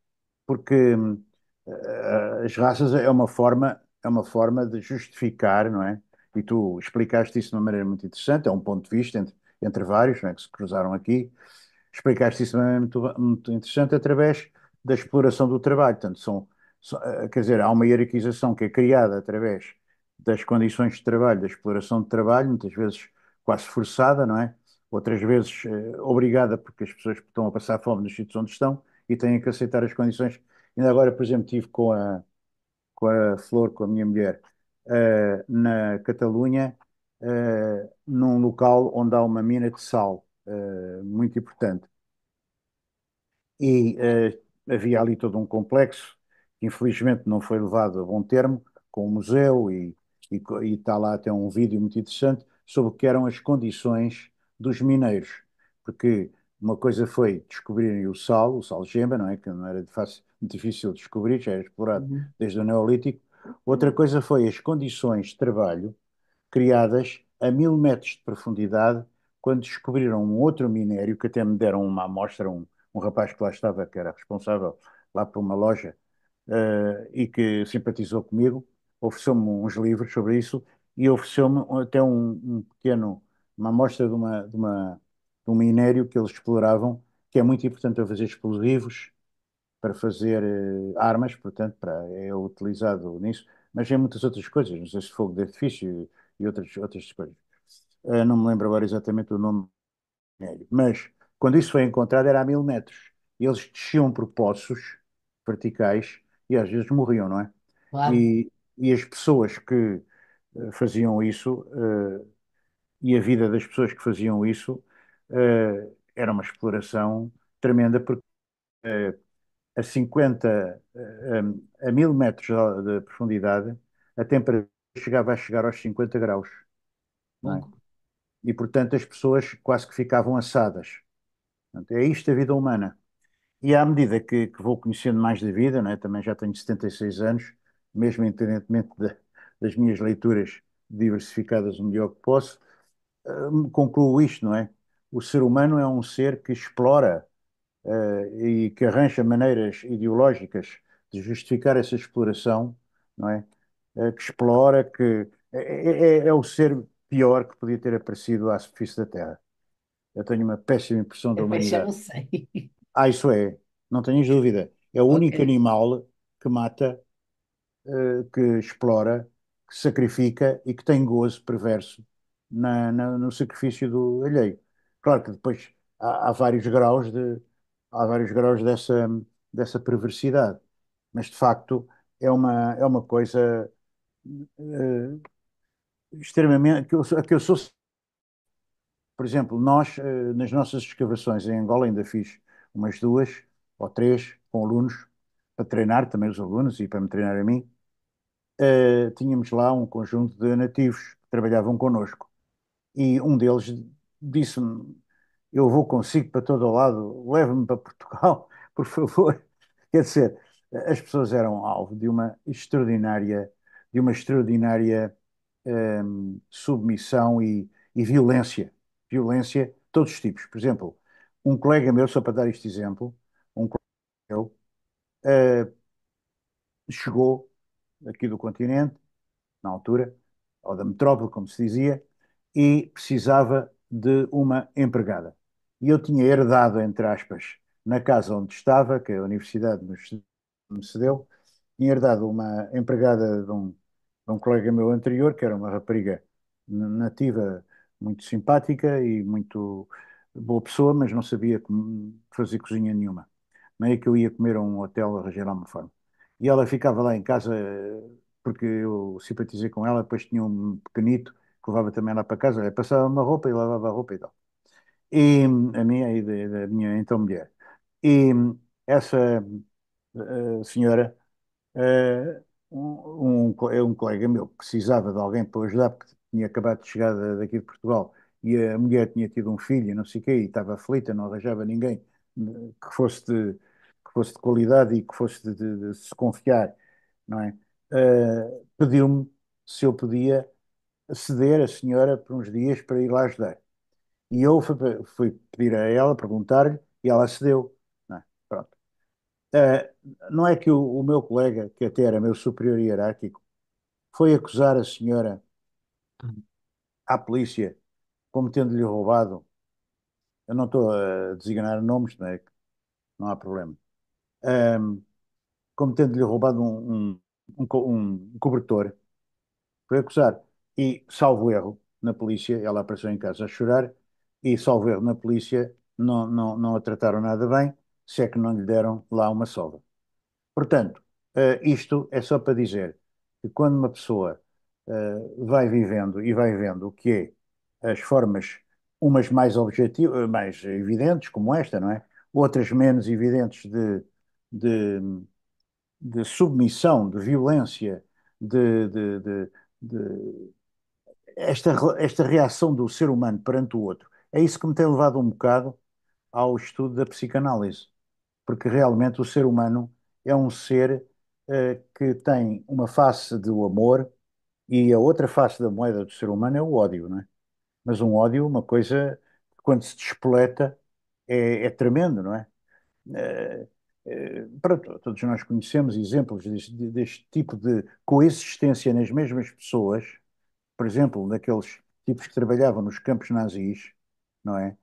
porque uh, as raças é uma forma é uma forma de justificar, não é? E tu explicaste isso de uma maneira muito interessante, é um ponto de vista entre, entre vários não é, que se cruzaram aqui. Explicaste isso de uma maneira muito, muito interessante através da exploração do trabalho. Portanto, são, são, eh, quer dizer, há uma hierarquização que é criada através das condições de trabalho, da exploração de trabalho, muitas vezes quase forçada, não é? Outras vezes eh, obrigada, porque as pessoas estão a passar fome nos sítios onde estão e têm que aceitar as condições. Ainda agora, por exemplo, tive com a, com a Flor, com a minha mulher, uh, na Catalunha, uh, num local onde há uma mina de sal uh, muito importante. E havia ali todo um complexo, que infelizmente não foi levado a bom termo, com o museu e, e, e está lá até um vídeo muito interessante sobre o que eram as condições dos mineiros, porque uma coisa foi descobrirem o sal, o sal gema, não é? Que não era fácil, difícil de descobrir, já era explorado uhum. desde o Neolítico. Outra coisa foi as condições de trabalho criadas a mil metros de profundidade, quando descobriram um outro minério, que até me deram uma amostra, um, um rapaz que lá estava, que era responsável lá por uma loja uh, e que simpatizou comigo, ofereceu-me uns livros sobre isso e ofereceu-me até um, um, pequeno, uma amostra de, uma, de, uma, de um minério que eles exploravam, que é muito importante para fazer explosivos, para fazer uh, armas, portanto, para, é utilizado nisso, mas em é muitas outras coisas, não sei se fogo de artifício e outras, outras coisas. Uh, não me lembro agora exatamente o nome do minério, mas quando isso foi encontrado era a mil metros. Eles desciam por poços verticais e às vezes morriam, não é? Claro. E, e as pessoas que eh, faziam isso uh, e a vida das pessoas que faziam isso uh, era uma exploração tremenda porque a 50 a mil metros de profundidade a temperatura chegava a chegar aos 50 graus. É? E portanto as pessoas quase que ficavam assadas. Portanto, é isto a vida humana. E à medida que, que vou conhecendo mais da vida, né, também já tenho 76 anos, mesmo independentemente de, das minhas leituras diversificadas o melhor que posso, hum, concluo isto, não é? O ser humano é um ser que explora uh, e que arranja maneiras ideológicas de justificar essa exploração, não é? Uh, que explora, que é, é, é, é o ser pior que podia ter aparecido à superfície da Terra. Eu tenho uma péssima impressão da Eu já não humanidade. sei. Ah, isso é, não tenhas dúvida. É o único animal que mata, eh, que explora, que sacrifica e que tem gozo perverso na- na- no sacrifício do alheio. Claro que depois há, há vários graus de, há vários graus dessa, dessa perversidade, mas de facto é uma, é uma coisa eh, extremamente, a que eu, sou- que eu sou por exemplo, nós, eh, nas nossas escavações em Angola, ainda fiz umas duas ou três com alunos, para treinar também os alunos e para me treinar a mim. Uh, tínhamos lá um conjunto de nativos que trabalhavam connosco. E um deles disse-me: Eu vou consigo para todo lado, leve-me para Portugal, por favor. Quer dizer, as pessoas eram alvo de uma extraordinária, de uma extraordinária um, ehm, submissão e, e violência violência, todos os tipos. Por exemplo, um colega meu, só para dar este exemplo, um colega meu uh, chegou aqui do continente, na altura, ou da metrópole, como se dizia, e precisava de uma empregada. E eu tinha herdado, entre aspas, na casa onde estava, que é a universidade me cedeu, tinha herdado uma empregada de um, de um colega meu anterior, que era uma rapariga nativa muito simpática e muito boa pessoa, mas não sabia fazer cozinha nenhuma. Meio que eu ia comer a um hotel a regerar uma forma. E ela ficava lá em casa, porque eu simpatizei com ela, depois tinha um pequenito que levava também lá para casa, passava uma roupa e lavava a roupa e tal. E a minha e da minha então mulher. E essa eh, senhora, uh, um, um, é um colega meu precisava de alguém para ajudar, porque tinha acabado de chegar daqui de Portugal e a mulher tinha tido um filho, não sei o quê, e estava aflita, não arranjava ninguém eh, que fosse de, que fosse de qualidade e que fosse de, de, de se confiar, não é? Uh, pediu-me se eu podia ceder a senhora por uns dias para ir lá ajudar. E eu fui, fui pedir a ela, perguntar-lhe, e ela cedeu. Não é? Pronto. Uh, não é que o, o meu colega, que até era meu superior hierárquico, foi acusar a senhora à polícia como tendo-lhe roubado. Eu não estou a designar nomes, não é? Não há problema. Um, como tendo-lhe roubado um, um, um cobertor, foi acusar. E, salvo erro, na polícia, ela apareceu em casa a chorar, e, salvo erro, na polícia, não, não, não a trataram nada bem, se é que não lhe deram lá uma sova. Portanto, ah, isto é só para dizer que quando uma pessoa eh, vai vivendo e vai vendo o que é as formas, umas mais objetivas, mais evidentes, como esta, não é? Outras menos evidentes de, de, de submissão, de violência, de, de, de esta, esta reação do ser humano perante o outro. É isso que me tem levado um bocado ao estudo da psicanálise, porque realmente o ser humano é um ser uh, que tem uma face do amor, e a outra face da moeda do ser humano é o ódio, não é? Mas um ódio, uma coisa que quando se despoleta é, é tremendo, não é? é, é pronto, todos nós conhecemos exemplos deste, deste tipo de coexistência nas mesmas pessoas, por exemplo, daqueles tipos que trabalhavam nos campos nazis, não é?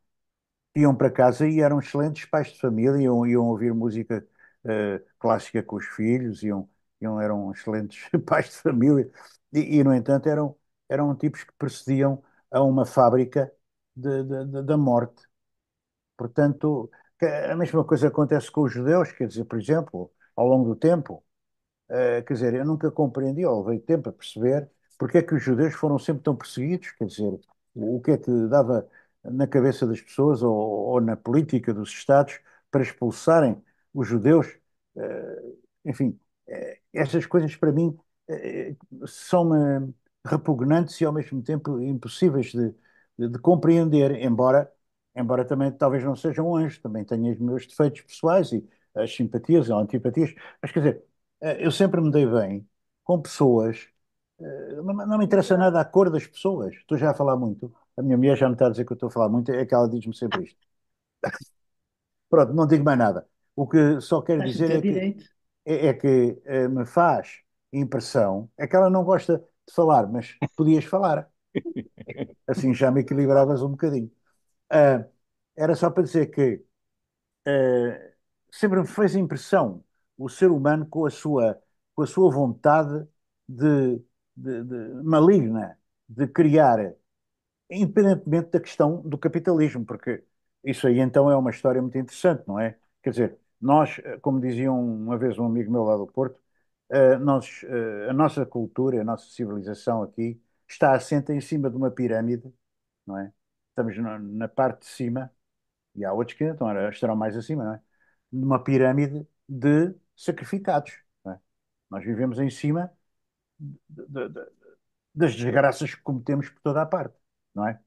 Iam para casa e eram excelentes pais de família, iam, iam ouvir música uh, clássica com os filhos, iam, iam, eram excelentes pais de família, e, e, no entanto, eram, eram tipos que precediam a uma fábrica da morte. Portanto, a mesma coisa acontece com os judeus, quer dizer, por exemplo, ao longo do tempo. Uh, quer dizer, eu nunca compreendi, ou levei tempo a perceber, porque é que os judeus foram sempre tão perseguidos, quer dizer, o, o que é que dava na cabeça das pessoas ou, ou na política dos Estados para expulsarem os judeus. Uh, enfim, uh, essas coisas para mim eh, são eh, repugnantes e ao mesmo tempo impossíveis de, de, de, compreender, embora, embora também talvez não sejam anjos também tenha os meus defeitos pessoais e as simpatias ou antipatias, mas quer dizer, eh, eu sempre me dei bem com pessoas, não, não me interessa nada a cor das pessoas, estou já a falar muito, a minha mulher já me está a dizer que eu estou a falar muito, é que ela diz-me sempre isto. Pronto, não digo mais nada. O que só quero dizer é que, é, é que me faz impressão é que ela não gosta de falar, mas podias falar. Assim já me equilibravas um bocadinho. Uh, era só para dizer que uh, sempre me fez impressão o ser humano com a sua, com a sua vontade de, de, de maligna de criar, independentemente da questão do capitalismo, porque isso aí então é uma história muito interessante, não é? Quer dizer, nós, ah, como dizia uma vez um amigo meu lá do Porto, eh, nós, eh, a nossa cultura, a nossa civilização aqui está assenta em cima de uma pirâmide, não é? Estamos na parte de cima, e há outros que ainda então estarão mais acima, não é? Numa pirâmide de sacrificados. É? Nós vivemos em cima de, de, das desgraças que cometemos por toda a parte, não é?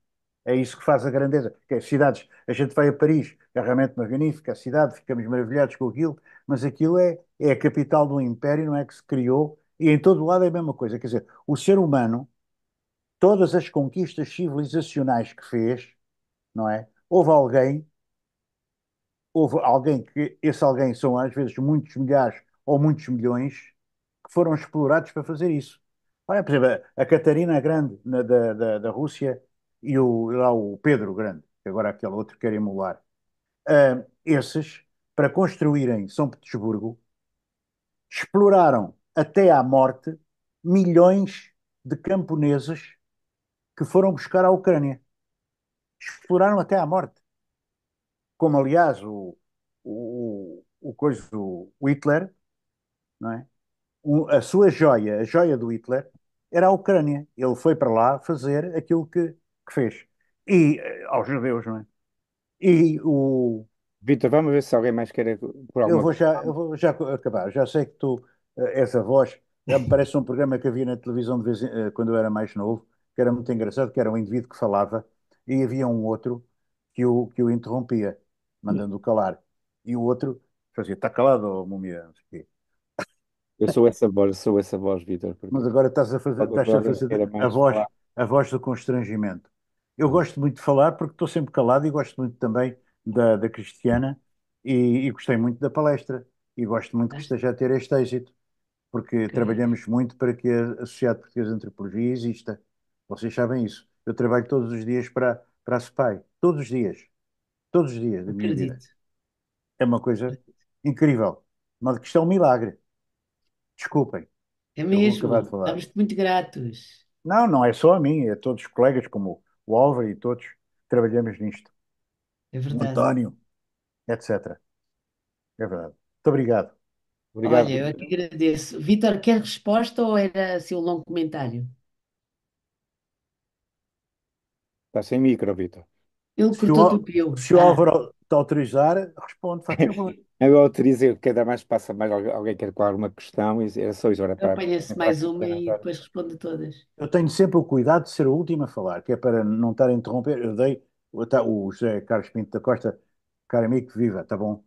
É isso que faz a grandeza. Porque cidades, a gente vai a Paris, é realmente magnífica, a cidade, ficamos maravilhados com aquilo, mas aquilo é, é a capital de um império, não é? Que se criou, e em todo lado é a mesma coisa. Quer dizer, o ser humano, todas as conquistas civilizacionais que fez, não é? Houve alguém, houve alguém que, esse alguém são às vezes muitos milhares ou muitos milhões, que foram explorados para fazer isso. Olha, por exemplo, a Catarina Grande na, da, da, da Rússia e o, lá o Pedro Grande, que agora aquele outro quer emular uh, esses, para construírem São Petersburgo, exploraram até à morte milhões de camponeses que foram buscar a Ucrânia. Exploraram até à morte. Como, aliás, o, o, o, coisa, do Hitler, não é? O, a sua joia, a joia do Hitler, era a Ucrânia. Ele foi para lá fazer aquilo que, que fez. E eh, aos judeus, não é? E o. Vitor, vamos ver se alguém mais quer por Eu alguma vou já, eu vou já acabar. Já sei que tu, eh, essa voz, já me parece um programa que havia na televisão de vez em- eh, quando eu era mais novo, que era muito engraçado, que era um indivíduo que falava e havia um outro que o, que o interrompia, mandando-o calar. E o outro fazia, está calado, ó, oh, múmia, não Eu sou essa voz, sou essa voz, Vitor, Mas agora estás a fazer, estás a fazer era a mais voz, a voz do constrangimento. Eu gosto muito de falar porque estou sempre calado e gosto muito também da, da Cristiana e, e gostei muito da palestra e gosto muito que esteja a ter este êxito, porque okay. trabalhamos muito para que a Sociedade Portuguesa de Antropologia exista. Vocês sabem isso. Eu trabalho todos os dias para, para a SEPAI, todos os dias, todos os dias da minha Acredito. vida. É uma coisa Acredito. incrível. uma que isto é um milagre. Desculpem. É mesmo. Estamos muito gratos. Não, não é só a mim, é a todos os colegas como o Álvaro e todos trabalhamos nisto. É verdade. António, etc. É verdade. Muito obrigado. Obrigado. Olha, eu é que agradeço. Vitor, quer resposta ou era assim um longo comentário? Está sem micro, Vitor. Ele por se todo o Se o ah. Álvaro te autorizar, responde, faz favor. Eu autorizo, quero dar mais passa mais alguém, quer colar uma questão, e era só isso. Era para, Apanha-se mais uma e depois responde todas. Eu tenho sempre o cuidado de ser o último a falar, que é para não estar a interromper. Eu dei o José Carlos Pinto da Costa, caro amigo, viva, está bom.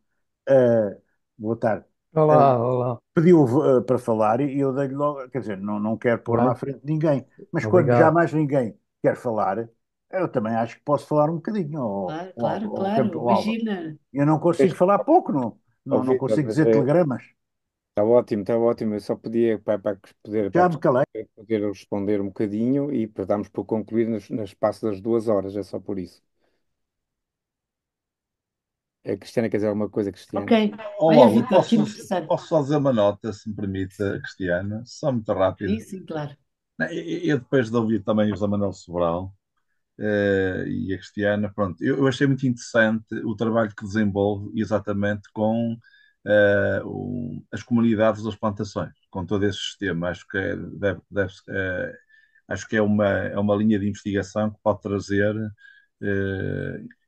Uh, boa tarde. Olá, uh, olá. Pediu uh, para falar e eu dei-lhe logo, quer dizer, não, não quero pôr-me à frente de ninguém, mas Obrigado. quando já mais ninguém quer falar, eu também acho que posso falar um bocadinho. Ao, claro, claro, ao, claro. imagina. Eu não consigo falar pouco, não, não, não consigo dizer é telegramas. Está ótimo, está ótimo. Eu só podia para, para poder, Já me poder responder um bocadinho e para darmos por concluir no, espaço das duas horas, é só por isso. A eh, Cristiana quer dizer alguma coisa, Cristiana? Ok. Olá, Vitor, posso, posso só dizer uma nota, se me permite, Cristiana? Só muito rápido. Sim, sim, claro. Eu depois de ouvir também o José Manuel Sobral, Uh, e a Cristiana, pronto, eu, eu, achei muito interessante o trabalho que desenvolve exatamente com uh, o, as comunidades das plantações, com todo esse sistema. Acho que é, deve, deve, uh, acho que é uma, é uma linha de investigação que pode trazer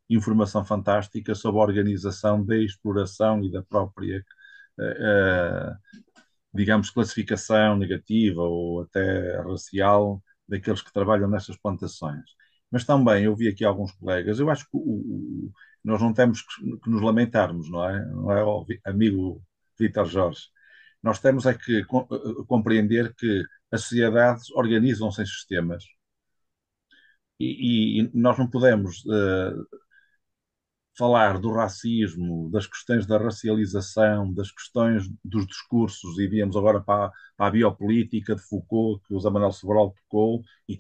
informação fantástica sobre a organização da exploração e da própria. digamos, classificação negativa ou até racial daqueles que trabalham nestas plantações. Mas também eu vi aqui alguns colegas, eu acho que o, o, nós não temos que, que, nos lamentarmos, não é? Não é, amigo Vitor Jorge? Nós temos é que com, eh, eh, compreender que as sociedades organizam-se em sistemas e, e, nós não podemos uh, falar do racismo, das questões da racialização, das questões dos discursos, e viemos agora para, para a biopolítica de Foucault, que o Zé Manuel Sobral tocou, e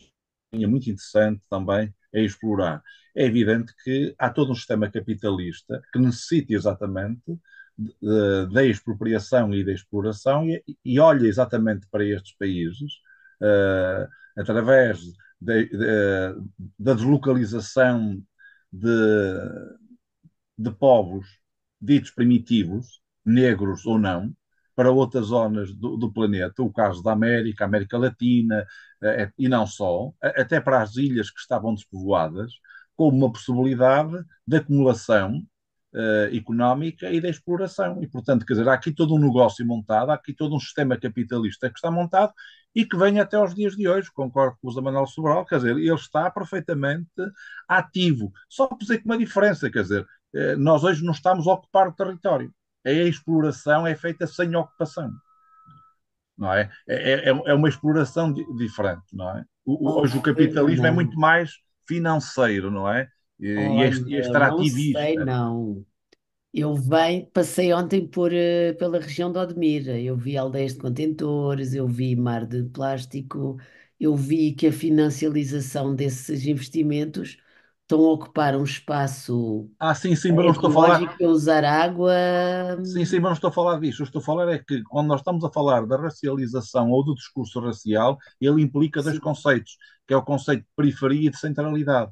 é muito interessante também a é explorar. É evidente que há todo um sistema capitalista que necessita exatamente da expropriação e da exploração e, e, olha exatamente para estes países uh, através de, de, da deslocalização de, de povos ditos primitivos, negros ou não, para outras zonas do, do, planeta, o caso da América, América Latina eh, eh, e não só, até para as ilhas que estavam despovoadas, como uma possibilidade de acumulação uh, económica e da exploração. E, portanto, quer dizer, há aqui todo um negócio montado, há aqui todo um sistema capitalista que está montado e que vem até aos dias de hoje, concordo com o José Manuel Sobral, quer dizer, ele está perfeitamente ativo. Só por dizer que uma diferença, quer dizer, nós hoje não estamos a ocupar o território a exploração é feita sem ocupação. Não é? É, é, é, é uma exploração diferente, não é? O, hoje o capitalismo é muito mais financeiro, não é? E, Olha, e extrativista. Não sei, né? não. Eu venho, passei ontem por, eh, pela região de Odmira. Eu vi aldeias de contentores, eu vi mar de plástico, eu vi que a financialização desses investimentos estão a ocupar um espaço Ah, sim, sim, mas não estou a falar. ecológico a usar água. Sim, sim, mas não estou a falar disso. que estou a falar é que quando nós estamos a falar da racialização ou do discurso racial, ele implica dois conceitos, que é o conceito de periferia e de centralidade.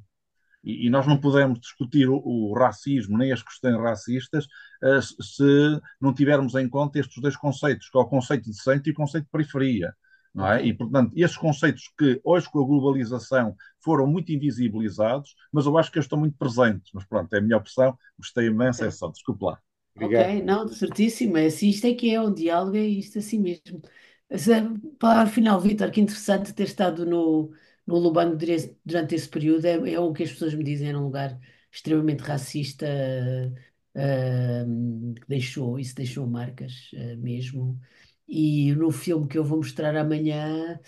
E, e nós não podemos discutir o, o racismo nem as questões racistas eh, se não tivermos em conta estes dois conceitos, que é o conceito de centro e o conceito de periferia. É? E, portanto, esses conceitos que hoje com a globalização foram muito invisibilizados, mas eu acho que eles estão muito presentes. Mas pronto, é a minha opção, gostei imenso, é só, desculpe lá. Obrigado. Ok, não, certíssimo, é assim, isto é que é um diálogo, é isto assim mesmo. Eh, para final, Vitor, que interessante ter estado no, no Lubango durante esse período, é, é o que as pessoas me dizem, era é um lugar extremamente racista, eh, eh, que deixou, isso deixou marcas uh, mesmo. E no filme que eu vou mostrar amanhã,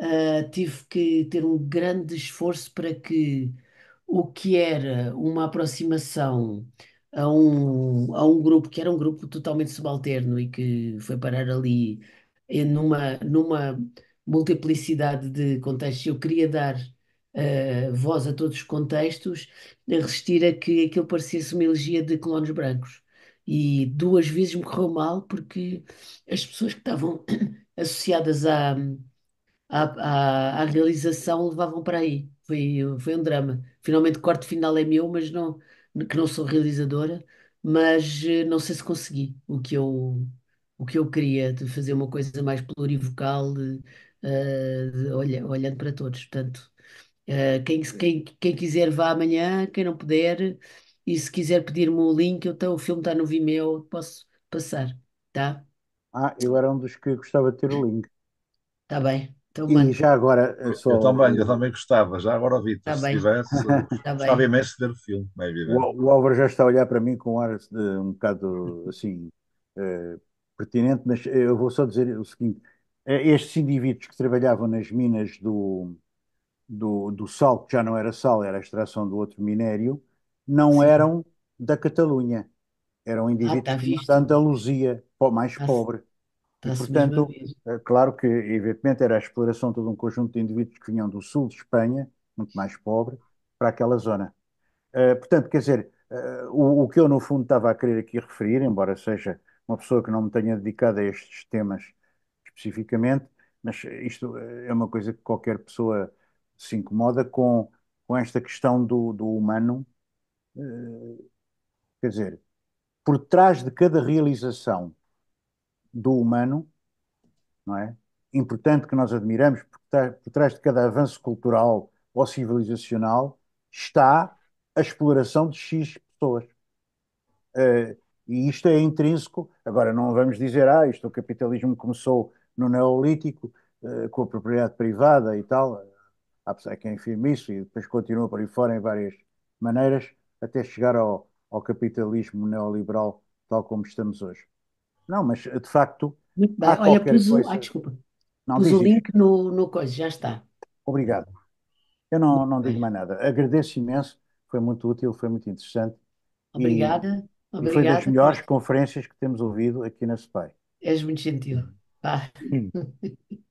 uh, tive que ter um grande esforço para que o que era uma aproximação a um, a um grupo que era um grupo totalmente subalterno e que foi parar ali em numa, numa multiplicidade de contextos. Eu queria dar uh, voz a todos os contextos, a resistir a que aquilo parecesse uma elegia de colonos brancos e duas vezes me correu mal porque as pessoas que estavam associadas à, à, à, à realização levavam para aí. Foi, foi um drama. Finalmente, o corte final é meu, mas não, que não sou realizadora, mas eh, não sei se consegui o que eu, o que eu queria, de fazer uma coisa mais plurivocal, de, eh, de olha, olhando para todos. Portanto, eh, quem, quem, quem quiser vá amanhã, quem não puder e se quiser pedir-me o link, eu tenho, o filme está no Vimeo, posso passar, tá? Ah, eu era um dos que gostava de ter o link. Está bem. Então, E já agora, eh, só Eu também, eu também gostava, já agora ouvi, está se bem, tivesse, está gostava bem. imenso de ver o filme, é evidente? o, o Álvaro já está a olhar para mim com um ar de, eh, um bocado assim eh, pertinente, mas eh, eu vou só dizer o seguinte: estes indivíduos que trabalhavam nas minas do, do, do sal, que já não era sal, era a extração do outro minério, não eram da Catalunha, eram Ah, tá da Andaluzia, mais pobre. E, portanto, eh, claro que, evidentemente, era a exploração de todo um conjunto de indivíduos que vinham do sul de Espanha, muito mais pobre, para aquela zona. Eh, portanto, quer dizer, eh, o, o que eu, no fundo, estava a querer aqui referir, embora seja uma pessoa que não me tenha dedicado a estes temas especificamente, mas isto é uma coisa que qualquer pessoa se incomoda com, com esta questão do, do humano eh, quer dizer, por trás de cada realização do humano, não é? Importante que nós admiramos, por trás de cada avanço cultural ou civilizacional, está a exploração de X pessoas. Eh, e isto é intrínseco. Agora, não vamos dizer, ah, isto o capitalismo começou no Neolítico, eh, com a propriedade privada e tal. Há quem afirme é isso e depois continua por aí fora em várias maneiras até chegar ao, ao capitalismo neoliberal tal como estamos hoje. Não, mas de facto. Muito bem, olha, pus o. Coisa... Ah, desculpa. Não, pus o link no, no coisa, já está. Obrigado. Eu não, não digo mais nada. Agradeço imenso, foi muito útil, foi muito interessante. Obrigada. E, Obrigada, e foi das melhores conferências que temos ouvido aqui na SPAI. És muito gentil. Vá. Hum.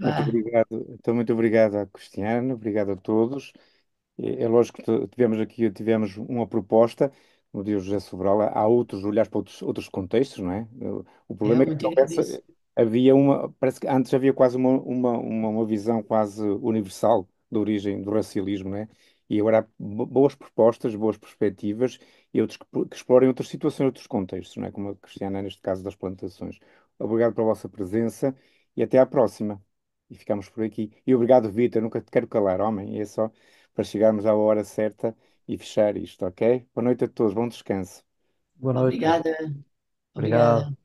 Muito obrigado. Então, muito obrigado a Cristiana, obrigado a todos. É, é, lógico que tivemos aqui tivemos uma proposta, como diz o José Sobral, há outros olhares para outros, outros contextos, não é? O problema é que isso. havia uma, parece que antes havia quase uma, uma, uma, visão quase universal da origem do racialismo, não é? E agora há boas propostas, boas perspectivas e outros que, que explorem outras situações, outros contextos, não é? Como a Cristiana, neste caso das plantações. Obrigado pela vossa presença e até à próxima. E ficamos por aqui. E obrigado, Vitor, nunca te quero calar, homem, é só para chegarmos à hora certa e fechar isto, ok? Boa noite a todos, bom descanso. Boa noite. Obrigada. Obrigado. Obrigada.